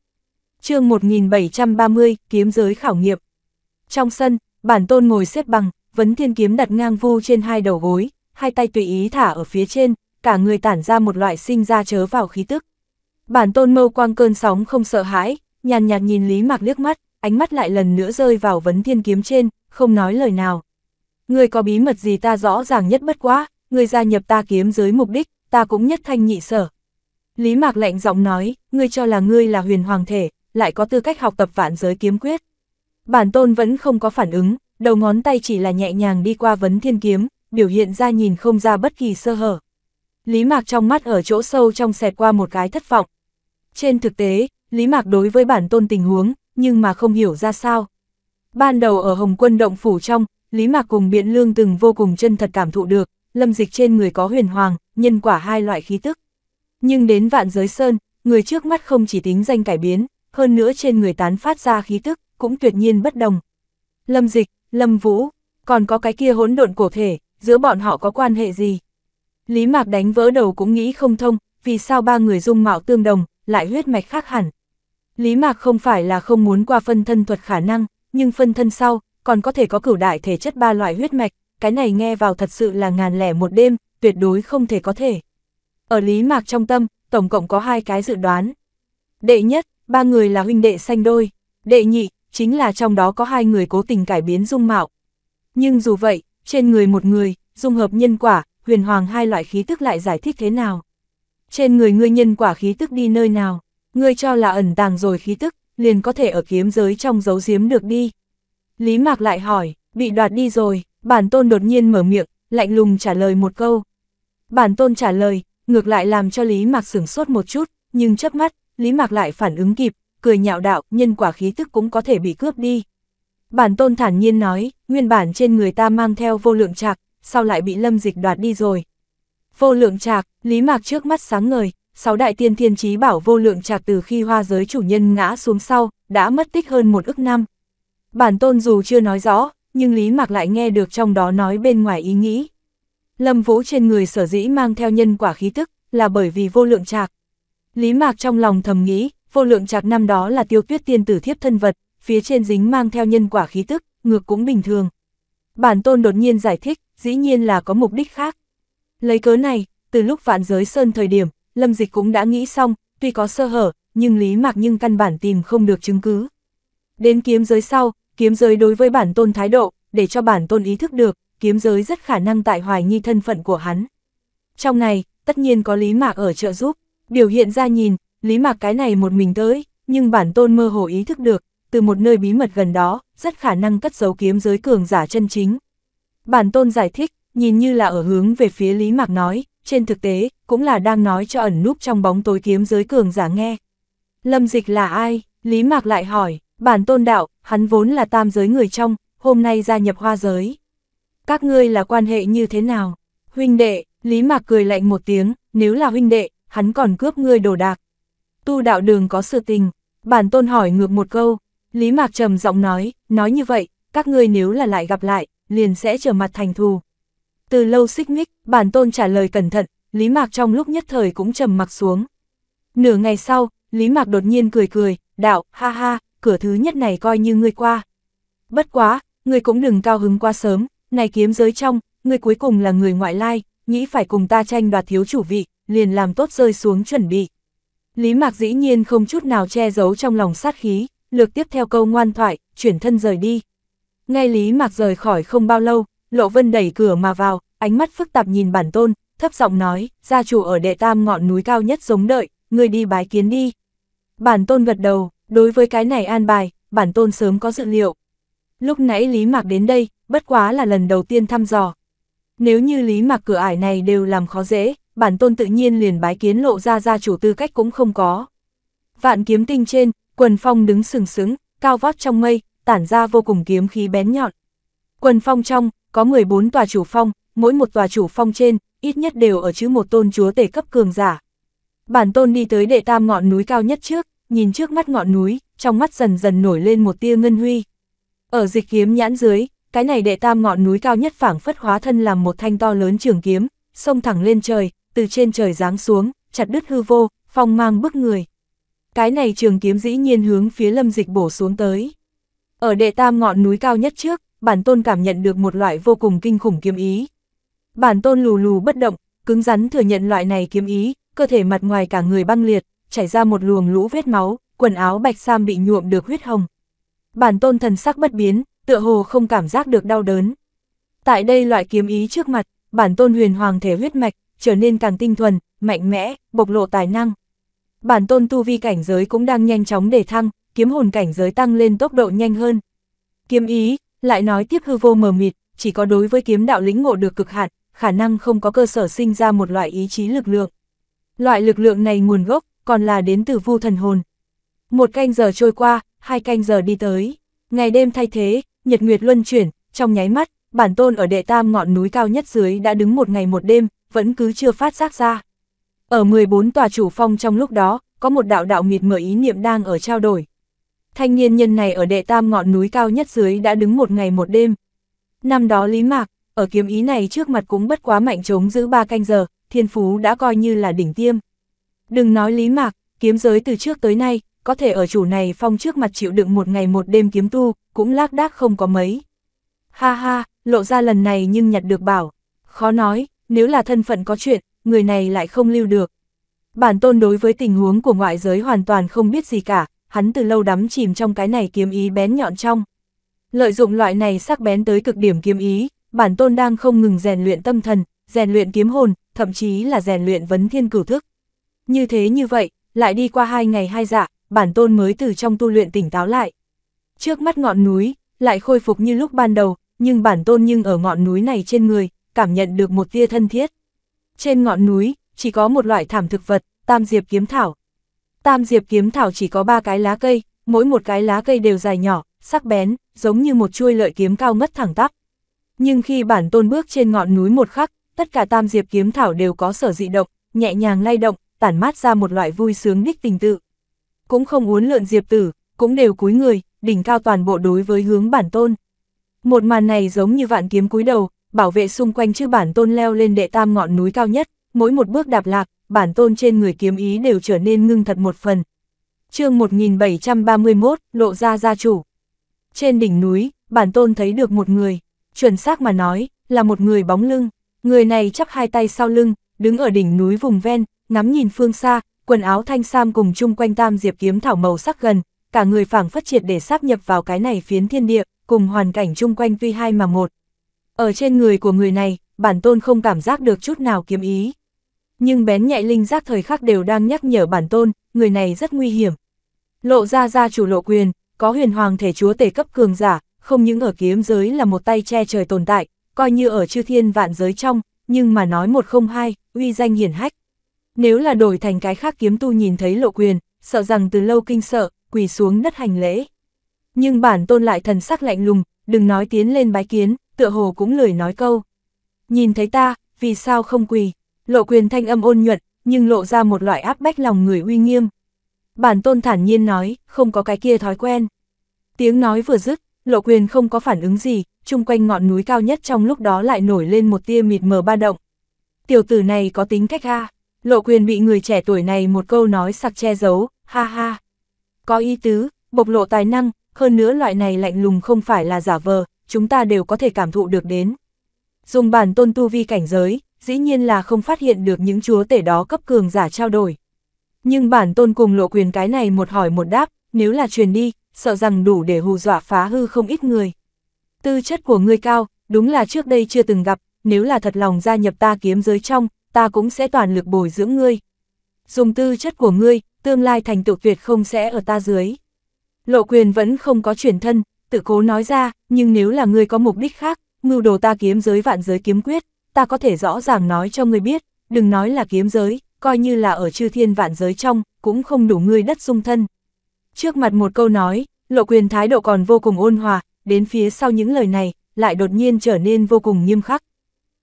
chương 1730, kiếm giới khảo nghiệm. Trong sân, bản tôn ngồi xếp bằng, vấn thiên kiếm đặt ngang vu trên hai đầu gối, hai tay tùy ý thả ở phía trên, cả người tản ra một loại sinh ra chớ vào khí tức. Bản tôn mâu quang cơn sóng không sợ hãi, nhàn nhạt nhìn Lý Mạc liếc mắt, ánh mắt lại lần nữa rơi vào vấn thiên kiếm trên, không nói lời nào. Người có bí mật gì ta rõ ràng nhất bất quá, người gia nhập ta kiếm giới mục đích, ta cũng nhất thanh nhị sở. Lý Mạc lạnh giọng nói, ngươi cho là ngươi là huyền hoàng thể, lại có tư cách học tập vạn giới kiếm quyết. Bản tôn vẫn không có phản ứng, đầu ngón tay chỉ là nhẹ nhàng đi qua vấn thiên kiếm, biểu hiện ra nhìn không ra bất kỳ sơ hở. Lý Mạc trong mắt ở chỗ sâu trong xẹt qua một cái thất vọng. Trên thực tế, Lý Mạc đối với bản tôn tình huống, nhưng mà không hiểu ra sao. Ban đầu ở Hồng Quân Động Phủ trong, Lý Mạc cùng Biện Lương từng vô cùng chân thật cảm thụ được, lâm dịch trên người có huyền hoàng, nhân quả hai loại khí tức. Nhưng đến vạn giới sơn, người trước mắt không chỉ tính danh cải biến, hơn nữa trên người tán phát ra khí tức, cũng tuyệt nhiên bất đồng. Lâm Dịch, Lâm Vũ, còn có cái kia hỗn độn cổ thể, giữa bọn họ có quan hệ gì? Lý Mạc đánh vỡ đầu cũng nghĩ không thông, vì sao ba người dung mạo tương đồng, lại huyết mạch khác hẳn. Lý Mạc không phải là không muốn qua phân thân thuật khả năng, nhưng phân thân sau, còn có thể có cửu đại thể chất ba loại huyết mạch, cái này nghe vào thật sự là ngàn lẻ một đêm, tuyệt đối không thể có thể. Ở Lý Mạc trong tâm, tổng cộng có hai cái dự đoán. Đệ nhất, ba người là huynh đệ sanh đôi, đệ nhị, chính là trong đó có hai người cố tình cải biến dung mạo. Nhưng dù vậy, trên người một người, dung hợp nhân quả, huyền hoàng hai loại khí tức lại giải thích thế nào? Trên người ngươi nhân quả khí tức đi nơi nào? Ngươi cho là ẩn tàng rồi khí tức, liền có thể ở kiếm giới trong giấu giếm được đi. Lý Mạc lại hỏi, bị đoạt đi rồi, bản tôn đột nhiên mở miệng, lạnh lùng trả lời một câu. Bản tôn trả lời, ngược lại làm cho Lý Mạc sửng sốt một chút, nhưng chớp mắt, Lý Mạc lại phản ứng kịp, cười nhạo đạo, nhân quả khí tức cũng có thể bị cướp đi. Bản tôn thản nhiên nói, nguyên bản trên người ta mang theo vô lượng trạc, sau lại bị lâm dịch đoạt đi rồi. Vô lượng trạc, Lý Mạc trước mắt sáng ngời, sáu đại tiên thiên trí bảo vô lượng trạc từ khi hoa giới chủ nhân ngã xuống sau, đã mất tích hơn một ức năm. Bản tôn dù chưa nói rõ, nhưng Lý Mạc lại nghe được trong đó nói bên ngoài ý nghĩ. Lâm Vũ trên người sở dĩ mang theo nhân quả khí tức, là bởi vì vô lượng trạc, Lý Mạc trong lòng thầm nghĩ, vô lượng trạc năm đó là tiêu tuyết tiên tử thiếp thân vật, phía trên dính mang theo nhân quả khí tức, ngược cũng bình thường. Bản tôn đột nhiên giải thích, dĩ nhiên là có mục đích khác. Lấy cớ này, từ lúc vạn giới sơn thời điểm, Lâm Dịch cũng đã nghĩ xong, tuy có sơ hở, nhưng Lý Mạc nhưng căn bản tìm không được chứng cứ. Đến kiếm giới sau, kiếm giới đối với bản tôn thái độ, để cho bản tôn ý thức được, kiếm giới rất khả năng tại hoài nghi thân phận của hắn. Trong này, tất nhiên có Lý Mạc ở trợ giúp điều hiện ra nhìn, Lý Mạc cái này một mình tới, nhưng bản tôn mơ hồ ý thức được, từ một nơi bí mật gần đó, rất khả năng cất giấu kiếm giới cường giả chân chính. Bản tôn giải thích, nhìn như là ở hướng về phía Lý Mạc nói, trên thực tế, cũng là đang nói cho ẩn núp trong bóng tối kiếm giới cường giả nghe. Lâm dịch là ai? Lý Mạc lại hỏi, bản tôn đạo, hắn vốn là tam giới người trong, hôm nay gia nhập hoa giới. Các ngươi là quan hệ như thế nào? Huynh đệ, Lý Mạc cười lạnh một tiếng, nếu là huynh đệ, hắn còn cướp ngươi đồ đạc. Tu đạo đường có sự tình, bản tôn hỏi ngược một câu, Lý Mạc trầm giọng nói, nói như vậy, các ngươi nếu là lại gặp lại, liền sẽ trở mặt thành thù. Từ lâu xích mích, bản tôn trả lời cẩn thận, Lý Mạc trong lúc nhất thời cũng trầm mặc xuống. Nửa ngày sau, Lý Mạc đột nhiên cười cười, đạo, ha ha, cửa thứ nhất này coi như ngươi qua. Bất quá, ngươi cũng đừng cao hứng qua sớm, này kiếm giới trong, ngươi cuối cùng là người ngoại lai, nghĩ phải cùng ta tranh đoạt thiếu chủ vị, liền làm tốt rơi xuống chuẩn bị. Lý Mạc dĩ nhiên không chút nào che giấu trong lòng sát khí, lược tiếp theo câu ngoan thoại, chuyển thân rời đi. Ngay Lý Mạc rời khỏi không bao lâu, Lộ Vân đẩy cửa mà vào, ánh mắt phức tạp nhìn bản tôn, thấp giọng nói, gia chủ ở đệ tam ngọn núi cao nhất giống đợi, người đi bái kiến đi. Bản tôn gật đầu, đối với cái này an bài, bản tôn sớm có dự liệu. Lúc nãy Lý Mạc đến đây, bất quá là lần đầu tiên thăm dò, nếu như lý mặc cửa ải này đều làm khó dễ, bản tôn tự nhiên liền bái kiến lộ ra ra chủ tư cách cũng không có. Vạn kiếm tinh trên, quần phong đứng sừng sững, cao vót trong mây, tản ra vô cùng kiếm khí bén nhọn. Quần phong trong, có 14 tòa chủ phong, mỗi một tòa chủ phong trên, ít nhất đều ở chữ một tôn chúa tể cấp cường giả. Bản tôn đi tới đệ tam ngọn núi cao nhất trước, nhìn trước mắt ngọn núi, trong mắt dần dần nổi lên một tia ngân huy. Ở dịch kiếm nhãn dưới, cái này đệ tam ngọn núi cao nhất phảng phất hóa thân làm một thanh to lớn trường kiếm, xông thẳng lên trời, từ trên trời giáng xuống, chặt đứt hư vô, phong mang bức người. Cái này trường kiếm dĩ nhiên hướng phía lâm dịch bổ xuống tới. Ở đệ tam ngọn núi cao nhất trước, bản tôn cảm nhận được một loại vô cùng kinh khủng kiếm ý. Bản tôn lù lù bất động, cứng rắn thừa nhận loại này kiếm ý, cơ thể mặt ngoài cả người băng liệt, chảy ra một luồng lũ vết máu, quần áo bạch sam bị nhuộm được huyết hồng. Bản tôn thần sắc bất biến, tựa hồ không cảm giác được đau đớn. Tại đây loại kiếm ý trước mặt, bản tôn huyền hoàng thể huyết mạch, trở nên càng tinh thuần, mạnh mẽ, bộc lộ tài năng. Bản tôn tu vi cảnh giới cũng đang nhanh chóng để thăng, kiếm hồn cảnh giới tăng lên tốc độ nhanh hơn. Kiếm ý, lại nói tiếp hư vô mờ mịt, chỉ có đối với kiếm đạo lĩnh ngộ được cực hạn, khả năng không có cơ sở sinh ra một loại ý chí lực lượng. Loại lực lượng này nguồn gốc, còn là đến từ vu thần hồn. Một canh giờ trôi qua, hai canh giờ đi tới, ngày đêm thay thế, nhật nguyệt luân chuyển, trong nháy mắt, bản tôn ở đệ tam ngọn núi cao nhất dưới đã đứng một ngày một đêm, vẫn cứ chưa phát giác ra. Ở 14 tòa chủ phong trong lúc đó, có một đạo đạo mịt mở ý niệm đang ở trao đổi. Thanh niên nhân này ở đệ tam ngọn núi cao nhất dưới đã đứng một ngày một đêm. Năm đó Lý Mạc, ở kiếm ý này trước mặt cũng bất quá mạnh chống giữ ba canh giờ, thiên phú đã coi như là đỉnh tiêm. Đừng nói Lý Mạc, kiếm giới từ trước tới nay, có thể ở chủ này phong trước mặt chịu đựng một ngày một đêm kiếm tu, cũng lác đác không có mấy. Ha ha, lộ ra lần này nhưng nhặt được bảo. Khó nói, nếu là thân phận có chuyện, người này lại không lưu được. Bản tôn đối với tình huống của ngoại giới hoàn toàn không biết gì cả, hắn từ lâu đắm chìm trong cái này kiếm ý bén nhọn trong. Lợi dụng loại này sắc bén tới cực điểm kiếm ý, bản tôn đang không ngừng rèn luyện tâm thần, rèn luyện kiếm hồn, thậm chí là rèn luyện vấn thiên cửu thức. Như thế như vậy, lại đi qua hai ngày hai dạ, bản tôn mới từ trong tu luyện tỉnh táo lại. Trước mắt ngọn núi, lại khôi phục như lúc ban đầu, nhưng bản tôn nhưng ở ngọn núi này trên người, cảm nhận được một tia thân thiết. Trên ngọn núi, chỉ có một loại thảm thực vật, tam diệp kiếm thảo. Tam diệp kiếm thảo chỉ có ba cái lá cây, mỗi một cái lá cây đều dài nhỏ, sắc bén, giống như một chuôi lợi kiếm cao ngất thẳng tắp. Nhưng khi bản tôn bước trên ngọn núi một khắc, tất cả tam diệp kiếm thảo đều có sở dị động, nhẹ nhàng lay động, tản mát ra một loại vui sướng đích tình tự cũng không uốn lượn diệp tử, cũng đều cúi người, đỉnh cao toàn bộ đối với hướng bản tôn. Một màn này giống như vạn kiếm cúi đầu, bảo vệ xung quanh chư bản tôn leo lên đệ tam ngọn núi cao nhất, mỗi một bước đạp lạc, bản tôn trên người kiếm ý đều trở nên ngưng thật một phần. chương 1731, lộ ra gia chủ. Trên đỉnh núi, bản tôn thấy được một người, chuẩn xác mà nói, là một người bóng lưng. Người này chắp hai tay sau lưng, đứng ở đỉnh núi vùng ven, ngắm nhìn phương xa, quần áo thanh sam cùng chung quanh tam diệp kiếm thảo màu sắc gần, cả người phảng phất triệt để sáp nhập vào cái này phiến thiên địa, cùng hoàn cảnh chung quanh tuy hai mà một. Ở trên người của người này, bản tôn không cảm giác được chút nào kiếm ý. Nhưng bén nhạy linh giác thời khắc đều đang nhắc nhở bản tôn, người này rất nguy hiểm. Lộ ra ra chủ lộ quyền, có huyền hoàng thể chúa tể cấp cường giả, không những ở kiếm giới là một tay che trời tồn tại, coi như ở chư thiên vạn giới trong, nhưng mà nói một không hai, uy danh hiển hách. Nếu là đổi thành cái khác kiếm tu nhìn thấy lộ quyền, sợ rằng từ lâu kinh sợ, quỳ xuống đất hành lễ. Nhưng bản tôn lại thần sắc lạnh lùng, đừng nói tiến lên bái kiến, tựa hồ cũng lười nói câu. Nhìn thấy ta, vì sao không quỳ? Lộ quyền thanh âm ôn nhuận, nhưng lộ ra một loại áp bách lòng người uy nghiêm. Bản tôn thản nhiên nói, không có cái kia thói quen. Tiếng nói vừa dứt, lộ quyền không có phản ứng gì, chung quanh ngọn núi cao nhất trong lúc đó lại nổi lên một tia mịt mờ ba động. Tiểu tử này có tính cách ha Lộ quyền bị người trẻ tuổi này một câu nói sặc che giấu, ha ha. Có ý tứ, bộc lộ tài năng, hơn nữa loại này lạnh lùng không phải là giả vờ, chúng ta đều có thể cảm thụ được đến. Dùng bản tôn tu vi cảnh giới, dĩ nhiên là không phát hiện được những chúa tể đó cấp cường giả trao đổi. Nhưng bản tôn cùng lộ quyền cái này một hỏi một đáp, nếu là truyền đi, sợ rằng đủ để hù dọa phá hư không ít người. Tư chất của ngươi cao, đúng là trước đây chưa từng gặp, nếu là thật lòng gia nhập ta kiếm giới trong, ta cũng sẽ toàn lực bồi dưỡng ngươi. Dùng tư chất của ngươi, tương lai thành tựu tuyệt không sẽ ở ta dưới. Lộ quyền vẫn không có chuyển thân, tự cố nói ra, nhưng nếu là ngươi có mục đích khác, mưu đồ ta kiếm giới vạn giới kiếm quyết, ta có thể rõ ràng nói cho ngươi biết, đừng nói là kiếm giới, coi như là ở chư thiên vạn giới trong, cũng không đủ ngươi đất dung thân. Trước mặt một câu nói, lộ quyền thái độ còn vô cùng ôn hòa, đến phía sau những lời này, lại đột nhiên trở nên vô cùng nghiêm khắc.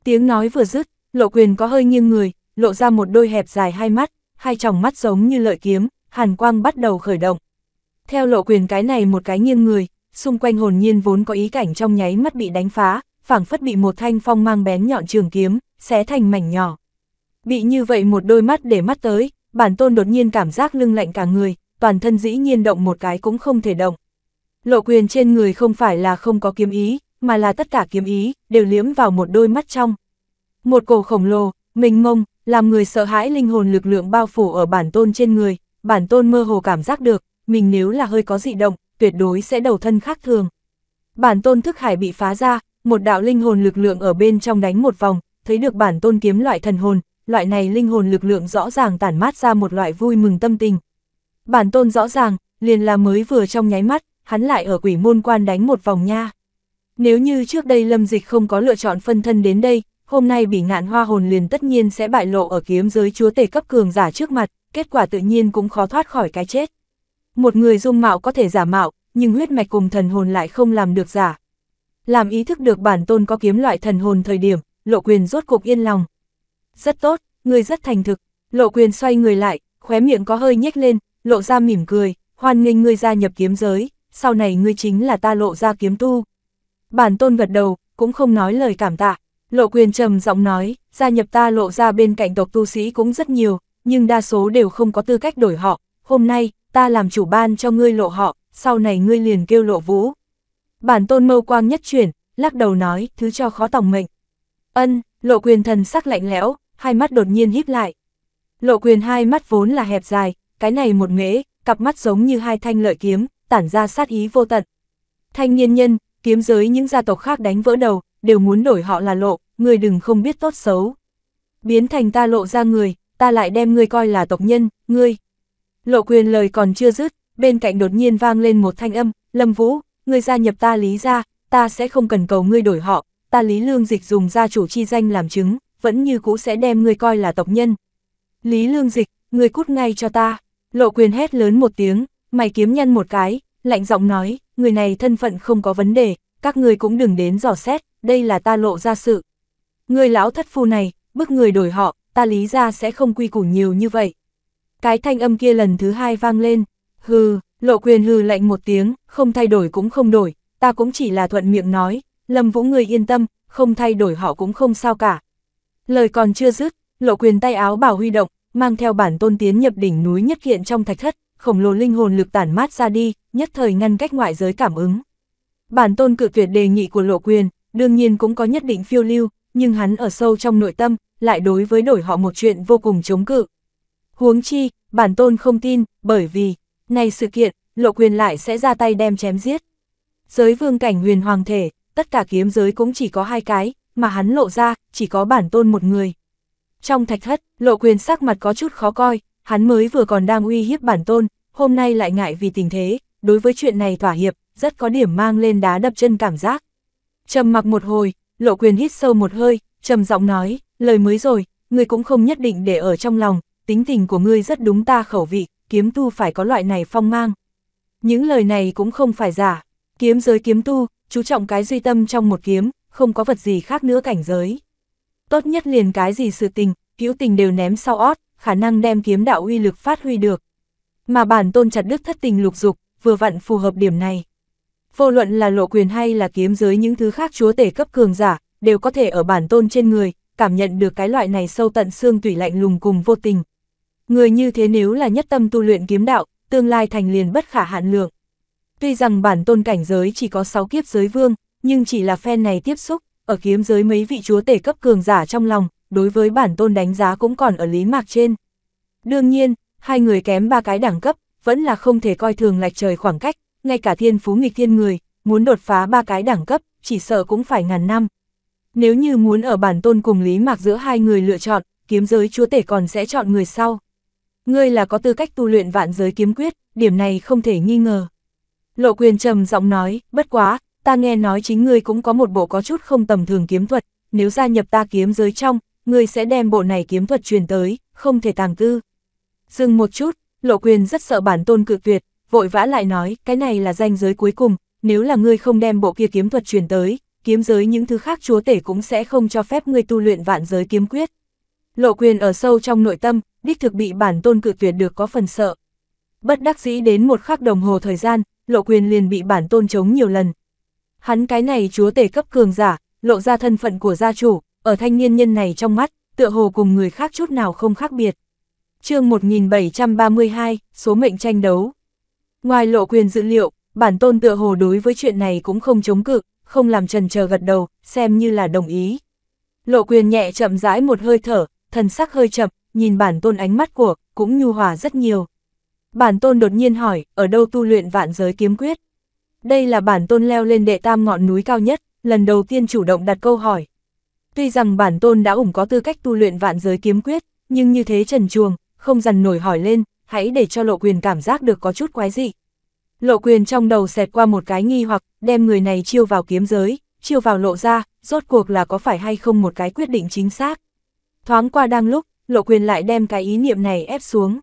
Tiếng nói vừa dứt, Lộ quyền có hơi nghiêng người, lộ ra một đôi hẹp dài hai mắt, hai tròng mắt giống như lợi kiếm, hàn quang bắt đầu khởi động. Theo lộ quyền cái này một cái nghiêng người, xung quanh hồn nhiên vốn có ý cảnh trong nháy mắt bị đánh phá, phảng phất bị một thanh phong mang bén nhọn trường kiếm, xé thành mảnh nhỏ. Bị như vậy một đôi mắt để mắt tới, bản tôn đột nhiên cảm giác lưng lạnh cả người, toàn thân dĩ nhiên động một cái cũng không thể động. Lộ quyền trên người không phải là không có kiếm ý, mà là tất cả kiếm ý, đều liếm vào một đôi mắt trong. Một cổ khổng lồ, mình mông, làm người sợ hãi linh hồn lực lượng bao phủ ở bản tôn trên người, bản tôn mơ hồ cảm giác được, mình nếu là hơi có dị động, tuyệt đối sẽ đầu thân khác thường. Bản tôn thức hải bị phá ra, một đạo linh hồn lực lượng ở bên trong đánh một vòng, thấy được bản tôn kiếm loại thần hồn, loại này linh hồn lực lượng rõ ràng tản mát ra một loại vui mừng tâm tình. Bản tôn rõ ràng, liền là mới vừa trong nháy mắt, hắn lại ở quỷ môn quan đánh một vòng nha. Nếu như trước đây lâm dịch không có lựa chọn phân thân đến đây, hôm nay bị ngạn hoa hồn liền tất nhiên sẽ bại lộ ở kiếm giới chúa tể cấp cường giả trước mặt, kết quả tự nhiên cũng khó thoát khỏi cái chết. Một người dung mạo có thể giả mạo, nhưng huyết mạch cùng thần hồn lại không làm được giả. Làm ý thức được bản tôn có kiếm loại thần hồn thời điểm, lộ quyền rốt cục yên lòng. Rất tốt, người rất thành thực, lộ quyền xoay người lại, khóe miệng có hơi nhếch lên, lộ ra mỉm cười, hoan nghênh ngươi gia nhập kiếm giới, sau này ngươi chính là ta lộ ra kiếm tu. Bản tôn gật đầu, cũng không nói lời cảm tạ. Lộ quyền trầm giọng nói, gia nhập ta lộ ra bên cạnh tộc tu sĩ cũng rất nhiều, nhưng đa số đều không có tư cách đổi họ, hôm nay, ta làm chủ ban cho ngươi lộ họ, sau này ngươi liền kêu lộ vũ. Bản tôn mâu quang nhất chuyển, lắc đầu nói, thứ cho khó tòng mệnh. Ân, lộ quyền thần sắc lạnh lẽo, hai mắt đột nhiên híp lại. Lộ quyền hai mắt vốn là hẹp dài, cái này một mễ, cặp mắt giống như hai thanh lợi kiếm, tản ra sát ý vô tận. Thanh niên nhân, kiếm giới những gia tộc khác đánh vỡ đầu, đều muốn đổi họ là lộ, người đừng không biết tốt xấu. Biến thành ta lộ ra người, ta lại đem ngươi coi là tộc nhân, ngươi. Lộ quyền lời còn chưa dứt, bên cạnh đột nhiên vang lên một thanh âm, Lâm Vũ, ngươi gia nhập ta lý ra, ta sẽ không cần cầu ngươi đổi họ, ta lý lương dịch dùng gia chủ chi danh làm chứng, vẫn như cũ sẽ đem ngươi coi là tộc nhân. Lý lương dịch, ngươi cút ngay cho ta, lộ quyền hét lớn một tiếng, mày kiếm nhân một cái, lạnh giọng nói, người này thân phận không có vấn đề, các người cũng đừng đến dò xét, đây là ta lộ ra sự. Người lão thất phu này, bức người đổi họ, ta lý ra sẽ không quy củ nhiều như vậy. Cái thanh âm kia lần thứ hai vang lên, hừ, lộ quyền hừ lạnh một tiếng, không thay đổi cũng không đổi, ta cũng chỉ là thuận miệng nói, lâm vũ người yên tâm, không thay đổi họ cũng không sao cả. Lời còn chưa dứt, lộ quyền tay áo bảo huy động, mang theo bản tôn tiến nhập đỉnh núi nhất hiện trong thạch thất, khổng lồ linh hồn lực tản mát ra đi, nhất thời ngăn cách ngoại giới cảm ứng. Bản tôn cự tuyệt đề nghị của lộ quyền, đương nhiên cũng có nhất định phiêu lưu, nhưng hắn ở sâu trong nội tâm, lại đối với đổi họ một chuyện vô cùng chống cự. Huống chi, bản tôn không tin, bởi vì, nay sự kiện, lộ quyền lại sẽ ra tay đem chém giết. Giới vương cảnh huyền hoàng thể, tất cả kiếm giới cũng chỉ có hai cái, mà hắn lộ ra, chỉ có bản tôn một người. Trong thạch thất, lộ quyền sắc mặt có chút khó coi, hắn mới vừa còn đang uy hiếp bản tôn, hôm nay lại ngại vì tình thế, đối với chuyện này thỏa hiệp, rất có điểm mang lên đá đập chân cảm giác. Trầm mặc một hồi, lộ quyền hít sâu một hơi, trầm giọng nói, lời mới rồi, ngươi cũng không nhất định để ở trong lòng, tính tình của ngươi rất đúng ta khẩu vị, kiếm tu phải có loại này phong mang. Những lời này cũng không phải giả, kiếm giới kiếm tu, chú trọng cái duy tâm trong một kiếm, không có vật gì khác nữa cảnh giới. Tốt nhất liền cái gì sự tình, hữu tình đều ném sau ót, khả năng đem kiếm đạo uy lực phát huy được. Mà bản tôn chặt đức thất tình lục dục, vừa vặn phù hợp điểm này. Vô luận là lộ quyền hay là kiếm giới những thứ khác chúa tể cấp cường giả, đều có thể ở bản tôn trên người, cảm nhận được cái loại này sâu tận xương tủy lạnh lùng cùng vô tình. Người như thế nếu là nhất tâm tu luyện kiếm đạo, tương lai thành liền bất khả hạn lượng. Tuy rằng bản tôn cảnh giới chỉ có 6 kiếp giới vương, nhưng chỉ là phen này tiếp xúc, ở kiếm giới mấy vị chúa tể cấp cường giả trong lòng, đối với bản tôn đánh giá cũng còn ở lý mạc trên. Đương nhiên, hai người kém ba cái đẳng cấp, vẫn là không thể coi thường lạch trời khoảng cách, ngay cả thiên phú nghịch thiên người, muốn đột phá ba cái đẳng cấp, chỉ sợ cũng phải ngàn năm. Nếu như muốn ở bản tôn cùng Lý Mạc giữa hai người lựa chọn, kiếm giới chúa tể còn sẽ chọn người sau. Ngươi là có tư cách tu luyện vạn giới kiếm quyết, điểm này không thể nghi ngờ. Lộ quyền trầm giọng nói, bất quá, ta nghe nói chính ngươi cũng có một bộ có chút không tầm thường kiếm thuật, nếu gia nhập ta kiếm giới trong, ngươi sẽ đem bộ này kiếm thuật truyền tới, không thể tàng tư. Dừng một chút, lộ quyền rất sợ bản tôn cự tuyệt, vội vã lại nói, cái này là danh giới cuối cùng, nếu là ngươi không đem bộ kia kiếm thuật truyền tới, kiếm giới những thứ khác chúa tể cũng sẽ không cho phép ngươi tu luyện vạn giới kiếm quyết. Lộ quyền ở sâu trong nội tâm, đích thực bị bản tôn cự tuyệt được có phần sợ. Bất đắc dĩ đến một khắc đồng hồ thời gian, lộ quyền liền bị bản tôn chống nhiều lần. Hắn cái này chúa tể cấp cường giả, lộ ra thân phận của gia chủ, ở thanh niên nhân này trong mắt, tựa hồ cùng người khác chút nào không khác biệt. chương 1732, số mệnh tranh đấu. Ngoài lộ quyền dữ liệu, bản tôn tựa hồ đối với chuyện này cũng không chống cự, không làm trần chờ gật đầu, xem như là đồng ý. Lộ quyền nhẹ chậm rãi một hơi thở, thần sắc hơi chậm, nhìn bản tôn ánh mắt của, cũng nhu hòa rất nhiều. Bản tôn đột nhiên hỏi, ở đâu tu luyện vạn giới kiếm quyết? Đây là bản tôn leo lên đệ tam ngọn núi cao nhất, lần đầu tiên chủ động đặt câu hỏi. Tuy rằng bản tôn đã ủng có tư cách tu luyện vạn giới kiếm quyết, nhưng như thế trần chuồng, không dằn nổi hỏi lên, hãy để cho lộ quyền cảm giác được có chút quái dị. Lộ quyền trong đầu xẹt qua một cái nghi hoặc, đem người này chiêu vào kiếm giới, chiêu vào lộ ra, rốt cuộc là có phải hay không một cái quyết định chính xác. Thoáng qua đang lúc, lộ quyền lại đem cái ý niệm này ép xuống.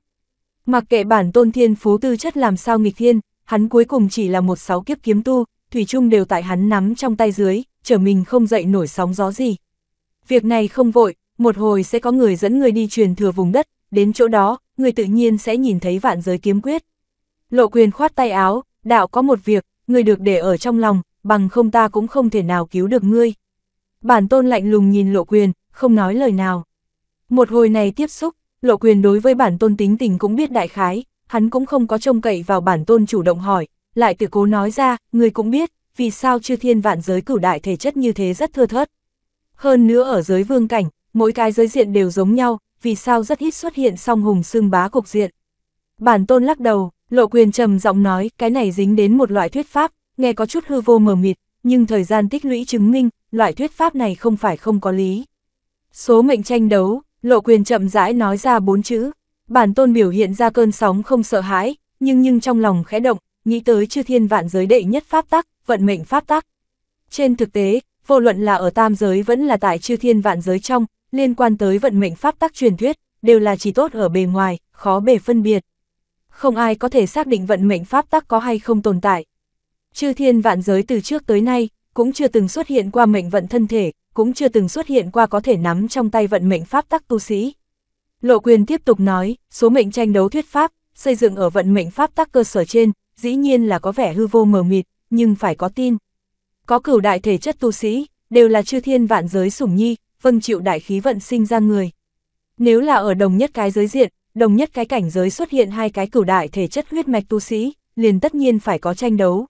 Mặc kệ bản tôn thiên phú tư chất làm sao nghịch thiên, hắn cuối cùng chỉ là một sáu kiếp kiếm tu, thủy chung đều tại hắn nắm trong tay dưới, trở mình không dậy nổi sóng gió gì. Việc này không vội, một hồi sẽ có người dẫn người đi truyền thừa vùng đất, đến chỗ đó, người tự nhiên sẽ nhìn thấy vạn giới kiếm quyết. Lộ quyền khoát tay áo, đạo có một việc, người được để ở trong lòng, bằng không ta cũng không thể nào cứu được ngươi. Bản tôn lạnh lùng nhìn lộ quyền, không nói lời nào. Một hồi này tiếp xúc, lộ quyền đối với bản tôn tính tình cũng biết đại khái, hắn cũng không có trông cậy vào bản tôn chủ động hỏi, lại tự cố nói ra, người cũng biết, vì sao chư thiên vạn giới cửu đại thể chất như thế rất thưa thớt. Hơn nữa ở giới vương cảnh, mỗi cái giới diện đều giống nhau, vì sao rất ít xuất hiện song hùng xương bá cục diện. Bản tôn lắc đầu, lộ quyền trầm giọng nói, cái này dính đến một loại thuyết pháp, nghe có chút hư vô mờ mịt, nhưng thời gian tích lũy chứng minh, loại thuyết pháp này không phải không có lý. Số mệnh tranh đấu, lộ quyền chậm rãi nói ra bốn chữ, bản tôn biểu hiện ra cơn sóng không sợ hãi, nhưng nhưng trong lòng khẽ động, nghĩ tới chư thiên vạn giới đệ nhất pháp tắc, vận mệnh pháp tắc. Trên thực tế, vô luận là ở tam giới vẫn là tại chư thiên vạn giới trong, liên quan tới vận mệnh pháp tắc truyền thuyết, đều là chỉ tốt ở bề ngoài, khó bề phân biệt. Không ai có thể xác định vận mệnh pháp tắc có hay không tồn tại. Chư thiên vạn giới từ trước tới nay, cũng chưa từng xuất hiện qua mệnh vận thân thể, cũng chưa từng xuất hiện qua có thể nắm trong tay vận mệnh pháp tắc tu sĩ. Lộ quyền tiếp tục nói, số mệnh tranh đấu thuyết pháp, xây dựng ở vận mệnh pháp tắc cơ sở trên, dĩ nhiên là có vẻ hư vô mờ mịt, nhưng phải có tin. Có cửu đại thể chất tu sĩ, đều là chư thiên vạn giới sủng nhi, vâng chịu đại khí vận sinh ra người. Nếu là ở đồng nhất cái giới diện, đồng nhất cái cảnh giới xuất hiện hai cái cửu đại thể chất huyết mạch tu sĩ, liền tất nhiên phải có tranh đấu.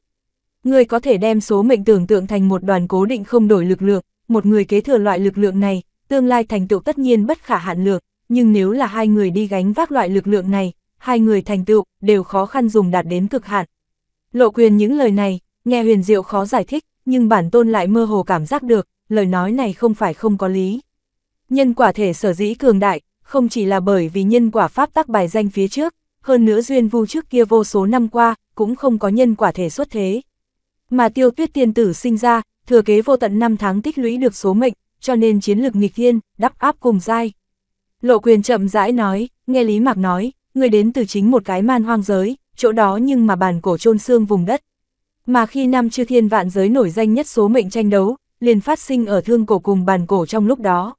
Người có thể đem số mệnh tưởng tượng thành một đoàn cố định không đổi lực lượng, một người kế thừa loại lực lượng này, tương lai thành tựu tất nhiên bất khả hạn lượng, nhưng nếu là hai người đi gánh vác loại lực lượng này, hai người thành tựu đều khó khăn dùng đạt đến cực hạn. Lộ quyền những lời này, nghe huyền diệu khó giải thích, nhưng bản tôn lại mơ hồ cảm giác được, lời nói này không phải không có lý. Nhân quả thể sở dĩ cường đại, không chỉ là bởi vì nhân quả pháp tắc bài danh phía trước, hơn nữa duyên vu trước kia vô số năm qua, cũng không có nhân quả thể xuất thế. Mà tiêu tuyết tiên tử sinh ra, thừa kế vô tận năm tháng tích lũy được số mệnh, cho nên chiến lược nghịch thiên, đắp áp cùng dai. Lộ quyền chậm rãi nói, nghe Lý Mạc nói, người đến từ chính một cái man hoang giới, chỗ đó nhưng mà bàn cổ chôn xương vùng đất. Mà khi năm chư thiên vạn giới nổi danh nhất số mệnh tranh đấu, liền phát sinh ở thương cổ cùng bàn cổ trong lúc đó.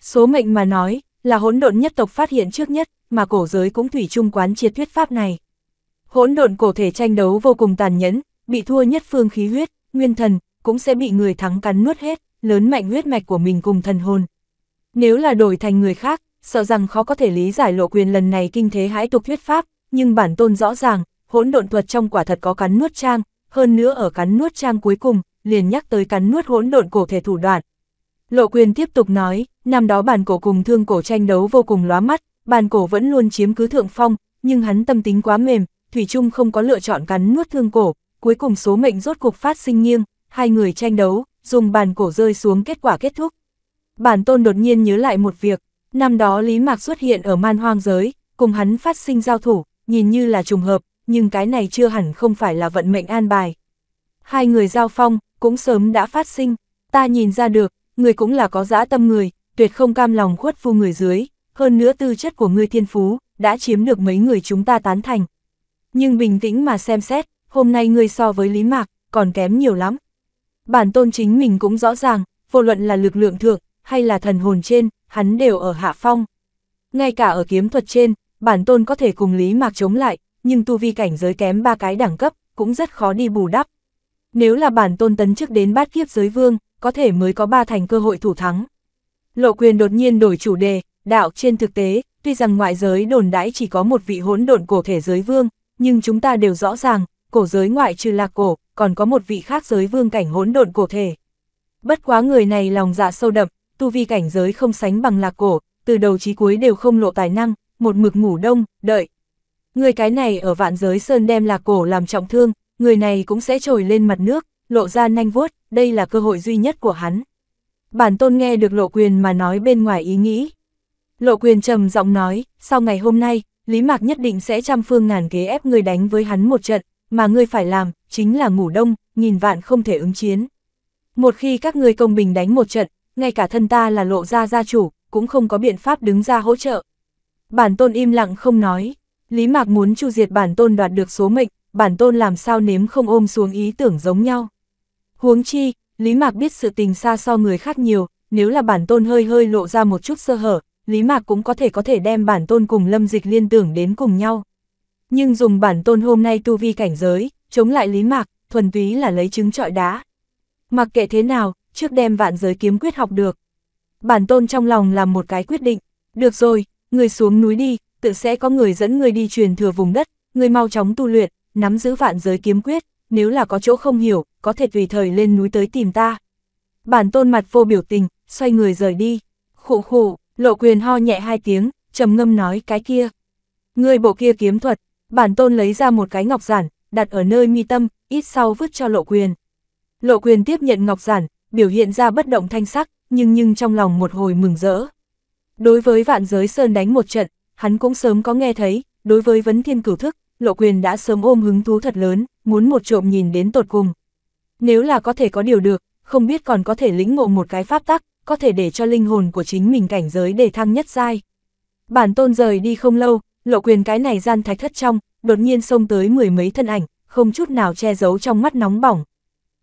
Số mệnh mà nói, là hỗn độn nhất tộc phát hiện trước nhất, mà cổ giới cũng thủy chung quán triệt thuyết pháp này. Hỗn độn cổ thể tranh đấu vô cùng tàn nhẫn, bị thua nhất phương khí huyết, nguyên thần, cũng sẽ bị người thắng cắn nuốt hết, lớn mạnh huyết mạch của mình cùng thần hồn. Nếu là đổi thành người khác, sợ rằng khó có thể lý giải lộ quyền lần này kinh thế hãi tục thuyết pháp, nhưng bản tôn rõ ràng, hỗn độn thuật trong quả thật có cắn nuốt trang, hơn nữa ở cắn nuốt trang cuối cùng, liền nhắc tới cắn nuốt hỗn độn cổ thể thủ đoạn. Lộ quyền tiếp tục nói, năm đó bàn cổ cùng thương cổ tranh đấu vô cùng lóa mắt, bàn cổ vẫn luôn chiếm cứ thượng phong, nhưng hắn tâm tính quá mềm, Thủy Trung không có lựa chọn cắn nuốt thương cổ, cuối cùng số mệnh rốt cuộc phát sinh nghiêng, hai người tranh đấu, dùng bàn cổ rơi xuống kết quả kết thúc. Bản tôn đột nhiên nhớ lại một việc, năm đó Lý Mạc xuất hiện ở man hoang giới, cùng hắn phát sinh giao thủ, nhìn như là trùng hợp, nhưng cái này chưa hẳn không phải là vận mệnh an bài. Hai người giao phong, cũng sớm đã phát sinh, ta nhìn ra được, người cũng là có dã tâm người, tuyệt không cam lòng khuất phu người dưới, hơn nữa tư chất của ngươi thiên phú, đã chiếm được mấy người chúng ta tán thành. Nhưng bình tĩnh mà xem xét, hôm nay ngươi so với Lý Mạc, còn kém nhiều lắm. Bản tôn chính mình cũng rõ ràng, vô luận là lực lượng thượng, hay là thần hồn trên, hắn đều ở hạ phong. Ngay cả ở kiếm thuật trên, bản tôn có thể cùng Lý Mạc chống lại, nhưng tu vi cảnh giới kém ba cái đẳng cấp, cũng rất khó đi bù đắp. Nếu là bản tôn tấn chức đến bát kiếp giới vương, có thể mới có ba thành cơ hội thủ thắng. Lộ quyền đột nhiên đổi chủ đề, đạo trên thực tế, tuy rằng ngoại giới đồn đãi chỉ có một vị hỗn độn cổ thể giới vương, nhưng chúng ta đều rõ ràng, cổ giới ngoại trừ lạc cổ, còn có một vị khác giới vương cảnh hỗn độn cổ thể. Bất quá người này lòng dạ sâu đậm, tu vi cảnh giới không sánh bằng lạc cổ, từ đầu chí cuối đều không lộ tài năng, một mực ngủ đông, đợi. Người cái này ở vạn giới sơn đem lạc cổ làm trọng thương, người này cũng sẽ trồi lên mặt nước, lộ ra nanh vuốt, đây là cơ hội duy nhất của hắn. Bản tôn nghe được lộ quyền mà nói bên ngoài ý nghĩ. Lộ quyền trầm giọng nói, sau ngày hôm nay, Lý Mạc nhất định sẽ trăm phương ngàn kế ép người đánh với hắn một trận, mà người phải làm, chính là ngủ đông, nghìn vạn không thể ứng chiến. Một khi các ngươi công bình đánh một trận, ngay cả thân ta là lộ ra gia chủ, cũng không có biện pháp đứng ra hỗ trợ. Bản tôn im lặng không nói, Lý Mạc muốn chu diệt bản tôn đoạt được số mệnh, bản tôn làm sao nếm không ôm xuống ý tưởng giống nhau. Huống chi, Lý Mạc biết sự tình xa so người khác nhiều, nếu là bản tôn hơi hơi lộ ra một chút sơ hở, Lý Mạc cũng có thể có thể đem bản tôn cùng lâm dịch liên tưởng đến cùng nhau. Nhưng dùng bản tôn hôm nay tu vi cảnh giới, chống lại Lý Mạc, thuần túy là lấy trứng trọi đá. Mặc kệ thế nào, trước đem vạn giới kiếm quyết học được. Bản tôn trong lòng làm một cái quyết định, được rồi, người xuống núi đi, tự sẽ có người dẫn người đi truyền thừa vùng đất, người mau chóng tu luyện, nắm giữ vạn giới kiếm quyết, nếu là có chỗ không hiểu, có thể tùy thời lên núi tới tìm ta. Bản tôn mặt vô biểu tình, xoay người rời đi. Khụ khụ, lộ quyền ho nhẹ hai tiếng, trầm ngâm nói cái kia. Người bộ kia kiếm thuật, bản tôn lấy ra một cái ngọc giản, đặt ở nơi mi tâm, ít sau vứt cho lộ quyền. Lộ quyền tiếp nhận ngọc giản, biểu hiện ra bất động thanh sắc, nhưng nhưng trong lòng một hồi mừng rỡ. Đối với vạn giới sơn đánh một trận, hắn cũng sớm có nghe thấy, đối với vấn thiên cửu thức, Lộ Quyền đã sớm ôm hứng thú thật lớn, muốn một trộm nhìn đến tột cùng. Nếu là có thể có điều được, không biết còn có thể lĩnh ngộ một cái pháp tắc, có thể để cho linh hồn của chính mình cảnh giới để thăng nhất giai. Bản tôn rời đi không lâu, Lộ Quyền cái này gian thạch thất trong, đột nhiên xông tới mười mấy thân ảnh, không chút nào che giấu trong mắt nóng bỏng.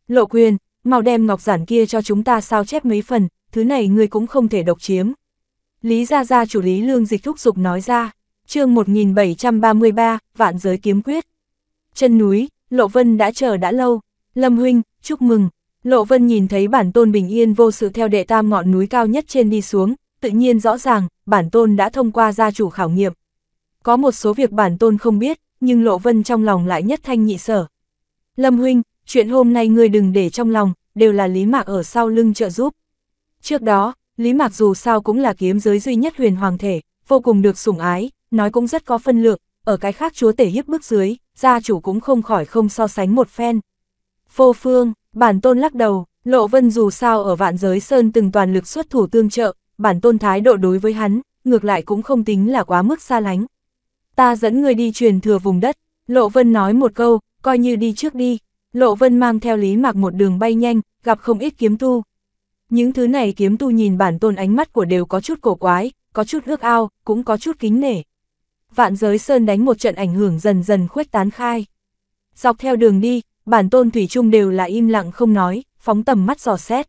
Lộ Quyền, mau đem ngọc giản kia cho chúng ta sao chép mấy phần, thứ này ngươi cũng không thể độc chiếm. Lý Gia Gia chủ lý lương dịch thúc giục nói ra chương 1733, Vạn Giới Kiếm Quyết. Chân núi, Lộ Vân đã chờ đã lâu. Lâm Huynh, chúc mừng. Lộ Vân nhìn thấy bản tôn bình yên vô sự theo đệ tam ngọn núi cao nhất trên đi xuống, tự nhiên rõ ràng, bản tôn đã thông qua gia chủ khảo nghiệm. Có một số việc bản tôn không biết, nhưng Lộ Vân trong lòng lại nhất thanh nhị sở. Lâm Huynh, chuyện hôm nay ngươi đừng để trong lòng, đều là Lý Mạc ở sau lưng trợ giúp. Trước đó, Lý Mạc dù sao cũng là kiếm giới duy nhất huyền hoàng thể, vô cùng được sủng ái, nói cũng rất có phân lượng, ở cái khác chúa tể hiếp bước dưới, gia chủ cũng không khỏi không so sánh một phen. Phô phương, bản tôn lắc đầu, Lộ Vân dù sao ở vạn giới sơn từng toàn lực xuất thủ tương trợ, bản tôn thái độ đối với hắn, ngược lại cũng không tính là quá mức xa lánh. Ta dẫn người đi truyền thừa vùng đất, Lộ Vân nói một câu, coi như đi trước đi, Lộ Vân mang theo Lý Mạc một đường bay nhanh, gặp không ít kiếm tu. Những thứ này kiếm tu nhìn bản tôn ánh mắt của đều có chút cổ quái, có chút ước ao, cũng có chút kính nể vạn giới sơn đánh một trận ảnh hưởng dần dần khuếch tán khai. Dọc theo đường đi, bản tôn Thủy Trung đều là im lặng không nói, phóng tầm mắt dò xét.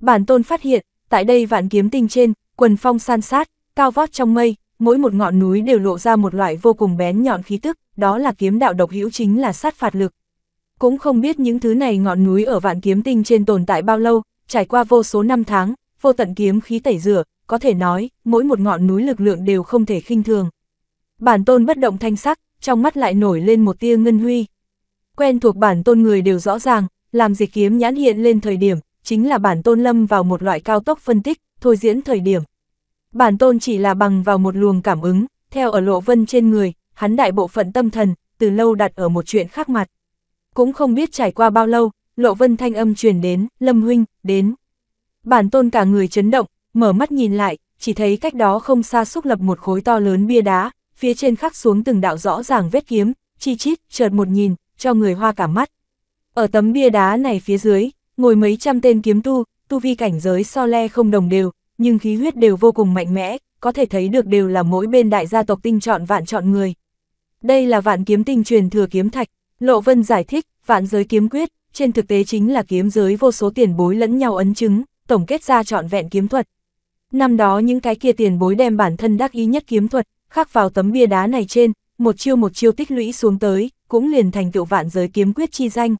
Bản tôn phát hiện, tại đây vạn kiếm tinh trên, quần phong san sát, cao vót trong mây, mỗi một ngọn núi đều lộ ra một loại vô cùng bén nhọn khí tức, đó là kiếm đạo độc hữu chính là sát phạt lực. Cũng không biết những thứ này ngọn núi ở vạn kiếm tinh trên tồn tại bao lâu, trải qua vô số năm tháng, vô tận kiếm khí tẩy rửa, có thể nói, mỗi một ngọn núi lực lượng đều không thể khinh thường. Bản tôn bất động thanh sắc, trong mắt lại nổi lên một tia ngân huy. Quen thuộc bản tôn người đều rõ ràng, làm dịch kiếm nhãn hiện lên thời điểm, chính là bản tôn lâm vào một loại cao tốc phân tích, thôi diễn thời điểm. Bản tôn chỉ là bằng vào một luồng cảm ứng, theo ở lộ vân trên người, hắn đại bộ phận tâm thần, từ lâu đặt ở một chuyện khác mặt. Cũng không biết trải qua bao lâu, lộ vân thanh âm truyền đến, lâm huynh, đến. Bản tôn cả người chấn động, mở mắt nhìn lại, chỉ thấy cách đó không xa xúc lập một khối to lớn bia đá, phía trên khắc xuống từng đạo rõ ràng vết kiếm, chi chít, chợt một nhìn, cho người hoa cả mắt. Ở tấm bia đá này phía dưới, ngồi mấy trăm tên kiếm tu, tu vi cảnh giới so le không đồng đều, nhưng khí huyết đều vô cùng mạnh mẽ, có thể thấy được đều là mỗi bên đại gia tộc tinh chọn vạn chọn người. Đây là vạn kiếm tinh truyền thừa kiếm thạch, Lộ Vân giải thích, vạn giới kiếm quyết, trên thực tế chính là kiếm giới vô số tiền bối lẫn nhau ấn chứng, tổng kết ra trọn vẹn kiếm thuật. Năm đó những cái kia tiền bối đem bản thân đắc ý nhất kiếm thuật, khắc vào tấm bia đá này trên, một chiêu một chiêu tích lũy xuống tới, cũng liền thành tựu vạn giới kiếm quyết chi danh.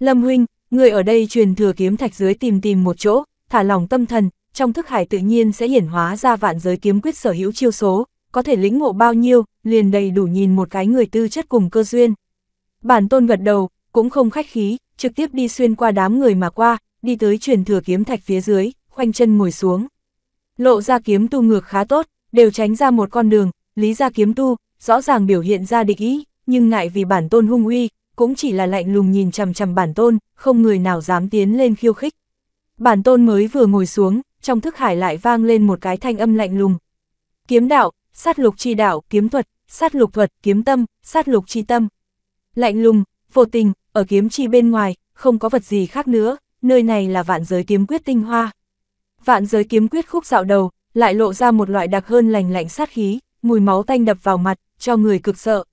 Lâm huynh, người ở đây truyền thừa kiếm thạch dưới tìm tìm một chỗ, thả lòng tâm thần, trong thức hải tự nhiên sẽ hiển hóa ra vạn giới kiếm quyết sở hữu chiêu số, có thể lĩnh ngộ bao nhiêu, liền đầy đủ nhìn một cái người tư chất cùng cơ duyên. Bản tôn gật đầu, cũng không khách khí, trực tiếp đi xuyên qua đám người mà qua, đi tới truyền thừa kiếm thạch phía dưới, khoanh chân ngồi xuống. Lộ ra kiếm tu ngược khá tốt, đều tránh ra một con đường, lý gia kiếm tu, rõ ràng biểu hiện ra địch ý, nhưng ngại vì bản tôn hung uy, cũng chỉ là lạnh lùng nhìn chằm chằm bản tôn, không người nào dám tiến lên khiêu khích. Bản tôn mới vừa ngồi xuống, trong thức hải lại vang lên một cái thanh âm lạnh lùng. Kiếm đạo, sát lục chi đạo, kiếm thuật, sát lục thuật, kiếm tâm, sát lục chi tâm. Lạnh lùng, vô tình, ở kiếm chi bên ngoài, không có vật gì khác nữa, nơi này là vạn giới kiếm quyết tinh hoa. Vạn giới kiếm quyết khúc dạo đầu, lại lộ ra một loại đặc hơn lành lạnh sát khí, mùi máu tanh đập vào mặt, cho người cực sợ.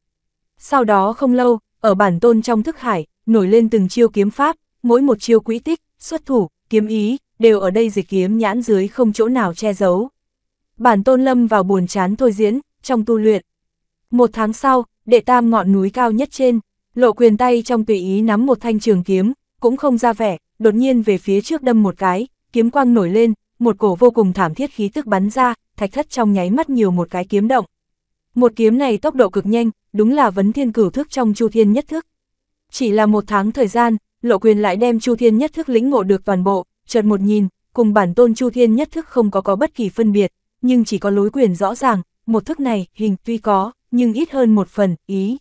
Sau đó không lâu, ở bản tôn trong thức hải, nổi lên từng chiêu kiếm pháp, mỗi một chiêu quỹ tích, xuất thủ, kiếm ý, đều ở đây dịch kiếm nhãn dưới không chỗ nào che giấu. Bản tôn lâm vào buồn chán thôi diễn, trong tu luyện. Một tháng sau, đệ tam ngọn núi cao nhất trên, lộ quyền tay trong tùy ý nắm một thanh trường kiếm, cũng không ra vẻ, đột nhiên về phía trước đâm một cái, kiếm quang nổi lên, một cổ vô cùng thảm thiết khí tức bắn ra, thạch thất trong nháy mắt nhiều một cái kiếm động. Một kiếm này tốc độ cực nhanh, đúng là vấn thiên cửu thức trong chu thiên nhất thức. Chỉ là một tháng thời gian, lộ quyền lại đem chu thiên nhất thức lĩnh ngộ được toàn bộ, chợt một nhìn, cùng bản tôn chu thiên nhất thức không có có bất kỳ phân biệt, nhưng chỉ có lối quyền rõ ràng, một thức này, hình tuy có, nhưng ít hơn một phần, ý.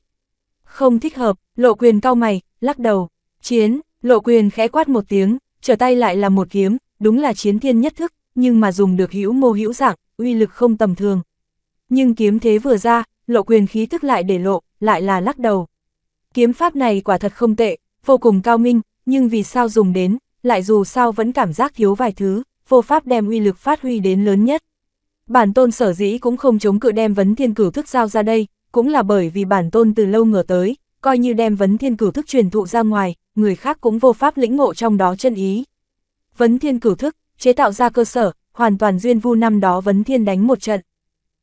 Không thích hợp, lộ quyền cao mày, lắc đầu, chiến, lộ quyền khẽ quát một tiếng, trở tay lại là một kiếm, đúng là chiến thiên nhất thức, nhưng mà dùng được hữu mô hữu dạng, uy lực không tầm thường. Nhưng kiếm thế vừa ra, lộ quyền khí thức lại để lộ, lại là lắc đầu. Kiếm pháp này quả thật không tệ, vô cùng cao minh, nhưng vì sao dùng đến, lại dù sao vẫn cảm giác thiếu vài thứ, vô pháp đem uy lực phát huy đến lớn nhất. Bản tôn sở dĩ cũng không chống cự đem vấn thiên cửu thức giao ra đây, cũng là bởi vì bản tôn từ lâu ngờ tới, coi như đem vấn thiên cửu thức truyền thụ ra ngoài, người khác cũng vô pháp lĩnh ngộ trong đó chân ý vấn thiên cửu thức, chế tạo ra cơ sở, hoàn toàn duyên vu năm đó vấn thiên đánh một trận.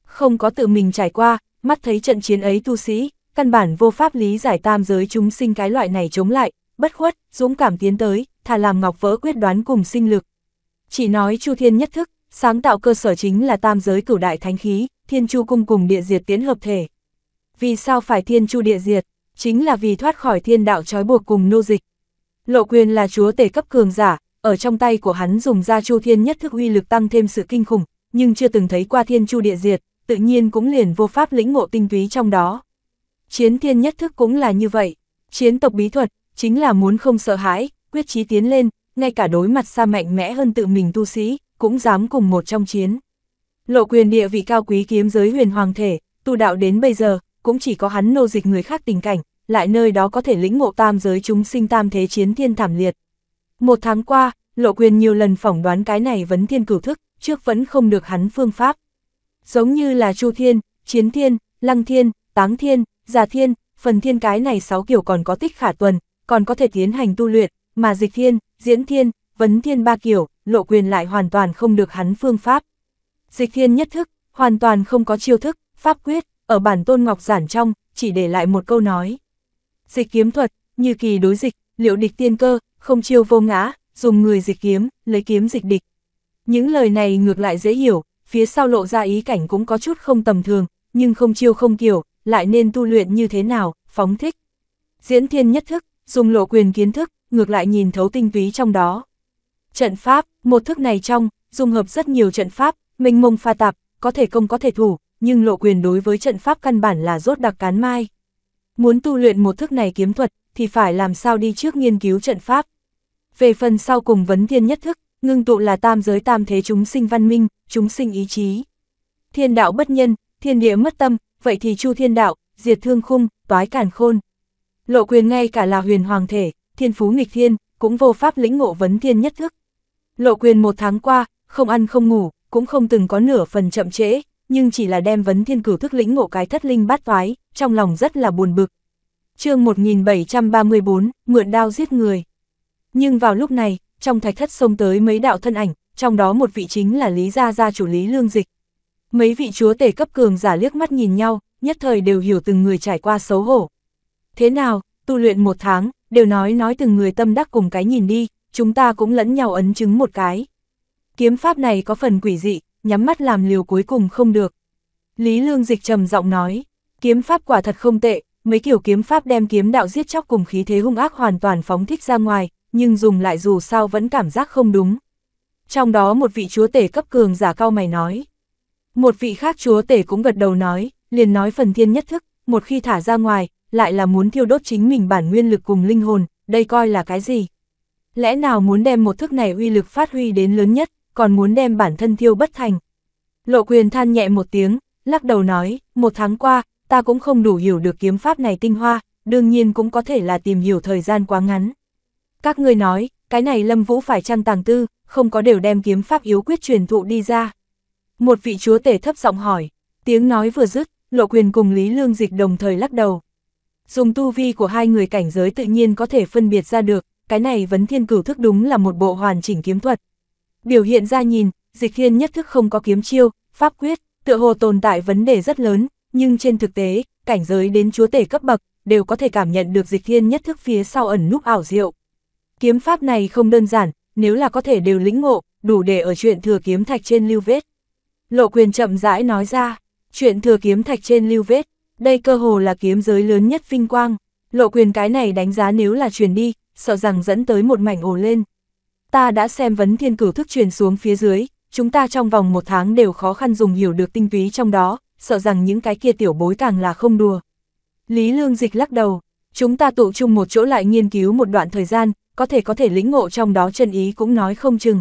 Không có tự mình trải qua, mắt thấy trận chiến ấy tu sĩ, căn bản vô pháp lý giải tam giới chúng sinh cái loại này chống lại, bất khuất, dũng cảm tiến tới, thà làm ngọc vỡ quyết đoán cùng sinh lực. Chỉ nói Chu Thiên nhất thức, sáng tạo cơ sở chính là tam giới cửu đại thánh khí, Thiên Chu cung cùng địa diệt tiến hợp thể. Vì sao phải Thiên Chu địa diệt? Chính là vì thoát khỏi thiên đạo trói buộc cùng nô dịch. Lộ quyền là chúa tể cấp cường giả, ở trong tay của hắn dùng ra chu thiên nhất thức uy lực tăng thêm sự kinh khủng, nhưng chưa từng thấy qua thiên chu địa diệt, tự nhiên cũng liền vô pháp lĩnh ngộ tinh túy trong đó. Chiến thiên nhất thức cũng là như vậy, chiến tộc bí thuật, chính là muốn không sợ hãi, quyết chí tiến lên, ngay cả đối mặt xa mạnh mẽ hơn tự mình tu sĩ, cũng dám cùng một trong chiến. Lộ quyền địa vị cao quý kiếm giới huyền hoàng thể, tu đạo đến bây giờ, cũng chỉ có hắn nô dịch người khác tình cảnh, lại nơi đó có thể lĩnh ngộ tam giới chúng sinh tam thế chiến thiên thảm liệt. Một tháng qua, Lộ Quyền nhiều lần phỏng đoán cái này vấn thiên cửu thức, trước vẫn không được hắn phương pháp. Giống như là Chu Thiên, Chiến Thiên, Lăng Thiên, Táng Thiên, Già Thiên, Phần Thiên cái này 6 kiểu còn có tích khả tuần, còn có thể tiến hành tu luyện, mà Dịch Thiên, Diễn Thiên, Vấn Thiên ba kiểu, Lộ Quyền lại hoàn toàn không được hắn phương pháp. Dịch Thiên nhất thức, hoàn toàn không có chiêu thức, pháp quyết, ở bản tôn ngọc giản trong, chỉ để lại một câu nói. Dịch kiếm thuật, như kỳ đối dịch, liệu địch tiên cơ, không chiêu vô ngã, dùng người dịch kiếm, lấy kiếm dịch địch. Những lời này ngược lại dễ hiểu, phía sau lộ ra ý cảnh cũng có chút không tầm thường, nhưng không chiêu không kiểu, lại nên tu luyện như thế nào, phóng thích. Diễn thiên nhất thức, dùng lộ quyền kiến thức, ngược lại nhìn thấu tinh túy trong đó. Trận pháp, một thức này trong, dùng hợp rất nhiều trận pháp, mênh mông pha tạp, có thể công có thể thủ, nhưng lộ quyền đối với trận pháp căn bản là rốt đặc cán mai. Muốn tu luyện một thức này kiếm thuật, thì phải làm sao đi trước nghiên cứu trận pháp. Về phần sau cùng vấn thiên nhất thức, ngưng tụ là tam giới tam thế chúng sinh văn minh, chúng sinh ý chí. Thiên đạo bất nhân, thiên địa mất tâm, vậy thì chu thiên đạo, diệt thương khung, toái cản khôn. Lộ quyền ngay cả là huyền hoàng thể, thiên phú nghịch thiên, cũng vô pháp lĩnh ngộ vấn thiên nhất thức. Lộ quyền một tháng qua, không ăn không ngủ, cũng không từng có nửa phần chậm trễ, nhưng chỉ là đem vấn thiên cửu thức lĩnh ngộ cái thất linh bát toái, trong lòng rất là buồn bực. chương 1734, mượn đao giết người. Nhưng vào lúc này, trong thạch thất xông tới mấy đạo thân ảnh, trong đó một vị chính là Lý Gia Gia chủ Lý Lương Dịch. Mấy vị chúa tể cấp cường giả liếc mắt nhìn nhau, nhất thời đều hiểu từng người trải qua xấu hổ. Thế nào, tu luyện một tháng, đều nói nói từng người tâm đắc cùng cái nhìn đi, chúng ta cũng lẫn nhau ấn chứng một cái. Kiếm pháp này có phần quỷ dị, nhắm mắt làm liều cuối cùng không được. Lý Lương Dịch trầm giọng nói, kiếm pháp quả thật không tệ, mấy kiểu kiếm pháp đem kiếm đạo giết chóc cùng khí thế hung ác hoàn toàn phóng thích ra ngoài, nhưng dùng lại dù sao vẫn cảm giác không đúng. Trong đó một vị chúa tể cấp cường giả cao mày nói. Một vị khác chúa tể cũng gật đầu nói, liền nói phần thiên nhất thức, một khi thả ra ngoài, lại là muốn thiêu đốt chính mình bản nguyên lực cùng linh hồn, đây coi là cái gì? Lẽ nào muốn đem một thức này uy lực phát huy đến lớn nhất, còn muốn đem bản thân thiêu bất thành? Lộ quyền than nhẹ một tiếng, lắc đầu nói, một tháng qua, ta cũng không đủ hiểu được kiếm pháp này tinh hoa, đương nhiên cũng có thể là tìm hiểu thời gian quá ngắn. Các ngươi nói, cái này Lâm Vũ phải chăng tàng tư, không có đều đem kiếm pháp yếu quyết truyền thụ đi ra. Một vị chúa tể thấp giọng hỏi, tiếng nói vừa dứt, Lộ Quyền cùng Lý Lương Dịch đồng thời lắc đầu. Dùng tu vi của hai người cảnh giới tự nhiên có thể phân biệt ra được, cái này vấn thiên cửu thức đúng là một bộ hoàn chỉnh kiếm thuật. Biểu hiện ra nhìn, Dịch Hiên nhất thức không có kiếm chiêu, pháp quyết, tựa hồ tồn tại vấn đề rất lớn, nhưng trên thực tế, cảnh giới đến chúa tể cấp bậc, đều có thể cảm nhận được Dịch Hiên nhất thức phía sau ẩn núp ảo diệu. Kiếm pháp này không đơn giản, nếu là có thể đều lĩnh ngộ, đủ để ở chuyện thừa kiếm thạch trên lưu vết. Lộ quyền chậm rãi nói ra, chuyện thừa kiếm thạch trên lưu vết, đây cơ hồ là kiếm giới lớn nhất vinh quang, lộ quyền cái này đánh giá nếu là truyền đi, sợ rằng dẫn tới một mảnh ồ lên. Ta đã xem vấn thiên cửu thức truyền xuống phía dưới, chúng ta trong vòng một tháng đều khó khăn dùng hiểu được tinh túy trong đó, sợ rằng những cái kia tiểu bối càng là không đùa. Lý Lương Dịch lắc đầu, chúng ta tụ chung một chỗ lại nghiên cứu một đoạn thời gian, có thể có thể lĩnh ngộ trong đó chân ý cũng nói không chừng.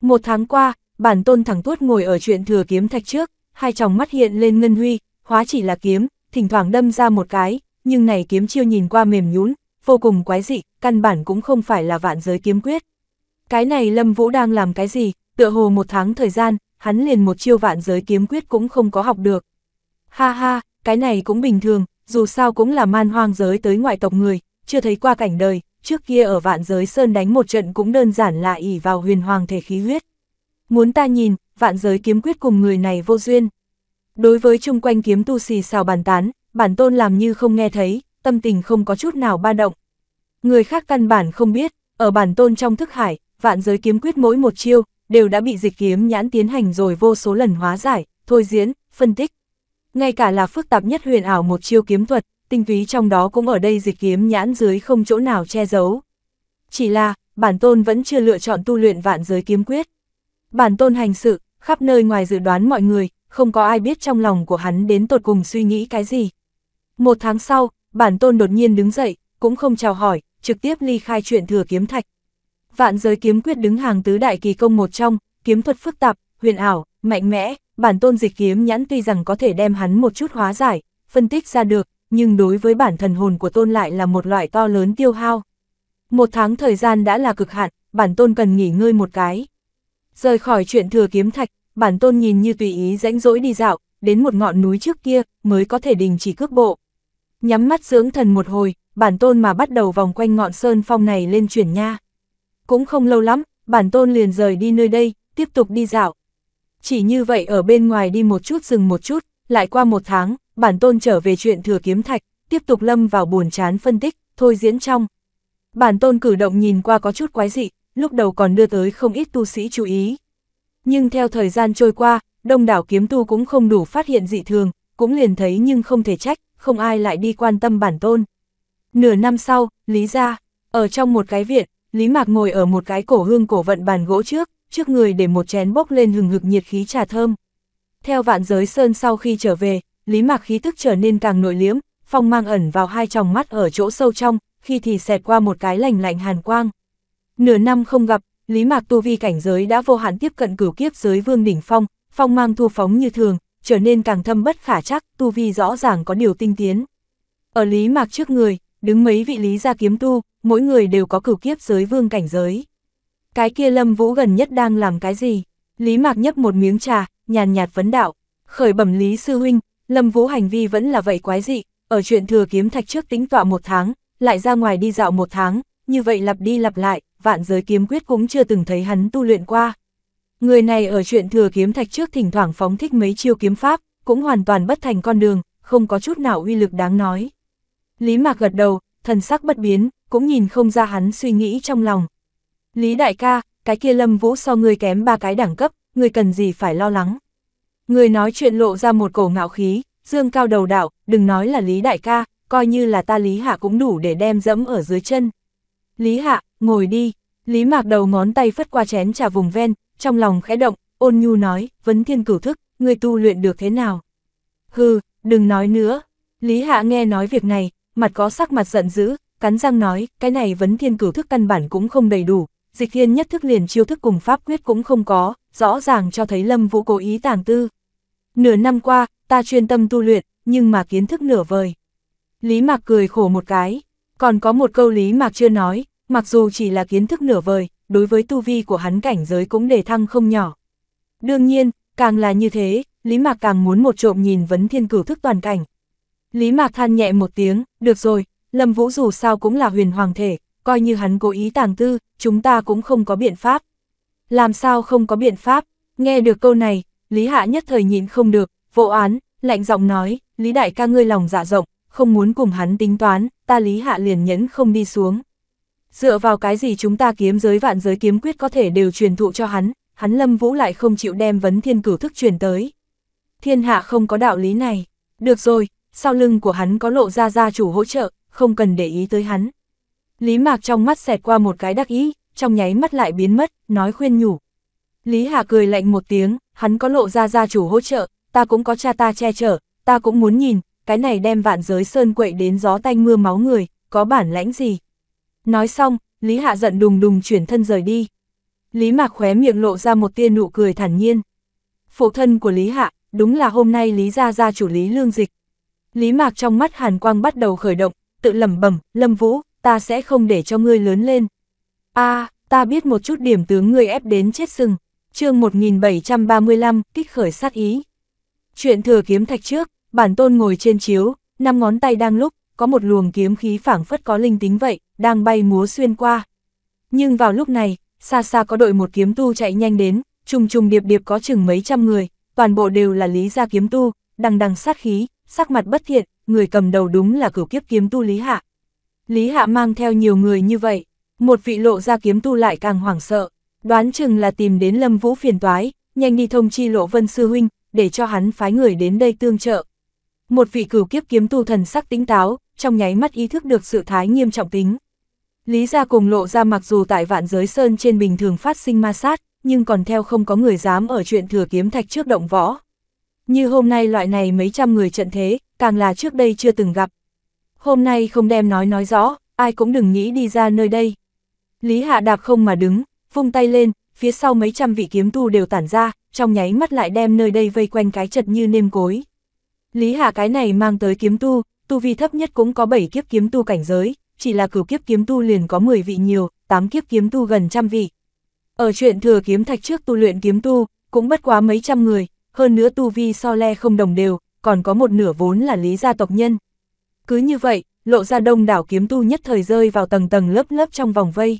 Một tháng qua, bản tôn thẳng tuốt ngồi ở chuyện thừa kiếm thạch trước, hai tròng mắt hiện lên ngân huy, hóa chỉ là kiếm, thỉnh thoảng đâm ra một cái, nhưng này kiếm chiêu nhìn qua mềm nhún, vô cùng quái dị, căn bản cũng không phải là vạn giới kiếm quyết. Cái này Lâm Vũ đang làm cái gì, tựa hồ một tháng thời gian, hắn liền một chiêu vạn giới kiếm quyết cũng không có học được. Ha ha, cái này cũng bình thường, dù sao cũng là man hoang giới tới ngoại tộc người, chưa thấy qua cảnh đời, trước kia ở vạn giới sơn đánh một trận cũng đơn giản là ỉ vào huyền hoàng thể khí huyết. Muốn ta nhìn, vạn giới kiếm quyết cùng người này vô duyên. Đối với chung quanh kiếm tu xì xào bàn tán, bản tôn làm như không nghe thấy, tâm tình không có chút nào ba động. Người khác căn bản không biết, ở bản tôn trong thức hải, vạn giới kiếm quyết mỗi một chiêu, đều đã bị dịch kiếm nhãn tiến hành rồi vô số lần hóa giải, thôi diễn, phân tích. Ngay cả là phức tạp nhất huyền ảo một chiêu kiếm thuật, tinh túy trong đó cũng ở đây dịch kiếm nhãn dưới không chỗ nào che giấu. Chỉ là, bản tôn vẫn chưa lựa chọn tu luyện vạn giới kiếm quyết. Bản tôn hành sự, khắp nơi ngoài dự đoán mọi người, không có ai biết trong lòng của hắn đến tột cùng suy nghĩ cái gì. Một tháng sau, bản tôn đột nhiên đứng dậy, cũng không chào hỏi, trực tiếp ly khai chuyện thừa kiếm thạch. Vạn giới kiếm quyết đứng hàng tứ đại kỳ công một trong, kiếm thuật phức tạp, huyền ảo, mạnh mẽ, bản tôn dịch kiếm nhãn tuy rằng có thể đem hắn một chút hóa giải, phân tích ra được, nhưng đối với bản thần hồn của tôn lại là một loại to lớn tiêu hao. Một tháng thời gian đã là cực hạn, bản tôn cần nghỉ ngơi một cái. Rời khỏi chuyện thừa kiếm thạch, bản tôn nhìn như tùy ý rãnh rỗi đi dạo, đến một ngọn núi trước kia mới có thể đình chỉ cước bộ. Nhắm mắt dưỡng thần một hồi, bản tôn mà bắt đầu vòng quanh ngọn sơn phong này lên chuyển nha. Cũng không lâu lắm, bản tôn liền rời đi nơi đây, tiếp tục đi dạo. Chỉ như vậy ở bên ngoài đi một chút dừng một chút, lại qua một tháng, bản tôn trở về chuyện thừa kiếm thạch, tiếp tục lâm vào buồn chán phân tích, thôi diễn trong. Bản tôn cử động nhìn qua có chút quái dị, lúc đầu còn đưa tới không ít tu sĩ chú ý. Nhưng theo thời gian trôi qua, đông đảo kiếm tu cũng không đủ phát hiện dị thường, cũng liền thấy nhưng không thể trách, không ai lại đi quan tâm bản tôn. Nửa năm sau, Lý ra, ở trong một cái viện, Lý Mạc ngồi ở một cái cổ hương cổ vận bàn gỗ trước, trước người để một chén bốc lên hừng hực nhiệt khí trà thơm. Theo vạn giới sơn sau khi trở về, Lý Mạc khí thức trở nên càng nội liếm, phong mang ẩn vào hai tròng mắt ở chỗ sâu trong, khi thì xẹt qua một cái lành lạnh hàn quang. Nửa năm không gặp, Lý Mạc tu vi cảnh giới đã vô hạn tiếp cận cửu kiếp giới vương đỉnh phong, phong mang thu phóng như thường, trở nên càng thâm bất khả chắc, tu vi rõ ràng có điều tinh tiến. Ở Lý Mạc trước người, đứng mấy vị Lý gia kiếm tu, mỗi người đều có cửu kiếp giới vương cảnh giới. Cái kia Lâm Vũ gần nhất đang làm cái gì? Lý Mạc nhấp một miếng trà, nhàn nhạt vấn đạo, khởi bẩm Lý Sư Huynh, Lâm Vũ hành vi vẫn là vậy quái dị, ở chuyện thừa kiếm thạch trước tính tọa một tháng, lại ra ngoài đi dạo một tháng, như vậy lặp đi lặp lại, vạn giới kiếm quyết cũng chưa từng thấy hắn tu luyện qua. Người này ở chuyện thừa kiếm thạch trước thỉnh thoảng phóng thích mấy chiêu kiếm pháp, cũng hoàn toàn bất thành con đường, không có chút nào uy lực đáng nói. Lý Mạc gật đầu, thần sắc bất biến, cũng nhìn không ra hắn suy nghĩ trong lòng. Lý đại ca, cái kia lâm vũ so ngươi kém ba cái đẳng cấp, người cần gì phải lo lắng. Người nói chuyện lộ ra một cổ ngạo khí, dương cao đầu đạo, đừng nói là Lý Đại ca, coi như là ta Lý Hạ cũng đủ để đem dẫm ở dưới chân. Lý Hạ, ngồi đi. Lý Mạc đầu ngón tay phất qua chén trà vùng ven, trong lòng khẽ động, ôn nhu nói, vấn thiên cửu thức, người tu luyện được thế nào? Hừ, đừng nói nữa. Lý Hạ nghe nói việc này, mặt có sắc mặt giận dữ, cắn răng nói, cái này vấn thiên cửu thức căn bản cũng không đầy đủ, dịch thiên nhất thức liền chiêu thức cùng pháp quyết cũng không có, rõ ràng cho thấy Lâm Vũ cố ý tàng tư, Nửa năm qua, ta chuyên tâm tu luyện, nhưng mà kiến thức nửa vời. Lý Mạc cười khổ một cái, còn có một câu Lý Mạc chưa nói, mặc dù chỉ là kiến thức nửa vời, đối với tu vi của hắn cảnh giới cũng đề thăng không nhỏ. Đương nhiên, càng là như thế, Lý Mạc càng muốn một trộm nhìn vấn thiên cửu thức toàn cảnh. Lý Mạc than nhẹ một tiếng, được rồi, Lâm Vũ dù sao cũng là huyền hoàng thể, coi như hắn cố ý tàng tư, chúng ta cũng không có biện pháp. Làm sao không có biện pháp? Nghe được câu này, Lý Hạ nhất thời nhịn không được, vỗ án, lạnh giọng nói, Lý Đại ca ngươi lòng dạ rộng, không muốn cùng hắn tính toán, ta Lý Hạ liền nhẫn không đi xuống. Dựa vào cái gì chúng ta kiếm giới vạn giới kiếm quyết có thể đều truyền thụ cho hắn, hắn Lâm Vũ lại không chịu đem vấn thiên cửu thức truyền tới. Thiên hạ không có đạo lý này. Được rồi, sau lưng của hắn có lộ ra gia chủ hỗ trợ, không cần để ý tới hắn. Lý Mạc trong mắt xẹt qua một cái đắc ý, trong nháy mắt lại biến mất, nói khuyên nhủ, Lý Hà cười lạnh một tiếng, hắn có lộ ra gia chủ hỗ trợ, ta cũng có cha ta che chở, ta cũng muốn nhìn, cái này đem vạn giới sơn quậy đến gió tanh mưa máu người, có bản lãnh gì. Nói xong, Lý Hạ giận đùng đùng chuyển thân rời đi. Lý Mạc khóe miệng lộ ra một tia nụ cười thản nhiên. Phụ thân của Lý Hạ, đúng là hôm nay Lý Gia Gia chủ Lý Lương Dịch. Lý Mạc trong mắt Hàn Quang bắt đầu khởi động, tự lầm bẩm, Lâm Vũ, ta sẽ không để cho ngươi lớn lên. a ta biết một chút điểm tướng ngươi ép đến chết sừng chương 1735, kích khởi sát ý. Chuyện thừa kiếm thạch trước, bản tôn ngồi trên chiếu, năm ngón tay đang lúc, có một luồng kiếm khí phảng phất có linh tính vậy, đang bay múa xuyên qua. Nhưng vào lúc này, xa xa có đội một kiếm tu chạy nhanh đến, trùng trùng điệp điệp có chừng mấy trăm người, toàn bộ đều là lý gia kiếm tu, đằng đằng sát khí, sắc mặt bất thiện, người cầm đầu đúng là cửu kiếp kiếm tu Lý Hạ. Lý Hạ mang theo nhiều người như vậy, một vị lộ ra kiếm tu lại càng hoảng sợ, đoán chừng là tìm đến Lâm Vũ phiền toái, nhanh đi thông chi lộ vân sư huynh, để cho hắn phái người đến đây tương trợ. Một vị cửu kiếp kiếm tu thần sắc tính táo, trong nháy mắt ý thức được sự thái nghiêm trọng tính. Lý gia cùng lộ ra mặc dù tại vạn giới sơn trên bình thường phát sinh ma sát, nhưng còn theo không có người dám ở chuyện thừa kiếm thạch trước động võ. Như hôm nay loại này mấy trăm người trận thế, càng là trước đây chưa từng gặp. Hôm nay không đem nói nói rõ, ai cũng đừng nghĩ đi ra nơi đây. Lý Hạ đạp không mà đứng, vung tay lên, phía sau mấy trăm vị kiếm tu đều tản ra, trong nháy mắt lại đem nơi đây vây quanh cái chật như nêm cối. Lý Hà cái này mang tới kiếm tu, tu vi thấp nhất cũng có 7 kiếp kiếm tu cảnh giới, chỉ là cửu kiếp kiếm tu liền có 10 vị nhiều, 8 kiếp kiếm tu gần trăm vị. Ở chuyện thừa kiếm thạch trước tu luyện kiếm tu, cũng bất quá mấy trăm người, hơn nữa tu vi so le không đồng đều, còn có một nửa vốn là lý gia tộc nhân. Cứ như vậy, lộ ra đông đảo kiếm tu nhất thời rơi vào tầng tầng lớp lớp trong vòng vây.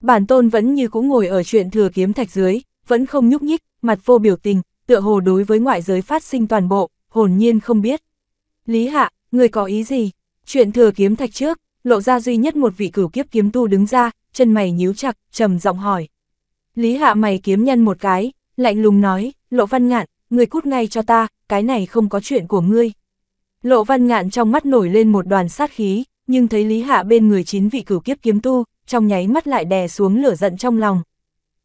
Bản tôn vẫn như cũ ngồi ở chuyện thừa kiếm thạch dưới, vẫn không nhúc nhích, mặt vô biểu tình, tựa hồ đối với ngoại giới phát sinh toàn bộ, hồn nhiên không biết. Lý Hạ, người có ý gì? Chuyện thừa kiếm thạch trước, lộ ra duy nhất một vị cửu kiếp kiếm tu đứng ra, chân mày nhíu chặt, trầm giọng hỏi. Lý Hạ mày kiếm nhân một cái, lạnh lùng nói, lộ văn ngạn, người cút ngay cho ta, cái này không có chuyện của ngươi. Lộ văn ngạn trong mắt nổi lên một đoàn sát khí, nhưng thấy Lý Hạ bên người chín vị cửu kiếp kiếm tu, trong nháy mắt lại đè xuống lửa giận trong lòng.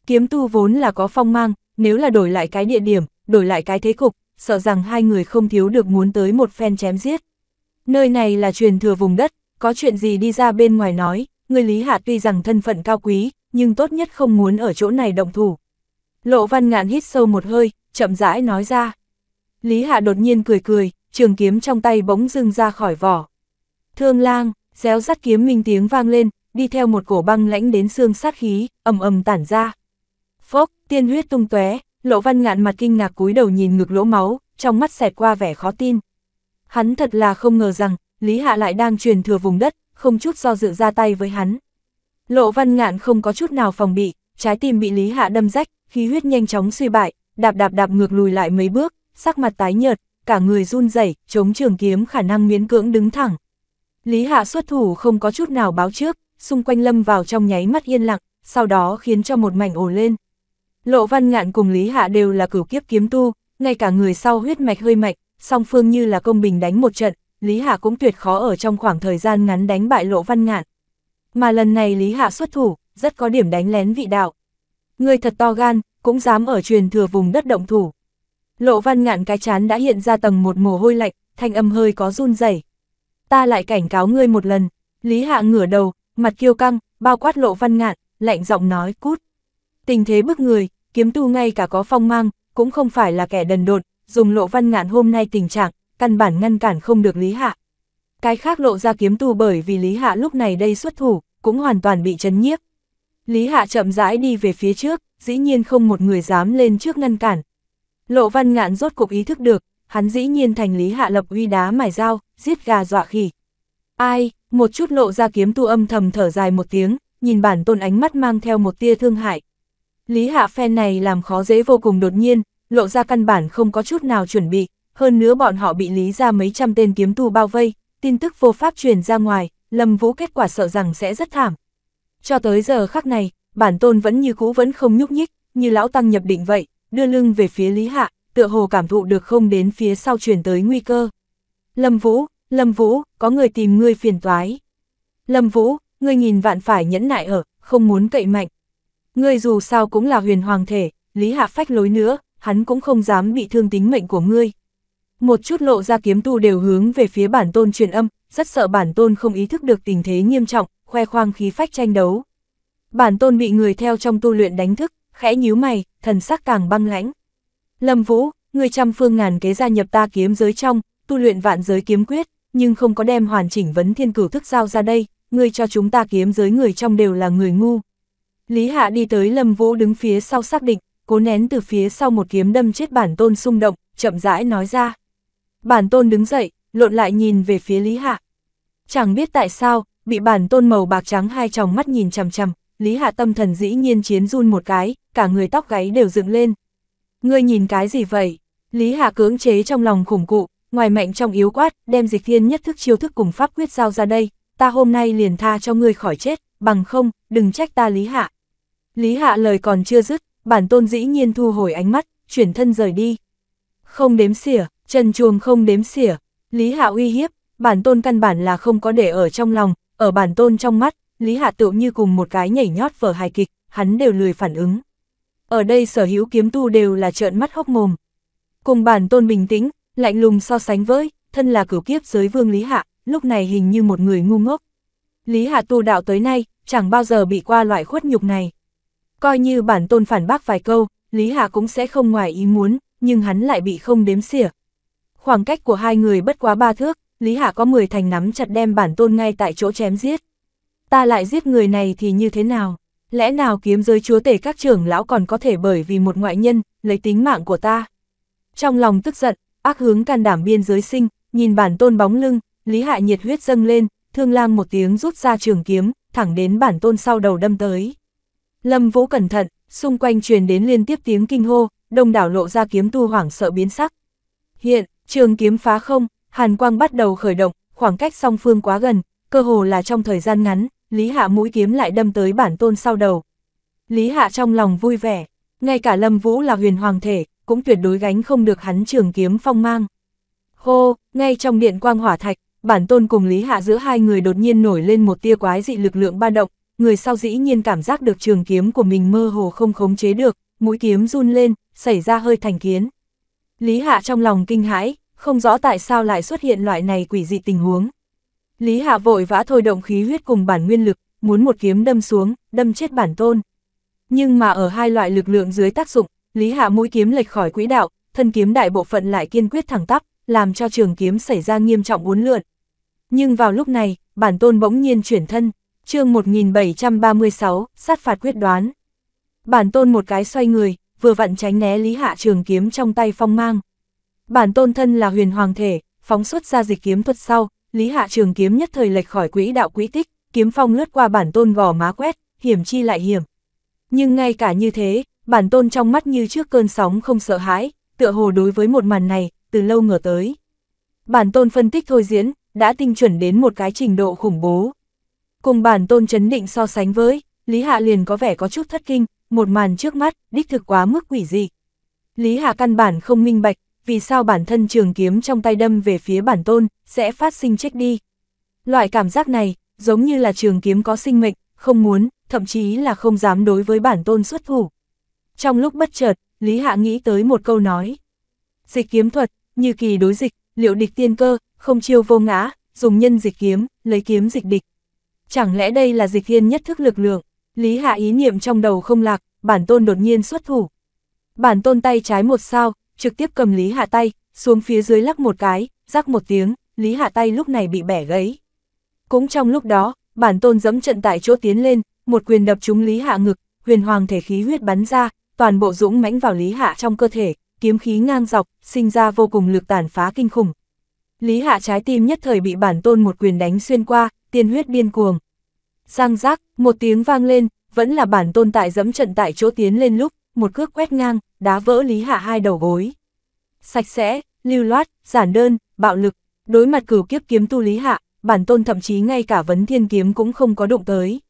Kiếm tu vốn là có phong mang, nếu là đổi lại cái địa điểm, đổi lại cái thế cục, sợ rằng hai người không thiếu được muốn tới một phen chém giết. Nơi này là truyền thừa vùng đất, có chuyện gì đi ra bên ngoài nói, người Lý Hạ tuy rằng thân phận cao quý, nhưng tốt nhất không muốn ở chỗ này động thủ. Lộ văn ngạn hít sâu một hơi, chậm rãi nói ra. Lý Hạ đột nhiên cười cười, trường kiếm trong tay bỗng dưng ra khỏi vỏ. Thương lang, réo rắt kiếm minh tiếng vang lên, đi theo một cổ băng lãnh đến xương sát khí, ầm ầm tản ra. Phốc, tiên huyết tung tóe, Lộ Văn ngạn mặt kinh ngạc cúi đầu nhìn ngực lỗ máu, trong mắt xẹt qua vẻ khó tin. Hắn thật là không ngờ rằng, Lý Hạ lại đang truyền thừa vùng đất, không chút do dự ra tay với hắn. Lộ Văn ngạn không có chút nào phòng bị, trái tim bị Lý Hạ đâm rách, khí huyết nhanh chóng suy bại, đạp đạp đạp ngược lùi lại mấy bước, sắc mặt tái nhợt, cả người run rẩy, chống trường kiếm khả năng miễn cưỡng đứng thẳng. Lý Hạ xuất thủ không có chút nào báo trước, xung quanh lâm vào trong nháy mắt yên lặng, sau đó khiến cho một mảnh ồ lên. Lộ văn ngạn cùng Lý Hạ đều là cửu kiếp kiếm tu, ngay cả người sau huyết mạch hơi mạch, song phương như là công bình đánh một trận, Lý Hạ cũng tuyệt khó ở trong khoảng thời gian ngắn đánh bại lộ văn ngạn. Mà lần này Lý Hạ xuất thủ, rất có điểm đánh lén vị đạo. Người thật to gan, cũng dám ở truyền thừa vùng đất động thủ. Lộ văn ngạn cái chán đã hiện ra tầng một mồ hôi lạnh, thanh âm hơi có run rẩy. Ta lại cảnh cáo ngươi một lần, Lý Hạ ngửa đầu, mặt kiêu căng, bao quát lộ văn ngạn, lạnh giọng nói cút. Tình thế bức người, kiếm tu ngay cả có phong mang, cũng không phải là kẻ đần độn, dùng lộ văn ngạn hôm nay tình trạng, căn bản ngăn cản không được Lý Hạ. Cái khác lộ ra kiếm tu bởi vì Lý Hạ lúc này đây xuất thủ, cũng hoàn toàn bị chấn nhiếp. Lý Hạ chậm rãi đi về phía trước, dĩ nhiên không một người dám lên trước ngăn cản. Lộ văn ngạn rốt cục ý thức được, hắn dĩ nhiên thành Lý Hạ lập uy đá mài dao, giết gà dọa khỉ. Ai, một chút lộ ra kiếm tu âm thầm thở dài một tiếng, nhìn bản tôn ánh mắt mang theo một tia thương hại. Lý hạ phen này làm khó dễ vô cùng đột nhiên, lộ ra căn bản không có chút nào chuẩn bị, hơn nữa bọn họ bị lý ra mấy trăm tên kiếm tu bao vây, tin tức vô pháp truyền ra ngoài, Lâm Vũ kết quả sợ rằng sẽ rất thảm. Cho tới giờ khắc này, bản tôn vẫn như cũ vẫn không nhúc nhích, như lão tăng nhập định vậy, đưa lưng về phía Lý Hạ, tựa hồ cảm thụ được không đến phía sau truyền tới nguy cơ. Lâm Vũ, Lâm Vũ, có người tìm ngươi phiền toái. Lâm Vũ, ngươi nghìn vạn phải nhẫn nại ở, không muốn cậy mạnh. Ngươi dù sao cũng là huyền hoàng thể, lý hạ phách lối nữa, hắn cũng không dám bị thương tính mệnh của ngươi. Một chút lộ ra kiếm tu đều hướng về phía bản tôn truyền âm, rất sợ bản tôn không ý thức được tình thế nghiêm trọng, khoe khoang khí phách tranh đấu. Bản tôn bị người theo trong tu luyện đánh thức, khẽ nhíu mày, thần sắc càng băng lãnh. Lâm Vũ, ngươi trăm phương ngàn kế gia nhập ta kiếm giới trong, tu luyện vạn giới kiếm quyết, nhưng không có đem hoàn chỉnh vấn thiên cửu thức giao ra đây, ngươi cho chúng ta kiếm giới người trong đều là người ngu. Lý Hạ đi tới Lâm Vũ đứng phía sau xác định, cố nén từ phía sau một kiếm đâm chết bản tôn xung động, chậm rãi nói ra. Bản tôn đứng dậy, lộn lại nhìn về phía Lý Hạ. Chẳng biết tại sao, bị bản tôn màu bạc trắng hai tròng mắt nhìn chằm chằm, Lý Hạ tâm thần dĩ nhiên chiến run một cái, cả người tóc gáy đều dựng lên. Ngươi nhìn cái gì vậy? Lý Hạ cưỡng chế trong lòng khủng cụ, ngoài mạnh trong yếu quát, đem dịch thiên nhất thức chiêu thức cùng pháp quyết giao ra đây, ta hôm nay liền tha cho ngươi khỏi chết, bằng không, đừng trách ta Lý Hạ. Lý Hạ lời còn chưa dứt, bản tôn dĩ nhiên thu hồi ánh mắt, chuyển thân rời đi. Không đếm xỉa, chân chuồng không đếm xỉa, Lý Hạ uy hiếp, bản tôn căn bản là không có để ở trong lòng, ở bản tôn trong mắt, Lý Hạ tựu như cùng một cái nhảy nhót vở hài kịch, hắn đều lười phản ứng. Ở đây sở hữu kiếm tu đều là trợn mắt hốc mồm. Cùng bản tôn bình tĩnh, Lạnh lùng so sánh với, thân là cửu kiếp giới vương Lý Hạ, lúc này hình như một người ngu ngốc. Lý Hạ tu đạo tới nay, chẳng bao giờ bị qua loại khuất nhục này. Coi như bản tôn phản bác vài câu, Lý Hạ cũng sẽ không ngoài ý muốn, nhưng hắn lại bị không đếm xỉa. Khoảng cách của hai người bất quá ba thước, Lý Hạ có 10 thành nắm chặt đem bản tôn ngay tại chỗ chém giết. Ta lại giết người này thì như thế nào? Lẽ nào kiếm giới chúa tể các trưởng lão còn có thể bởi vì một ngoại nhân, lấy tính mạng của ta? Trong lòng tức giận, ác hướng can đảm biên giới sinh, nhìn bản tôn bóng lưng, Lý hạ nhiệt huyết dâng lên, thương lang một tiếng rút ra trường kiếm, thẳng đến bản tôn sau đầu đâm tới. Lâm Vũ cẩn thận, xung quanh truyền đến liên tiếp tiếng kinh hô, đông đảo lộ ra kiếm tu hoảng sợ biến sắc. Hiện, trường kiếm phá không, hàn quang bắt đầu khởi động, khoảng cách song phương quá gần, cơ hồ là trong thời gian ngắn, Lý Hạ mũi kiếm lại đâm tới bản tôn sau đầu. Lý Hạ trong lòng vui vẻ, ngay cả Lâm Vũ là huyền hoàng thể, cũng tuyệt đối gánh không được hắn trường kiếm phong mang. Hô, ngay trong điện quang hỏa thạch, bản tôn cùng Lý Hạ giữa hai người đột nhiên nổi lên một tia quái dị lực lượng ba động, người sau dĩ nhiên cảm giác được trường kiếm của mình mơ hồ không khống chế được, mũi kiếm run lên, xảy ra hơi thành kiến. Lý Hạ trong lòng kinh hãi, không rõ tại sao lại xuất hiện loại này quỷ dị tình huống. Lý Hạ vội vã thôi động khí huyết cùng bản nguyên lực, muốn một kiếm đâm xuống, đâm chết bản tôn. Nhưng mà ở hai loại lực lượng dưới tác dụng, Lý Hạ mũi kiếm lệch khỏi quỹ đạo, thân kiếm đại bộ phận lại kiên quyết thẳng tắp, làm cho trường kiếm xảy ra nghiêm trọng uốn lượn. Nhưng vào lúc này, bản tôn bỗng nhiên chuyển thân, chương 1736, sát phạt quyết đoán. Bản tôn một cái xoay người, vừa vặn tránh né Lý Hạ trường kiếm trong tay phong mang. Bản tôn thân là huyền hoàng thể, phóng xuất ra dịch kiếm thuật sau, Lý Hạ trường kiếm nhất thời lệch khỏi quỹ đạo quỹ tích, kiếm phong lướt qua bản tôn gò má quét, hiểm chi lại hiểm. Nhưng ngay cả như thế, bản tôn trong mắt như trước cơn sóng không sợ hãi, tựa hồ đối với một màn này, từ lâu ngờ tới. Bản tôn phân tích thôi diễn, đã tinh chuẩn đến một cái trình độ khủng bố. Cùng bản tôn chấn định so sánh với, Lý Hạ liền có vẻ có chút thất kinh, một màn trước mắt, đích thực quá mức quỷ dị. Lý Hạ căn bản không minh bạch, vì sao bản thân trường kiếm trong tay đâm về phía bản tôn, sẽ phát sinh chết đi. Loại cảm giác này, giống như là trường kiếm có sinh mệnh, không muốn, thậm chí là không dám đối với bản tôn xuất thủ. Trong lúc bất chợt, Lý Hạ nghĩ tới một câu nói. Dịch kiếm thuật, như kỳ đối dịch, liệu địch tiên cơ, không chiêu vô ngã, dùng nhân dịch kiếm, lấy kiếm dịch địch. Chẳng lẽ đây là dịch thiên nhất thức lực lượng? Lý Hạ ý niệm trong đầu không lạc, bản tôn đột nhiên xuất thủ. Bản tôn tay trái một sao, trực tiếp cầm Lý Hạ tay, xuống phía dưới lắc một cái, rắc một tiếng, Lý Hạ tay lúc này bị bẻ gãy. Cũng trong lúc đó, bản tôn dẫm trận tại chỗ tiến lên, một quyền đập trúng Lý Hạ ngực, huyền hoàng thể khí huyết bắn ra, toàn bộ dũng mãnh vào Lý Hạ trong cơ thể, kiếm khí ngang dọc, sinh ra vô cùng lực tàn phá kinh khủng. Lý Hạ trái tim nhất thời bị bản tôn một quyền đánh xuyên qua, tiên huyết điên cuồng. Giang giác, một tiếng vang lên, vẫn là bản tôn tại dẫm trận tại chỗ tiến lên lúc, một cước quét ngang, đá vỡ Lý Hạ hai đầu gối. Sạch sẽ, lưu loát, giản đơn, bạo lực, đối mặt cửu kiếp kiếm tu Lý Hạ, bản tôn thậm chí ngay cả vấn thiên kiếm cũng không có động tới.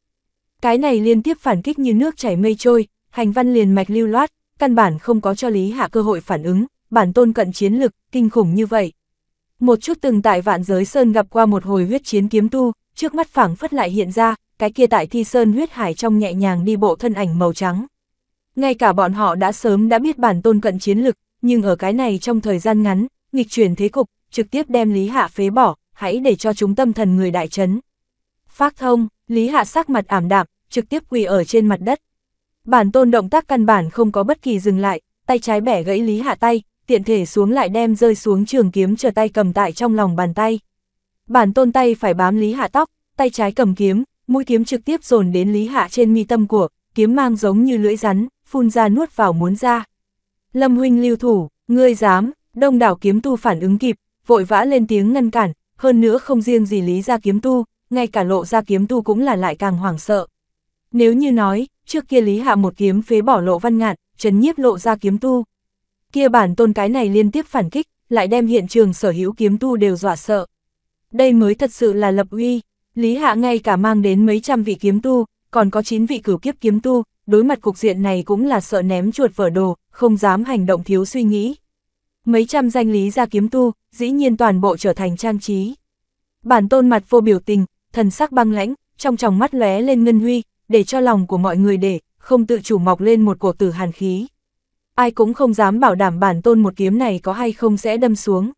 Cái này liên tiếp phản kích như nước chảy mây trôi, hành văn liền mạch lưu loát, căn bản không có cho Lý Hạ cơ hội phản ứng, bản tôn cận chiến lực, kinh khủng như vậy. Một chút từng tại vạn giới Sơn gặp qua một hồi huyết chiến kiếm tu, trước mắt phảng phất lại hiện ra, cái kia tại thi Sơn huyết hải trong nhẹ nhàng đi bộ thân ảnh màu trắng. Ngay cả bọn họ đã sớm đã biết bản tôn cận chiến lực, nhưng ở cái này trong thời gian ngắn, nghịch chuyển thế cục, trực tiếp đem Lý Hạ phế bỏ, hãy để cho chúng tâm thần người đại chấn. Phát thông, Lý Hạ sắc mặt ảm đạm, trực tiếp quỳ ở trên mặt đất, Bản tôn động tác căn bản không có bất kỳ dừng lại, tay trái bẻ gãy Lý Hạ tay, tiện thể xuống lại đem rơi xuống trường kiếm chờ tay cầm tại trong lòng bàn tay. Bản tôn tay phải bám Lý Hạ tóc, tay trái cầm kiếm, mũi kiếm trực tiếp dồn đến Lý Hạ trên mi tâm của, kiếm mang giống như lưỡi rắn, phun ra nuốt vào muốn ra. Lâm huynh lưu thủ, ngươi dám, đông đảo kiếm tu phản ứng kịp, vội vã lên tiếng ngăn cản, hơn nữa không riêng gì Lý ra kiếm tu, ngay cả lộ ra kiếm tu cũng là lại càng hoảng sợ. Nếu như nói, trước kia Lý Hạ một kiếm phế bỏ lộ văn ngạn, chấn nhiếp lộ ra kiếm tu. Kia bản tôn cái này liên tiếp phản kích, lại đem hiện trường sở hữu kiếm tu đều dọa sợ. Đây mới thật sự là lập uy, Lý Hạ ngay cả mang đến mấy trăm vị kiếm tu, còn có chín vị cửu kiếp kiếm tu, đối mặt cục diện này cũng là sợ ném chuột vở đồ, không dám hành động thiếu suy nghĩ. Mấy trăm danh lý ra kiếm tu, dĩ nhiên toàn bộ trở thành trang trí. Bản tôn mặt vô biểu tình, thần sắc băng lãnh, trong tròng mắt lóe lên ngân huy, để cho lòng của mọi người để, không tự chủ mọc lên một cổ tử hàn khí. Ai cũng không dám bảo đảm bản tôn một kiếm này có hay không sẽ đâm xuống.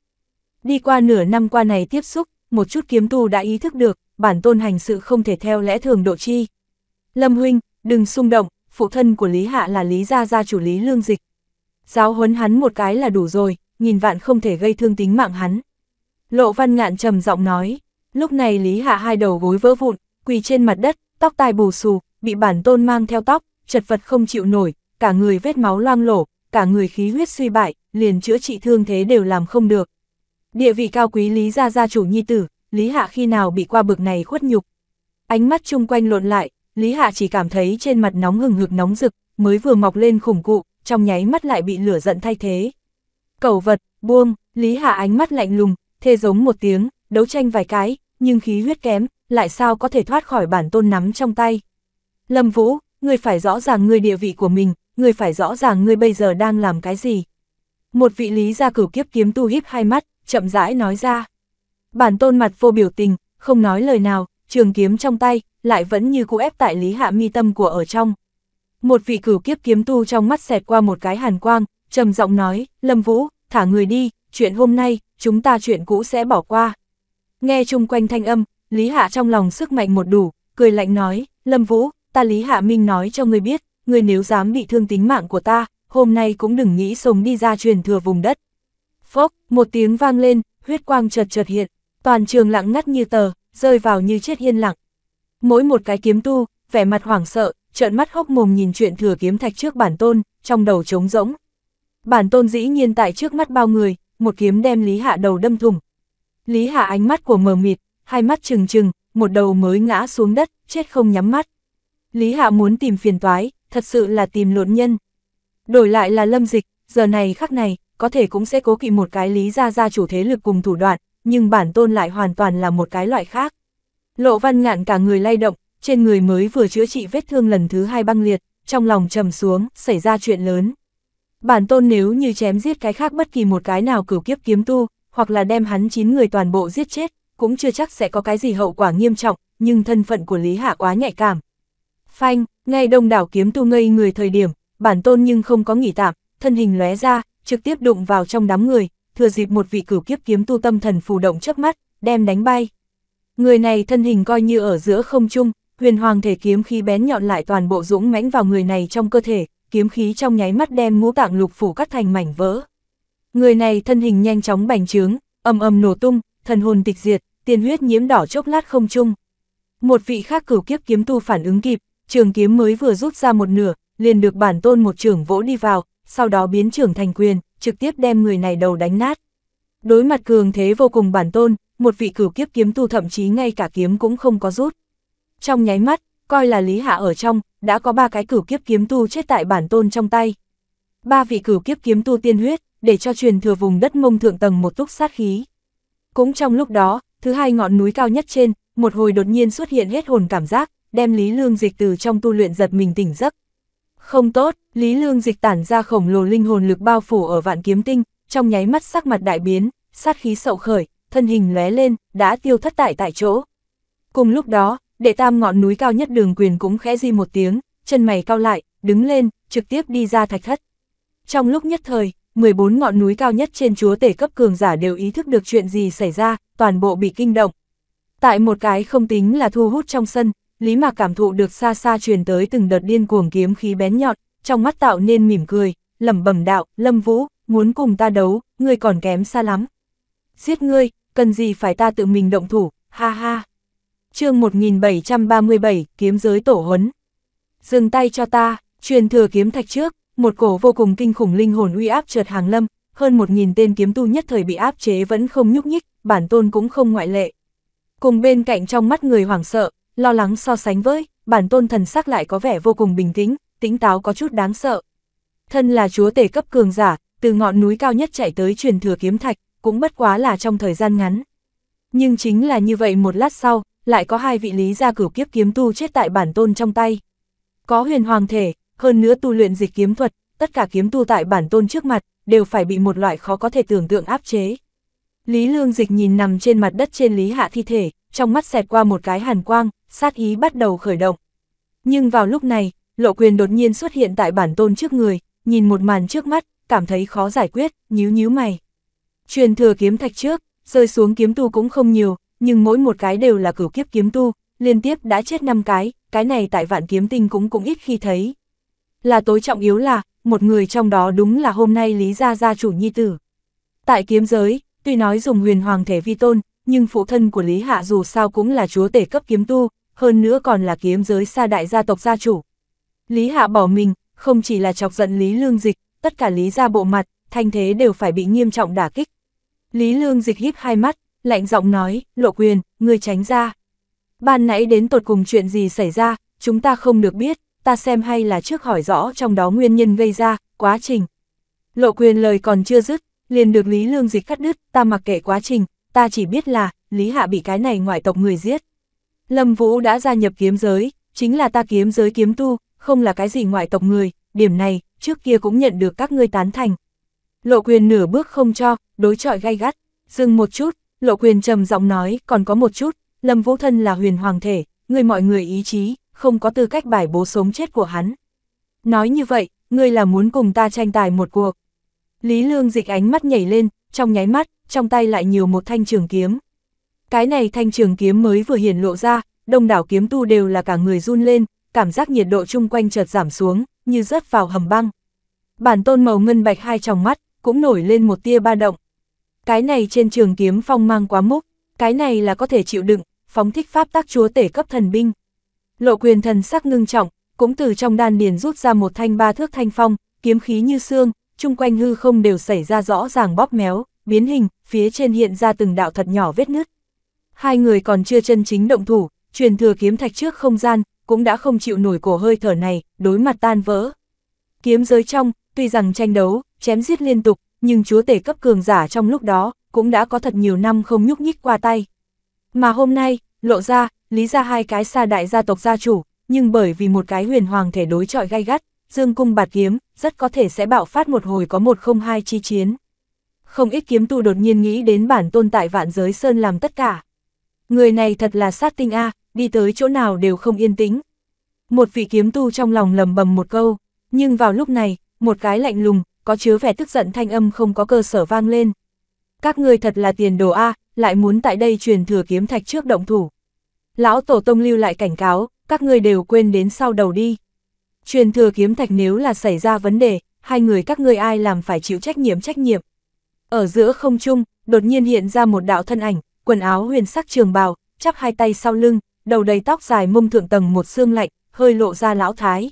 Đi qua nửa năm qua này tiếp xúc, một chút kiếm tu đã ý thức được, bản tôn hành sự không thể theo lẽ thường độ chi. Lâm huynh, đừng xung động, phụ thân của Lý Hạ là Lý Gia Gia chủ Lý Lương Dịch. Giáo huấn hắn một cái là đủ rồi, nghìn vạn không thể gây thương tính mạng hắn. Lộ văn ngạn trầm giọng nói, lúc này Lý Hạ hai đầu gối vỡ vụn, quỳ trên mặt đất, tóc tai bù xù, bị bản tôn mang theo tóc, chật vật không chịu nổi, cả người vết máu loang lổ, cả người khí huyết suy bại, liền chữa trị thương thế đều làm không được. Địa vị cao quý Lý Gia Gia chủ nhi tử, Lý Hạ khi nào bị qua bực này khuất nhục. Ánh mắt chung quanh lộn lại, Lý Hạ chỉ cảm thấy trên mặt nóng hừng hực nóng rực, mới vừa mọc lên khủng cụ, trong nháy mắt lại bị lửa giận thay thế. Cẩu vật, buông, Lý Hạ ánh mắt lạnh lùng, thê giống một tiếng, đấu tranh vài cái, nhưng khí huyết kém, lại sao có thể thoát khỏi bản tôn nắm trong tay. Lâm Vũ, ngươi phải rõ ràng ngươi địa vị của mình, ngươi phải rõ ràng ngươi bây giờ đang làm cái gì. Một vị lý gia cửu kiếp kiếm tu híp hai mắt, chậm rãi nói ra. Bản tôn mặt vô biểu tình, không nói lời nào, trường kiếm trong tay, lại vẫn như cũ ép tại lý hạ mi tâm của ở trong. Một vị cửu kiếp kiếm tu trong mắt xẹt qua một cái hàn quang, trầm giọng nói, Lâm Vũ, thả người đi, chuyện hôm nay, chúng ta chuyện cũ sẽ bỏ qua. Nghe chung quanh thanh âm, Lý Hạ trong lòng sức mạnh một đủ, cười lạnh nói, Lâm Vũ, ta Lý Hạ Minh nói cho ngươi biết, ngươi nếu dám bị thương tính mạng của ta, hôm nay cũng đừng nghĩ sống đi ra truyền thừa vùng đất. Phốc, một tiếng vang lên, huyết quang chợt chợt hiện, toàn trường lặng ngắt như tờ, rơi vào như chết yên lặng. Mỗi một cái kiếm tu, vẻ mặt hoảng sợ, trợn mắt hốc mồm nhìn chuyện thừa kiếm thạch trước bản tôn, trong đầu trống rỗng. Bản tôn dĩ nhiên tại trước mắt bao người, một kiếm đem Lý Hạ đầu đâm thủng. Lý Hạ ánh mắt của mờ mịt, hai mắt trừng trừng, một đầu mới ngã xuống đất, chết không nhắm mắt. Lý Hạ muốn tìm phiền toái, thật sự là tìm lộn nhân. Đổi lại là lâm dịch, giờ này khắc này, có thể cũng sẽ cố kỵ một cái lý ra ra chủ thế lực cùng thủ đoạn, nhưng bản tôn lại hoàn toàn là một cái loại khác. Lộ văn ngạn cả người lay động, trên người mới vừa chữa trị vết thương lần thứ hai băng liệt, trong lòng trầm xuống, xảy ra chuyện lớn. Bản tôn nếu như chém giết cái khác bất kỳ một cái nào cửu kiếp kiếm tu, hoặc là đem hắn chín người toàn bộ giết chết, cũng chưa chắc sẽ có cái gì hậu quả nghiêm trọng, nhưng thân phận của Lý Hạ quá nhạy cảm. Phanh, ngay đông đảo kiếm tu ngây người thời điểm, bản tôn nhưng không có nghỉ tạm, thân hình lóe ra, trực tiếp đụng vào trong đám người, thừa dịp một vị cửu kiếp kiếm tu tâm thần phù động chớp mắt, đem đánh bay. Người này thân hình coi như ở giữa không trung, huyền hoàng thể kiếm khí bén nhọn lại toàn bộ dũng mãnh vào người này trong cơ thể, kiếm khí trong nháy mắt đem ngũ tạng lục phủ cắt thành mảnh vỡ. Người này thân hình nhanh chóng bành trướng, ầm ầm nổ tung, thần hồn tịch diệt, tiên huyết nhiễm đỏ chốc lát không chung. Một vị khác cửu kiếp kiếm tu phản ứng kịp, trường kiếm mới vừa rút ra một nửa, liền được bản tôn một trường vỗ đi vào, sau đó biến trưởng thành quyền, trực tiếp đem người này đầu đánh nát. Đối mặt cường thế vô cùng bản tôn, một vị cửu kiếp kiếm tu thậm chí ngay cả kiếm cũng không có rút. Trong nháy mắt, coi là Lý Hạ ở trong, đã có ba cái cửu kiếp kiếm tu chết tại bản tôn trong tay. Ba vị cửu kiếp kiếm tu tiên huyết, để cho truyền thừa vùng đất mông thượng tầng một túc sát khí. Cũng trong lúc đó, thứ hai ngọn núi cao nhất trên, một hồi đột nhiên xuất hiện hết hồn cảm giác, đem Lý Lương Dịch từ trong tu luyện giật mình tỉnh giấc. Không tốt, Lý Lương Dịch tản ra khổng lồ linh hồn lực bao phủ ở vạn kiếm tinh, trong nháy mắt sắc mặt đại biến, sát khí sậu khởi, thân hình lóe lên, đã tiêu thất tại tại chỗ. Cùng lúc đó, đệ tam ngọn núi cao nhất đường quyền cũng khẽ di một tiếng, chân mày cao lại, đứng lên, trực tiếp đi ra thạch thất. Trong lúc nhất thời, 14 ngọn núi cao nhất trên chúa tể cấp cường giả đều ý thức được chuyện gì xảy ra, toàn bộ bị kinh động. Tại một cái không tính là thu hút trong sân, Lý Mạc cảm thụ được xa xa truyền tới từng đợt điên cuồng kiếm khí bén nhọn, trong mắt tạo nên mỉm cười, lẩm bẩm đạo, Lâm Vũ, muốn cùng ta đấu, ngươi còn kém xa lắm. Giết ngươi, cần gì phải ta tự mình động thủ, ha ha. chương 1737, kiếm giới tổ huấn. Dừng tay cho ta, truyền thừa kiếm thạch trước, một cổ vô cùng kinh khủng linh hồn uy áp chợt hàng lâm, hơn một nghìn tên kiếm tu nhất thời bị áp chế vẫn không nhúc nhích, bản tôn cũng không ngoại lệ. Cùng bên cạnh trong mắt người hoảng sợ, lo lắng so sánh với, bản tôn thần sắc lại có vẻ vô cùng bình tĩnh, tính táo có chút đáng sợ. Thân là chúa tể cấp cường giả, từ ngọn núi cao nhất chạy tới truyền thừa kiếm thạch, cũng bất quá là trong thời gian ngắn. Nhưng chính là như vậy một lát sau, lại có hai vị lý gia cửu kiếp kiếm tu chết tại bản tôn trong tay. Có huyền hoàng thể, hơn nữa tu luyện dịch kiếm thuật, tất cả kiếm tu tại bản tôn trước mặt, đều phải bị một loại khó có thể tưởng tượng áp chế. Lý Lương Dịch nhìn nằm trên mặt đất trên Lý Hạ thi thể, trong mắt xẹt qua một cái hàn quang, sát ý bắt đầu khởi động. Nhưng vào lúc này, Lộ Quyền đột nhiên xuất hiện tại bản tôn trước người, nhìn một màn trước mắt, cảm thấy khó giải quyết, nhíu nhíu mày. Truyền thừa kiếm thạch trước, rơi xuống kiếm tu cũng không nhiều, nhưng mỗi một cái đều là cửu kiếp kiếm tu, liên tiếp đã chết năm cái, cái này tại vạn kiếm tinh cũng cũng ít khi thấy là tối trọng yếu là, một người trong đó đúng là hôm nay Lý Gia gia chủ nhi tử. Tại kiếm giới, tuy nói dùng huyền hoàng thể vi tôn, nhưng phụ thân của Lý Hạ dù sao cũng là chúa tể cấp kiếm tu, hơn nữa còn là kiếm giới xa đại gia tộc gia chủ. Lý Hạ bỏ mình, không chỉ là chọc giận Lý Lương Dịch, tất cả Lý gia bộ mặt, thanh thế đều phải bị nghiêm trọng đả kích. Lý Lương Dịch híp hai mắt, lạnh giọng nói, lộ quyền, người tránh ra. Ban nãy đến tột cùng chuyện gì xảy ra, chúng ta không được biết, ta xem hay là trước hỏi rõ trong đó nguyên nhân gây ra, quá trình. Lộ quyền lời còn chưa dứt, liền được Lý Lương Dịch cắt đứt, ta mặc kệ quá trình, ta chỉ biết là, Lý Hạ bị cái này ngoại tộc người giết. Lâm Vũ đã gia nhập kiếm giới, chính là ta kiếm giới kiếm tu, không là cái gì ngoại tộc người, điểm này, trước kia cũng nhận được các ngươi tán thành. Lộ quyền nửa bước không cho, đối trọi gay gắt, dừng một chút, lộ quyền trầm giọng nói, còn có một chút, Lâm Vũ Thân là huyền hoàng thể, người mọi người ý chí, không có tư cách bài bố sống chết của hắn. Nói như vậy, ngươi là muốn cùng ta tranh tài một cuộc. Lý Lương dịch ánh mắt nhảy lên, trong nháy mắt, trong tay lại nhiều một thanh trường kiếm. Cái này thanh trường kiếm mới vừa hiển lộ ra, đông đảo kiếm tu đều là cả người run lên, cảm giác nhiệt độ chung quanh chợt giảm xuống, như rớt vào hầm băng. Bản tôn màu ngân bạch hai tròng mắt, cũng nổi lên một tia ba động. Cái này trên trường kiếm phong mang quá múc, cái này là có thể chịu đựng, phóng thích pháp tác chúa tể cấp thần binh. Lộ quyền thần sắc ngưng trọng, cũng từ trong đan điền rút ra một thanh ba thước thanh phong, kiếm khí như xương, chung quanh hư không đều xảy ra rõ ràng bóp méo, biến hình, phía trên hiện ra từng đạo thật nhỏ vết nứt. Hai người còn chưa chân chính động thủ, truyền thừa kiếm thạch trước không gian, cũng đã không chịu nổi cổ hơi thở này, đối mặt tan vỡ. Kiếm giới trong, tuy rằng tranh đấu, chém giết liên tục, nhưng chúa tể cấp cường giả trong lúc đó, cũng đã có thật nhiều năm không nhúc nhích qua tay. Mà hôm nay, lộ ra, Lý ra hai cái xa đại gia tộc gia chủ, nhưng bởi vì một cái huyền hoàng thể đối trọi gay gắt, dương cung bạt kiếm, rất có thể sẽ bạo phát một hồi có một không hai chi chiến. Không ít kiếm tu đột nhiên nghĩ đến bản tôn tại vạn giới sơn làm tất cả. Người này thật là sát tinh a, đi tới chỗ nào đều không yên tĩnh. Một vị kiếm tu trong lòng lầm bầm một câu, nhưng vào lúc này, một cái lạnh lùng, có chứa vẻ tức giận thanh âm không có cơ sở vang lên. Các ngươi thật là tiền đồ a, lại muốn tại đây truyền thừa kiếm thạch trước động thủ lão tổ tông lưu lại cảnh cáo, các ngươi đều quên đến sau đầu đi. Truyền thừa kiếm thạch nếu là xảy ra vấn đề, hai người các ngươi ai làm phải chịu trách nhiệm trách nhiệm. Ở giữa không trung, đột nhiên hiện ra một đạo thân ảnh, quần áo huyền sắc trường bào, chắp hai tay sau lưng, đầu đầy tóc dài mông thượng tầng một xương lạnh, hơi lộ ra lão thái.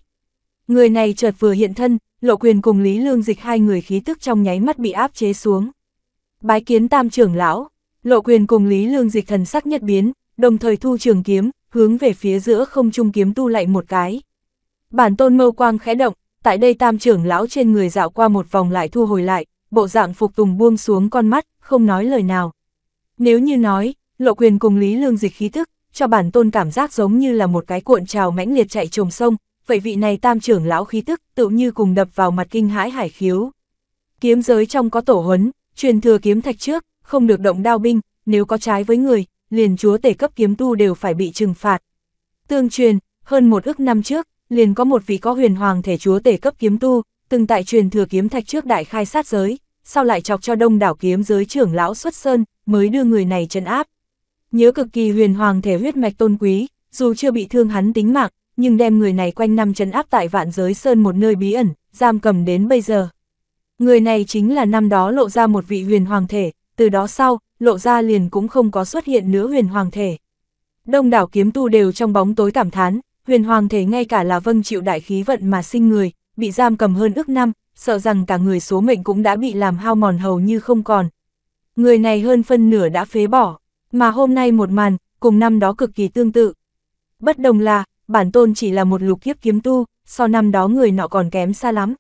Người này chợt vừa hiện thân, lộ quyền cùng Lý Lương Dịch hai người khí tức trong nháy mắt bị áp chế xuống. Bái kiến tam trưởng lão, lộ quyền cùng Lý Lương Dịch thần sắc nhất biến, đồng thời thu trường kiếm, hướng về phía giữa không trung kiếm tu lại một cái. Bản tôn mâu quang khẽ động, tại đây tam trưởng lão trên người dạo qua một vòng lại thu hồi lại, bộ dạng phục tùng buông xuống con mắt, không nói lời nào. Nếu như nói, lộ quyền cùng Lý Lương dịch khí thức, cho bản tôn cảm giác giống như là một cái cuộn trào mãnh liệt chạy trồng sông, vậy vị này tam trưởng lão khí tức tự như cùng đập vào mặt kinh hãi hải khiếu. Kiếm giới trong có tổ huấn, truyền thừa kiếm thạch trước, không được động đao binh, nếu có trái với người, liền chúa tể cấp kiếm tu đều phải bị trừng phạt. Tương truyền, hơn một ức năm trước, liền có một vị có huyền hoàng thể chúa tể cấp kiếm tu, từng tại truyền thừa kiếm thạch trước đại khai sát giới, sau lại chọc cho đông đảo kiếm giới trưởng lão xuất sơn, mới đưa người này trấn áp. Nhớ cực kỳ huyền hoàng thể huyết mạch tôn quý, dù chưa bị thương hắn tính mạng, nhưng đem người này quanh năm trấn áp tại vạn giới sơn một nơi bí ẩn, giam cầm đến bây giờ. Người này chính là năm đó lộ ra một vị huyền hoàng thể, từ đó sau, lộ ra liền cũng không có xuất hiện nữa huyền hoàng thể. Đông đảo kiếm tu đều trong bóng tối cảm thán, huyền hoàng thể ngay cả là vâng chịu đại khí vận mà sinh người, bị giam cầm hơn ước năm, sợ rằng cả người số mệnh cũng đã bị làm hao mòn hầu như không còn. Người này hơn phân nửa đã phế bỏ, mà hôm nay một màn, cùng năm đó cực kỳ tương tự. Bất đồng là, bản tôn chỉ là một lục kiếp kiếm tu, so năm đó người nọ còn kém xa lắm.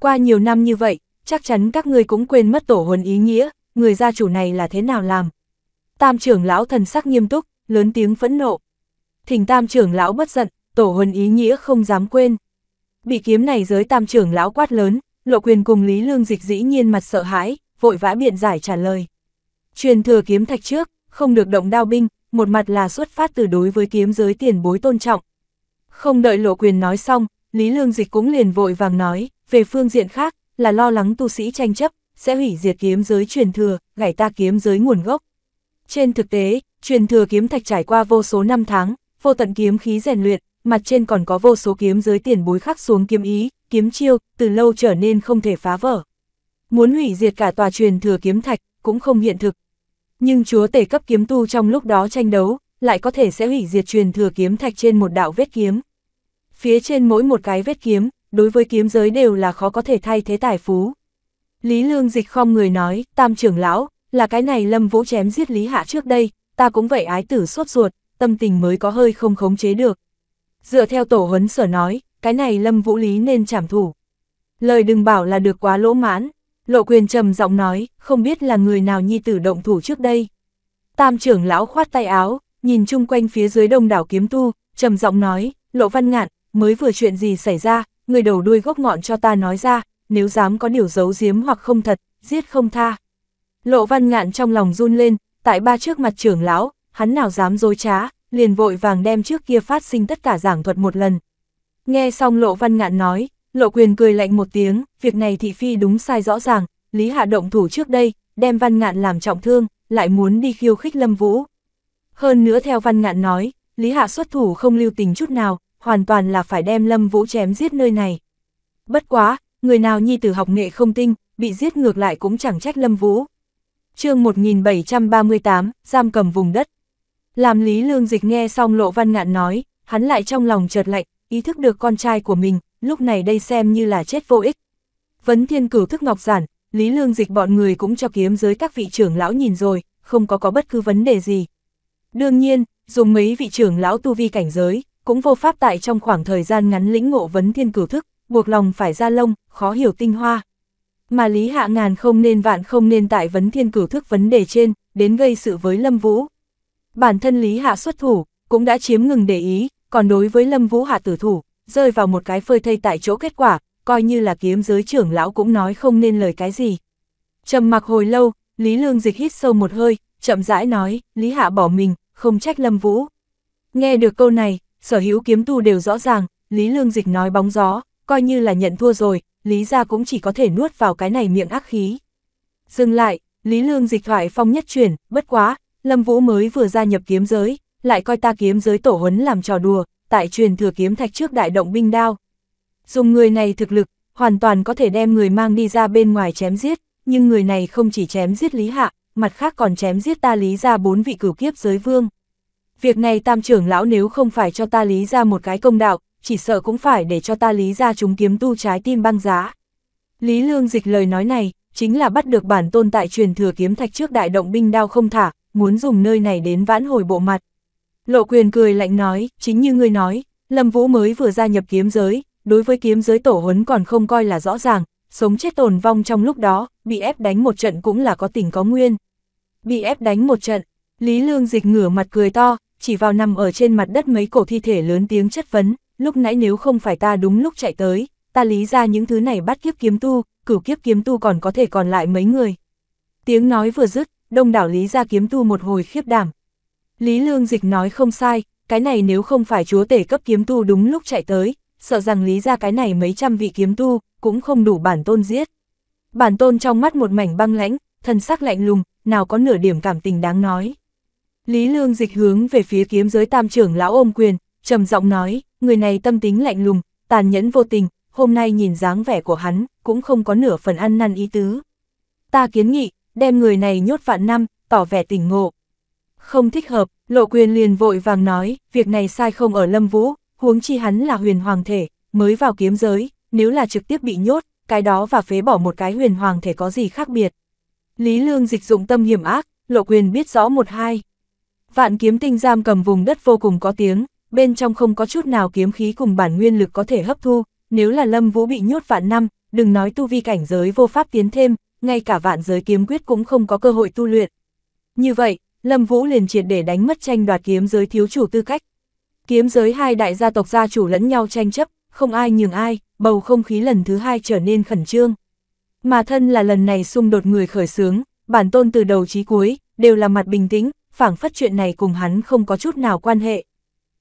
Qua nhiều năm như vậy, chắc chắn các người cũng quên mất tổ huấn ý nghĩa, người gia chủ này là thế nào làm? Tam trưởng lão thần sắc nghiêm túc, lớn tiếng phẫn nộ. Thỉnh tam trưởng lão bất giận, tổ huân ý nghĩa không dám quên. Bị kiếm này giới tam trưởng lão quát lớn, lộ quyền cùng Lý Lương Dịch dĩ nhiên mặt sợ hãi, vội vã biện giải trả lời. Truyền thừa kiếm thạch trước, không được động đao binh, một mặt là xuất phát từ đối với kiếm giới tiền bối tôn trọng. Không đợi lộ quyền nói xong, Lý Lương Dịch cũng liền vội vàng nói, về phương diện khác, là lo lắng tu sĩ tranh chấp, sẽ hủy diệt kiếm giới truyền thừa, gãy ta kiếm giới nguồn gốc. Trên thực tế, truyền thừa kiếm thạch trải qua vô số năm tháng, vô tận kiếm khí rèn luyện, mặt trên còn có vô số kiếm giới tiền bối khắc xuống kiếm ý, kiếm chiêu, từ lâu trở nên không thể phá vỡ. Muốn hủy diệt cả tòa truyền thừa kiếm thạch, cũng không hiện thực. Nhưng chúa tể cấp kiếm tu trong lúc đó tranh đấu, lại có thể sẽ hủy diệt truyền thừa kiếm thạch trên một đạo vết kiếm. Phía trên mỗi một cái vết kiếm, đối với kiếm giới đều là khó có thể thay thế tài phú. Lý Lương Dịch không người nói, tam trưởng lão, là cái này Lâm Vũ chém giết Lý Hạ trước đây, ta cũng vậy ái tử sốt ruột, tâm tình mới có hơi không khống chế được. Dựa theo tổ huấn sở nói, cái này Lâm Vũ Lý nên trảm thủ. Lời đừng bảo là được quá lỗ mãn, lộ quyền trầm giọng nói, không biết là người nào nhi tử động thủ trước đây. Tam trưởng lão khoát tay áo, nhìn chung quanh phía dưới đông đảo kiếm tu, trầm giọng nói, lộ văn ngạn, mới vừa chuyện gì xảy ra, người đầu đuôi gốc ngọn cho ta nói ra, nếu dám có điều giấu giếm hoặc không thật, giết không tha. Lộ văn ngạn trong lòng run lên, tại ba trước mặt trưởng lão, hắn nào dám dối trá, liền vội vàng đem trước kia phát sinh tất cả giảng thuật một lần. Nghe xong lộ văn ngạn nói, lộ quyền cười lạnh một tiếng, việc này thị phi đúng sai rõ ràng, Lý Hạ động thủ trước đây, đem văn ngạn làm trọng thương, lại muốn đi khiêu khích Lâm Vũ. Hơn nữa theo văn ngạn nói, Lý Hạ xuất thủ không lưu tình chút nào, hoàn toàn là phải đem Lâm Vũ chém giết nơi này. Bất quá, người nào nhi tử học nghệ không tinh, bị giết ngược lại cũng chẳng trách Lâm Vũ. chương 1738, giam cầm vùng đất. Làm Lý Lương Dịch nghe xong Lộ Văn Ngạn nói, hắn lại trong lòng chợt lạnh, ý thức được con trai của mình, lúc này đây xem như là chết vô ích. Vấn thiên cửu thức ngọc giản, Lý Lương Dịch bọn người cũng cho kiếm giới các vị trưởng lão nhìn rồi, không có có bất cứ vấn đề gì. Đương nhiên, dùng mấy vị trưởng lão tu vi cảnh giới, cũng vô pháp tại trong khoảng thời gian ngắn lĩnh ngộ vấn thiên cửu thức, buộc lòng phải ra lông, khó hiểu tinh hoa. Mà Lý Hạ Ngàn không nên vạn không nên tại vấn thiên cửu thức vấn đề trên, đến gây sự với Lâm Vũ. Bản thân Lý Hạ xuất thủ, cũng đã chiếm ngừng để ý, còn đối với Lâm Vũ Hạ tử thủ, rơi vào một cái phơi thây tại chỗ kết quả, coi như là kiếm giới trưởng lão cũng nói không nên lời cái gì. Trầm mặc hồi lâu, Lý Lương Dịch hít sâu một hơi, chậm rãi nói, Lý Hạ bỏ mình, không trách Lâm Vũ. Nghe được câu này, sở hữu kiếm tu đều rõ ràng, Lý Lương Dịch nói bóng gió, coi như là nhận thua rồi, Lý Gia cũng chỉ có thể nuốt vào cái này miệng ác khí. Dừng lại, Lý Lương dịch thoại phong nhất chuyển, bất quá, Lâm Vũ mới vừa gia nhập kiếm giới, lại coi ta kiếm giới tổ huấn làm trò đùa, tại truyền thừa kiếm thạch trước đại động binh đao. Dùng người này thực lực, hoàn toàn có thể đem người mang đi ra bên ngoài chém giết, nhưng người này không chỉ chém giết Lý Hạ, mặt khác còn chém giết ta Lý Gia bốn vị cửu kiếp giới vương. Việc này tam trưởng lão nếu không phải cho ta Lý Gia một cái công đạo, chỉ sợ cũng phải để cho ta lý ra chúng kiếm tu trái tim băng giá. Lý Lương dịch lời nói này, chính là bắt được bản tôn tại truyền thừa kiếm thạch trước đại động binh đao không thả, muốn dùng nơi này đến vãn hồi bộ mặt. Lộ quyền cười lạnh nói, chính như ngươi nói, Lâm Vũ mới vừa gia nhập kiếm giới, đối với kiếm giới tổ huấn còn không coi là rõ ràng, sống chết tồn vong trong lúc đó, bị ép đánh một trận cũng là có tình có nguyên. Bị ép đánh một trận, Lý Lương dịch ngửa mặt cười to, chỉ vào nằm ở trên mặt đất mấy cổ thi thể lớn tiếng chất vấn, lúc nãy nếu không phải ta đúng lúc chạy tới, ta lý ra những thứ này bắt kiếp kiếm tu, cửu kiếp kiếm tu còn có thể còn lại mấy người. Tiếng nói vừa dứt, đông đảo lý ra kiếm tu một hồi khiếp đảm. Lý lương dịch nói không sai, cái này nếu không phải chúa tể cấp kiếm tu đúng lúc chạy tới, sợ rằng lý ra cái này mấy trăm vị kiếm tu, cũng không đủ bản tôn giết. Bản tôn trong mắt một mảnh băng lãnh, thân sắc lạnh lùng, nào có nửa điểm cảm tình đáng nói. Lý lương dịch hướng về phía kiếm giới tam trưởng lão ôm quyền, trầm giọng nói, người này tâm tính lạnh lùng, tàn nhẫn vô tình, hôm nay nhìn dáng vẻ của hắn, cũng không có nửa phần ăn năn ý tứ. Ta kiến nghị, đem người này nhốt vạn năm, tỏ vẻ tỉnh ngộ. Không thích hợp, lộ quyền liền vội vàng nói, việc này sai không ở Lâm Vũ, huống chi hắn là huyền hoàng thể, mới vào kiếm giới, nếu là trực tiếp bị nhốt, cái đó và phế bỏ một cái huyền hoàng thể có gì khác biệt. Lý Lương dịch dụng tâm hiểm ác, lộ quyền biết rõ một hai. Vạn kiếm tinh giam cầm vùng đất vô cùng có tiếng, bên trong không có chút nào kiếm khí cùng bản nguyên lực có thể hấp thu, nếu là Lâm Vũ bị nhốt vạn năm, đừng nói tu vi cảnh giới vô pháp tiến thêm, ngay cả vạn giới kiếm quyết cũng không có cơ hội tu luyện. Như vậy, Lâm Vũ liền triệt để đánh mất tranh đoạt kiếm giới thiếu chủ tư cách. Kiếm giới hai đại gia tộc gia chủ lẫn nhau tranh chấp, không ai nhường ai, bầu không khí lần thứ hai trở nên khẩn trương. Mà thân là lần này xung đột người khởi sướng, bản tôn từ đầu chí cuối, đều là mặt bình tĩnh, phản phất chuyện này cùng hắn không có chút nào quan hệ.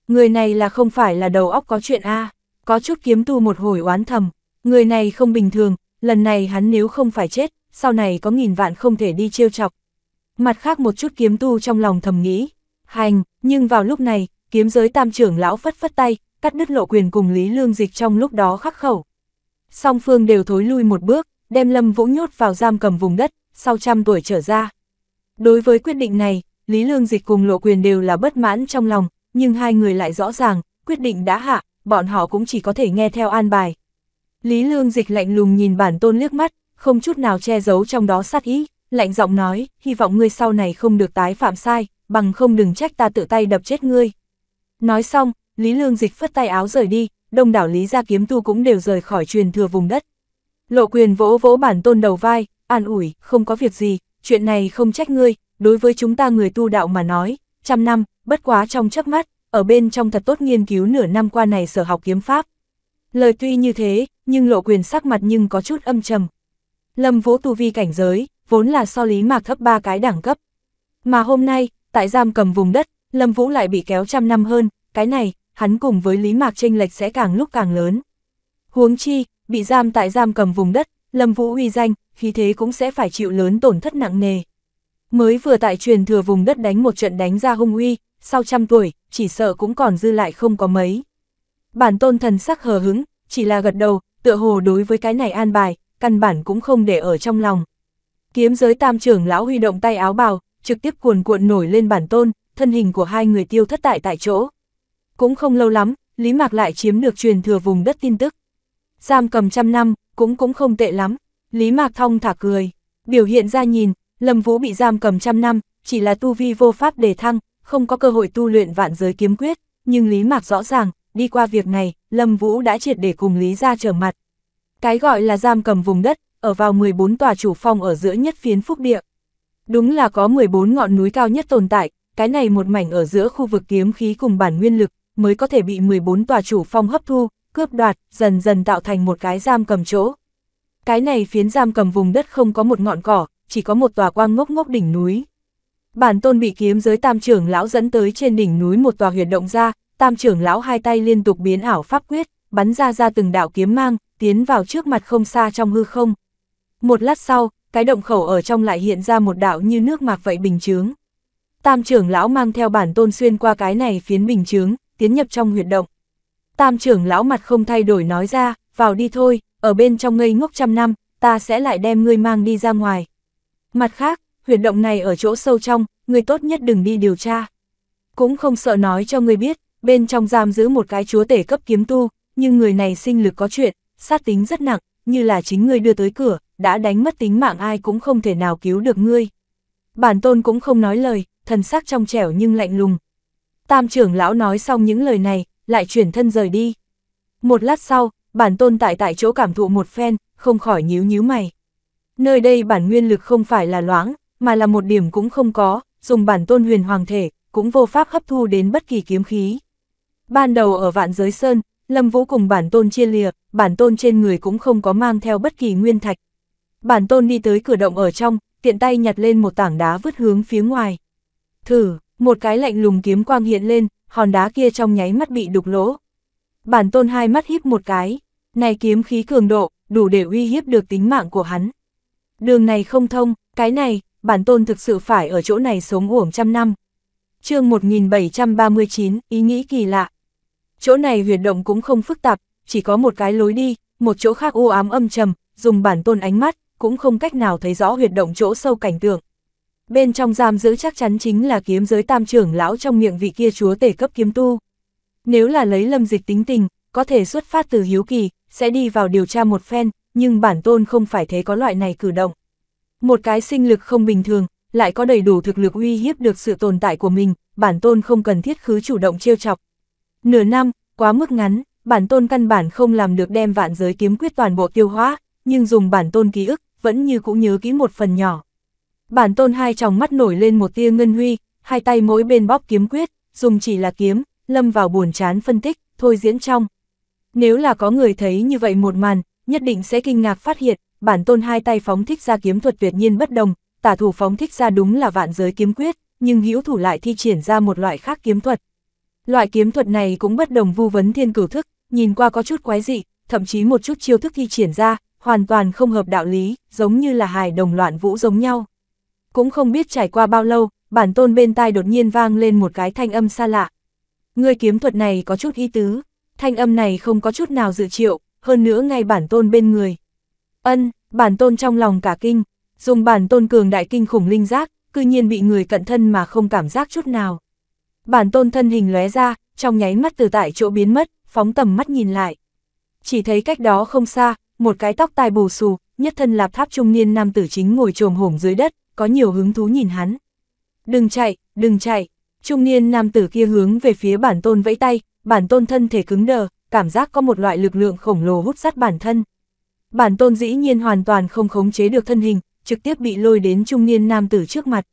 Người này là không phải là đầu óc có chuyện a có chút kiếm tu một hồi oán thầm, người này không bình thường, lần này hắn nếu không phải chết, sau này có nghìn vạn không thể đi trêu chọc. Mặt khác một chút kiếm tu trong lòng thầm nghĩ, hành, nhưng vào lúc này, kiếm giới tam trưởng lão phất phất tay, cắt đứt lộ quyền cùng Lý Lương Dịch trong lúc đó khắc khẩu. Song phương đều thối lui một bước, đem Lâm Vũ nhốt vào giam cầm vùng đất, sau trăm tuổi trở ra. Đối với quyết định này, Lý Lương Dịch cùng lộ quyền đều là bất mãn trong lòng, nhưng hai người lại rõ ràng, quyết định đã hạ, bọn họ cũng chỉ có thể nghe theo an bài. Lý Lương Dịch lạnh lùng nhìn bản tôn liếc mắt, không chút nào che giấu trong đó sát ý, lạnh giọng nói, hy vọng ngươi sau này không được tái phạm sai, bằng không đừng trách ta tự tay đập chết ngươi. Nói xong, Lý Lương Dịch phất tay áo rời đi, đông đảo Lý gia kiếm tu cũng đều rời khỏi truyền thừa vùng đất. Lộ quyền vỗ vỗ bản tôn đầu vai, an ủi, không có việc gì, chuyện này không trách ngươi, đối với chúng ta người tu đạo mà nói, trăm năm, bất quá trong chớp mắt, ở bên trong thật tốt nghiên cứu nửa năm qua này sở học kiếm pháp. Lời tuy như thế, nhưng lộ quyền sắc mặt nhưng có chút âm trầm. Lâm Vũ tu vi cảnh giới, vốn là so lý mạc thấp ba cái đẳng cấp. Mà hôm nay, tại giam cầm vùng đất, Lâm Vũ lại bị kéo trăm năm hơn, cái này, hắn cùng với lý mạc tranh lệch sẽ càng lúc càng lớn. Huống chi, bị giam tại giam cầm vùng đất, Lâm Vũ uy danh, khí thế cũng sẽ phải chịu lớn tổn thất nặng nề. Mới vừa tại truyền thừa vùng đất đánh một trận đánh ra hung uy, sau trăm tuổi, chỉ sợ cũng còn dư lại không có mấy. Bản tôn thần sắc hờ hứng, chỉ là gật đầu, tựa hồ đối với cái này an bài, căn bản cũng không để ở trong lòng. Kiếm giới tam trưởng lão huy động tay áo bào, trực tiếp cuồn cuộn nổi lên bản tôn, thân hình của hai người tiêu thất tại tại chỗ. Cũng không lâu lắm, Lý Mạc lại chiếm được truyền thừa vùng đất tin tức. Giam cầm trăm năm, cũng cũng không tệ lắm. Lý Mạc thong thả cười, biểu hiện ra nhìn, Lâm Vũ bị giam cầm trăm năm, chỉ là tu vi vô pháp đề thăng, không có cơ hội tu luyện vạn giới kiếm quyết, nhưng Lý Mạc rõ ràng, đi qua việc này, Lâm Vũ đã triệt để cùng Lý ra trở mặt. Cái gọi là giam cầm vùng đất, ở vào 14 tòa chủ phong ở giữa nhất phiến phúc địa. Đúng là có 14 ngọn núi cao nhất tồn tại, cái này một mảnh ở giữa khu vực kiếm khí cùng bản nguyên lực, mới có thể bị 14 tòa chủ phong hấp thu, cướp đoạt, dần dần tạo thành một cái giam cầm chỗ. Cái này phiến giam cầm vùng đất không có một ngọn cỏ, chỉ có một tòa quang ngốc ngốc đỉnh núi, bản tôn bị kiếm giới tam trưởng lão dẫn tới trên đỉnh núi một tòa huyệt động ra, tam trưởng lão hai tay liên tục biến ảo pháp quyết, bắn ra ra từng đạo kiếm mang, tiến vào trước mặt không xa trong hư không. Một lát sau, cái động khẩu ở trong lại hiện ra một đạo như nước mạc vậy bình chướng. Tam trưởng lão mang theo bản tôn xuyên qua cái này phiến bình chướng, tiến nhập trong huyệt động. Tam trưởng lão mặt không thay đổi nói ra, vào đi thôi, ở bên trong ngây ngốc trăm năm, ta sẽ lại đem ngươi mang đi ra ngoài. Mặt khác, huyệt động này ở chỗ sâu trong, người tốt nhất đừng đi điều tra. Cũng không sợ nói cho người biết, bên trong giam giữ một cái chúa tể cấp kiếm tu, nhưng người này sinh lực có chuyện, sát tính rất nặng, như là chính người đưa tới cửa, đã đánh mất tính mạng ai cũng không thể nào cứu được ngươi. Bản tôn cũng không nói lời, thần sắc trong trẻo nhưng lạnh lùng. Tam trưởng lão nói xong những lời này, lại chuyển thân rời đi. Một lát sau, bản tôn tại tại chỗ cảm thụ một phen, không khỏi nhíu nhíu mày. Nơi đây bản nguyên lực không phải là loáng mà là một điểm cũng không có, dùng bản tôn huyền hoàng thể, cũng vô pháp hấp thu đến bất kỳ kiếm khí. Ban đầu ở vạn giới sơn, Lâm Vũ cùng bản tôn chia lìa, bản tôn trên người cũng không có mang theo bất kỳ nguyên thạch. Bản tôn đi tới cửa động ở trong, tiện tay nhặt lên một tảng đá vứt hướng phía ngoài. Thử, một cái lạnh lùng kiếm quang hiện lên, hòn đá kia trong nháy mắt bị đục lỗ. Bản tôn hai mắt híp một cái, này kiếm khí cường độ, đủ để uy hiếp được tính mạng của hắn. Đường này không thông, cái này, bản tôn thực sự phải ở chỗ này sống uổng trăm năm. chương 1739, ý nghĩ kỳ lạ. Chỗ này huyệt động cũng không phức tạp, chỉ có một cái lối đi, một chỗ khác u ám âm trầm, dùng bản tôn ánh mắt, cũng không cách nào thấy rõ huyệt động chỗ sâu cảnh tượng. Bên trong giam giữ chắc chắn chính là kiếm giới tam trưởng lão trong miệng vị kia chúa tể cấp kiếm tu. Nếu là lấy lâm dịch tính tình, có thể xuất phát từ hiếu kỳ, sẽ đi vào điều tra một phen, nhưng bản tôn không phải thế có loại này cử động. Một cái sinh lực không bình thường, lại có đầy đủ thực lực uy hiếp được sự tồn tại của mình, bản tôn không cần thiết khứ chủ động trêu chọc. Nửa năm, quá mức ngắn, bản tôn căn bản không làm được đem vạn giới kiếm quyết toàn bộ tiêu hóa, nhưng dùng bản tôn ký ức, vẫn như cũng nhớ kỹ một phần nhỏ. Bản tôn hai tròng mắt nổi lên một tia ngân huy, hai tay mỗi bên bóp kiếm quyết, dùng chỉ là kiếm, lâm vào buồn chán phân tích, thôi diễn trong. Nếu là có người thấy như vậy một màn, nhất định sẽ kinh ngạc phát hiện, bản tôn hai tay phóng thích ra kiếm thuật tuyệt nhiên bất đồng, tả thủ phóng thích ra đúng là vạn giới kiếm quyết, nhưng hữu thủ lại thi triển ra một loại khác kiếm thuật. Loại kiếm thuật này cũng bất đồng vu vấn thiên cửu thức, nhìn qua có chút quái dị, thậm chí một chút chiêu thức thi triển ra, hoàn toàn không hợp đạo lý, giống như là hài đồng loạn vũ giống nhau. Cũng không biết trải qua bao lâu, bản tôn bên tai đột nhiên vang lên một cái thanh âm xa lạ. Người kiếm thuật này có chút ý tứ, thanh âm này không có chút nào dự triệu, hơn nữa ngay bản tôn bên người, Ân, bản tôn trong lòng cả kinh, dùng bản tôn cường đại kinh khủng linh giác, cư nhiên bị người cận thân mà không cảm giác chút nào. Bản tôn thân hình lóe ra, trong nháy mắt từ tại chỗ biến mất, phóng tầm mắt nhìn lại. Chỉ thấy cách đó không xa, một cái tóc tai bù xù, nhất thân lạp tháp trung niên nam tử chính ngồi trồm hổm dưới đất, có nhiều hứng thú nhìn hắn. Đừng chạy, đừng chạy, trung niên nam tử kia hướng về phía bản tôn vẫy tay, bản tôn thân thể cứng đờ, cảm giác có một loại lực lượng khổng lồ hút sắt bản thân. Bản tôn dĩ nhiên hoàn toàn không khống chế được thân hình, trực tiếp bị lôi đến trung niên nam tử trước mặt.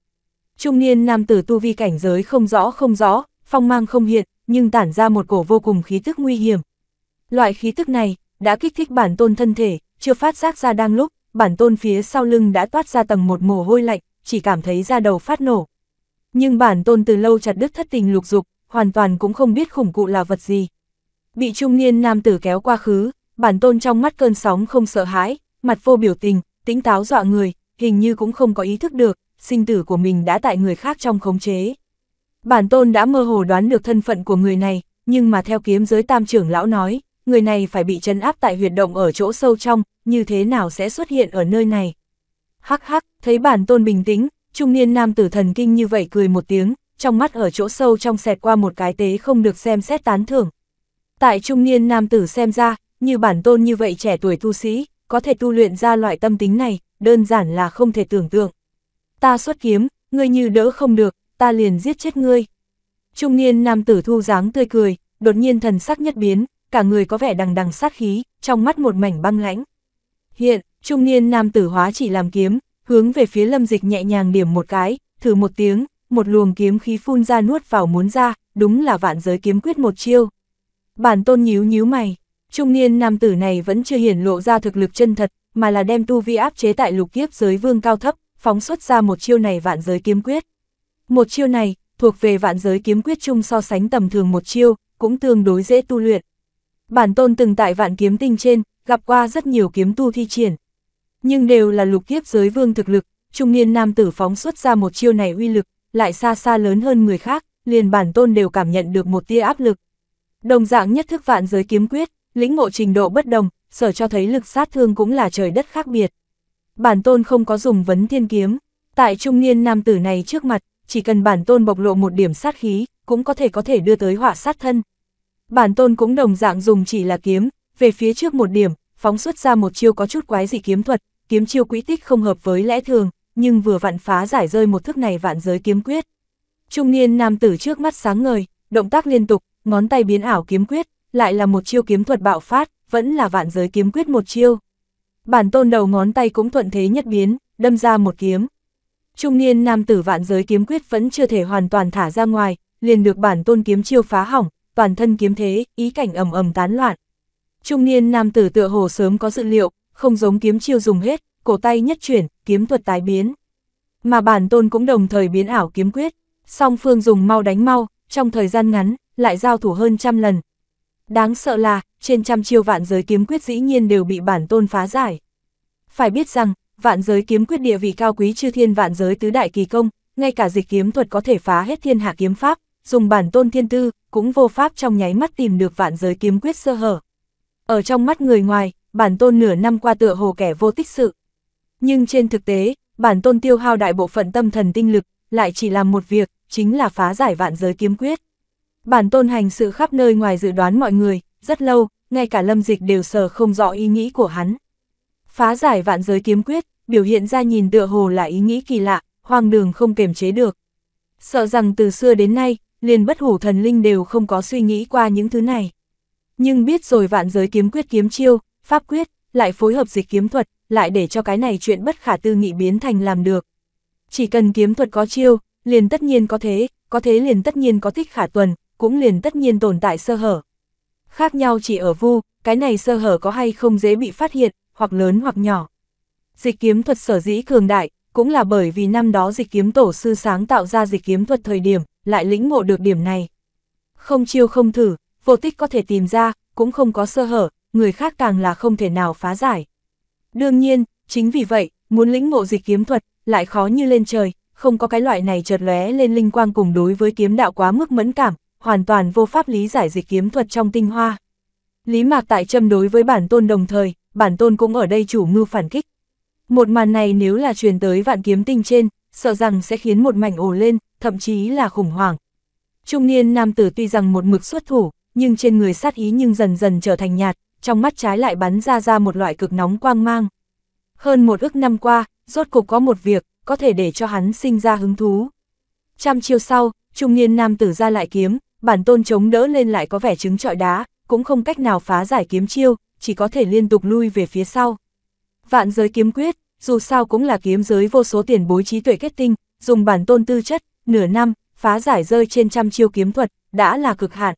Trung niên nam tử tu vi cảnh giới không rõ không rõ, phong mang không hiện, nhưng tản ra một cổ vô cùng khí tức nguy hiểm. Loại khí tức này, đã kích thích bản tôn thân thể, chưa phát giác ra đang lúc, bản tôn phía sau lưng đã toát ra tầng một mồ hôi lạnh, chỉ cảm thấy da đầu phát nổ. Nhưng bản tôn từ lâu chặt đứt thất tình lục dục, hoàn toàn cũng không biết khủng cụ là vật gì. Bị trung niên nam tử kéo qua khứ, bản tôn trong mắt cơn sóng không sợ hãi, mặt vô biểu tình, tính táo dọa người, hình như cũng không có ý thức được, sinh tử của mình đã tại người khác trong khống chế. Bản tôn đã mơ hồ đoán được thân phận của người này, nhưng mà theo kiếm giới tam trưởng lão nói, người này phải bị chân áp tại huyệt động ở chỗ sâu trong, như thế nào sẽ xuất hiện ở nơi này. Hắc hắc, thấy bản tôn bình tĩnh, trung niên nam tử thần kinh như vậy cười một tiếng, trong mắt ở chỗ sâu trong xẹt qua một cái tế không được xem xét tán thưởng. Tại trung niên nam tử xem ra, như bản tôn như vậy trẻ tuổi tu sĩ, có thể tu luyện ra loại tâm tính này, đơn giản là không thể tưởng tượng. Ta xuất kiếm, ngươi như đỡ không được, ta liền giết chết ngươi. Trung niên nam tử thu dáng tươi cười, đột nhiên thần sắc nhất biến, cả người có vẻ đằng đằng sát khí, trong mắt một mảnh băng lãnh. Hiện, trung niên nam tử hóa chỉ làm kiếm, hướng về phía lâm dịch nhẹ nhàng điểm một cái, thử một tiếng, một luồng kiếm khí phun ra nuốt vào muốn ra, đúng là vạn giới kiếm quyết một chiêu. Bản tôn nhíu nhíu mày, Trung niên nam tử này vẫn chưa hiển lộ ra thực lực chân thật, mà là đem tu vi áp chế tại lục kiếp giới vương cao thấp, phóng xuất ra một chiêu này vạn giới kiếm quyết. Một chiêu này, thuộc về vạn giới kiếm quyết chung so sánh tầm thường một chiêu, cũng tương đối dễ tu luyện. Bản tôn từng tại vạn kiếm tinh trên, gặp qua rất nhiều kiếm tu thi triển. Nhưng đều là lục kiếp giới vương thực lực, trung niên nam tử phóng xuất ra một chiêu này uy lực, lại xa xa lớn hơn người khác, liền bản tôn đều cảm nhận được một tia áp lực. Đồng dạng nhất thức vạn giới kiếm quyết, lĩnh ngộ trình độ bất đồng, sở cho thấy lực sát thương cũng là trời đất khác biệt. Bản tôn không có dùng vấn thiên kiếm, tại trung niên nam tử này trước mặt, chỉ cần bản tôn bộc lộ một điểm sát khí, cũng có thể có thể đưa tới họa sát thân. Bản tôn cũng đồng dạng dùng chỉ là kiếm, về phía trước một điểm, phóng xuất ra một chiêu có chút quái dị kiếm thuật, kiếm chiêu quỹ tích không hợp với lẽ thường, nhưng vừa vặn phá giải rơi một thức này vạn giới kiếm quyết. Trung niên nam tử trước mắt sáng ngời, động tác liên tục, ngón tay biến ảo kiếm quyết, lại là một chiêu kiếm thuật bạo phát, vẫn là vạn giới kiếm quyết một chiêu. Bản tôn đầu ngón tay cũng thuận thế nhất biến, đâm ra một kiếm. Trung niên nam tử vạn giới kiếm quyết vẫn chưa thể hoàn toàn thả ra ngoài, liền được bản tôn kiếm chiêu phá hỏng, toàn thân kiếm thế, ý cảnh ầm ầm tán loạn. Trung niên nam tử tựa hồ sớm có dự liệu, không giống kiếm chiêu dùng hết, cổ tay nhất chuyển, kiếm thuật tái biến. Mà bản tôn cũng đồng thời biến ảo kiếm quyết, song phương dùng mau đánh mau, trong thời gian ngắn, lại giao thủ hơn trăm lần, Đáng sợ là, trên trăm chiêu vạn giới kiếm quyết dĩ nhiên đều bị bản tôn phá giải. Phải biết rằng, vạn giới kiếm quyết địa vị cao quý chư thiên vạn giới tứ đại kỳ công, ngay cả dịch kiếm thuật có thể phá hết thiên hạ kiếm pháp, dùng bản tôn thiên tư, cũng vô pháp trong nháy mắt tìm được vạn giới kiếm quyết sơ hở. Ở trong mắt người ngoài, bản tôn nửa năm qua tựa hồ kẻ vô tích sự. Nhưng trên thực tế, bản tôn tiêu hao đại bộ phận tâm thần tinh lực, lại chỉ làm một việc, chính là phá giải vạn giới kiếm quyết. Bản tôn hành sự khắp nơi ngoài dự đoán mọi người, rất lâu, ngay cả lâm dịch đều sờ không rõ ý nghĩ của hắn. Phá giải vạn giới kiếm quyết, biểu hiện ra nhìn tựa hồ là ý nghĩ kỳ lạ, hoang đường không kiềm chế được. Sợ rằng từ xưa đến nay, liền bất hủ thần linh đều không có suy nghĩ qua những thứ này. Nhưng biết rồi vạn giới kiếm quyết kiếm chiêu, pháp quyết, lại phối hợp dịch kiếm thuật, lại để cho cái này chuyện bất khả tư nghị biến thành làm được. Chỉ cần kiếm thuật có chiêu, liền tất nhiên có thế, có thế liền tất nhiên có thích khả tuần, cũng liền tất nhiên tồn tại sơ hở. Khác nhau chỉ ở vu, cái này sơ hở có hay không dễ bị phát hiện, hoặc lớn hoặc nhỏ. Dịch kiếm thuật sở dĩ cường đại, cũng là bởi vì năm đó dịch kiếm tổ sư sáng tạo ra dịch kiếm thuật thời điểm, lại lĩnh ngộ được điểm này. Không chiêu không thử, vô tích có thể tìm ra, cũng không có sơ hở, người khác càng là không thể nào phá giải. Đương nhiên, chính vì vậy, muốn lĩnh ngộ dịch kiếm thuật, lại khó như lên trời, không có cái loại này chợt lóe lên linh quang cùng đối với kiếm đạo quá mức mẫn cảm, hoàn toàn vô pháp lý giải dịch kiếm thuật trong tinh hoa. Lý Mạc tại châm đối với bản tôn đồng thời, bản tôn cũng ở đây chủ mưu phản kích. Một màn này nếu là truyền tới vạn kiếm tinh trên, sợ rằng sẽ khiến một mảnh ồ lên, thậm chí là khủng hoảng. Trung niên nam tử tuy rằng một mực xuất thủ, nhưng trên người sát ý nhưng dần dần trở thành nhạt, trong mắt trái lại bắn ra ra một loại cực nóng quang mang. Hơn một ức năm qua, rốt cục có một việc, có thể để cho hắn sinh ra hứng thú. Trăm chiều sau, trung niên nam tử ra lại kiếm, bản tôn chống đỡ lên lại có vẻ trứng trọi đá, cũng không cách nào phá giải kiếm chiêu, chỉ có thể liên tục lui về phía sau. Vạn giới kiếm quyết, dù sao cũng là kiếm giới vô số tiền bối trí tuệ kết tinh, dùng bản tôn tư chất, nửa năm, phá giải rơi trên trăm chiêu kiếm thuật, đã là cực hạn.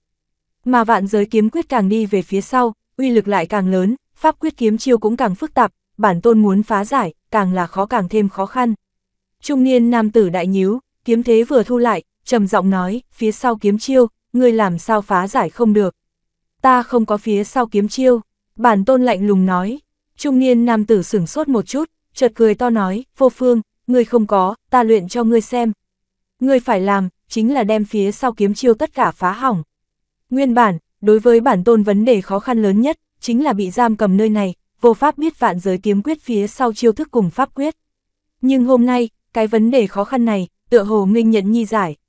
Mà vạn giới kiếm quyết càng đi về phía sau, uy lực lại càng lớn, pháp quyết kiếm chiêu cũng càng phức tạp, bản tôn muốn phá giải, càng là khó càng thêm khó khăn. Trung niên nam tử đại nhíu, kiếm thế vừa thu lại, trầm giọng nói, phía sau kiếm chiêu, ngươi làm sao phá giải không được. Ta không có phía sau kiếm chiêu, bản tôn lạnh lùng nói, trung niên nam tử sửng sốt một chút, chợt cười to nói, vô phương, ngươi không có, ta luyện cho ngươi xem. Ngươi phải làm, chính là đem phía sau kiếm chiêu tất cả phá hỏng. Nguyên bản, đối với bản tôn vấn đề khó khăn lớn nhất, chính là bị giam cầm nơi này, vô pháp biết vạn giới kiếm quyết phía sau chiêu thức cùng pháp quyết. Nhưng hôm nay, cái vấn đề khó khăn này, tựa hồ Minh nhận Nhi giải,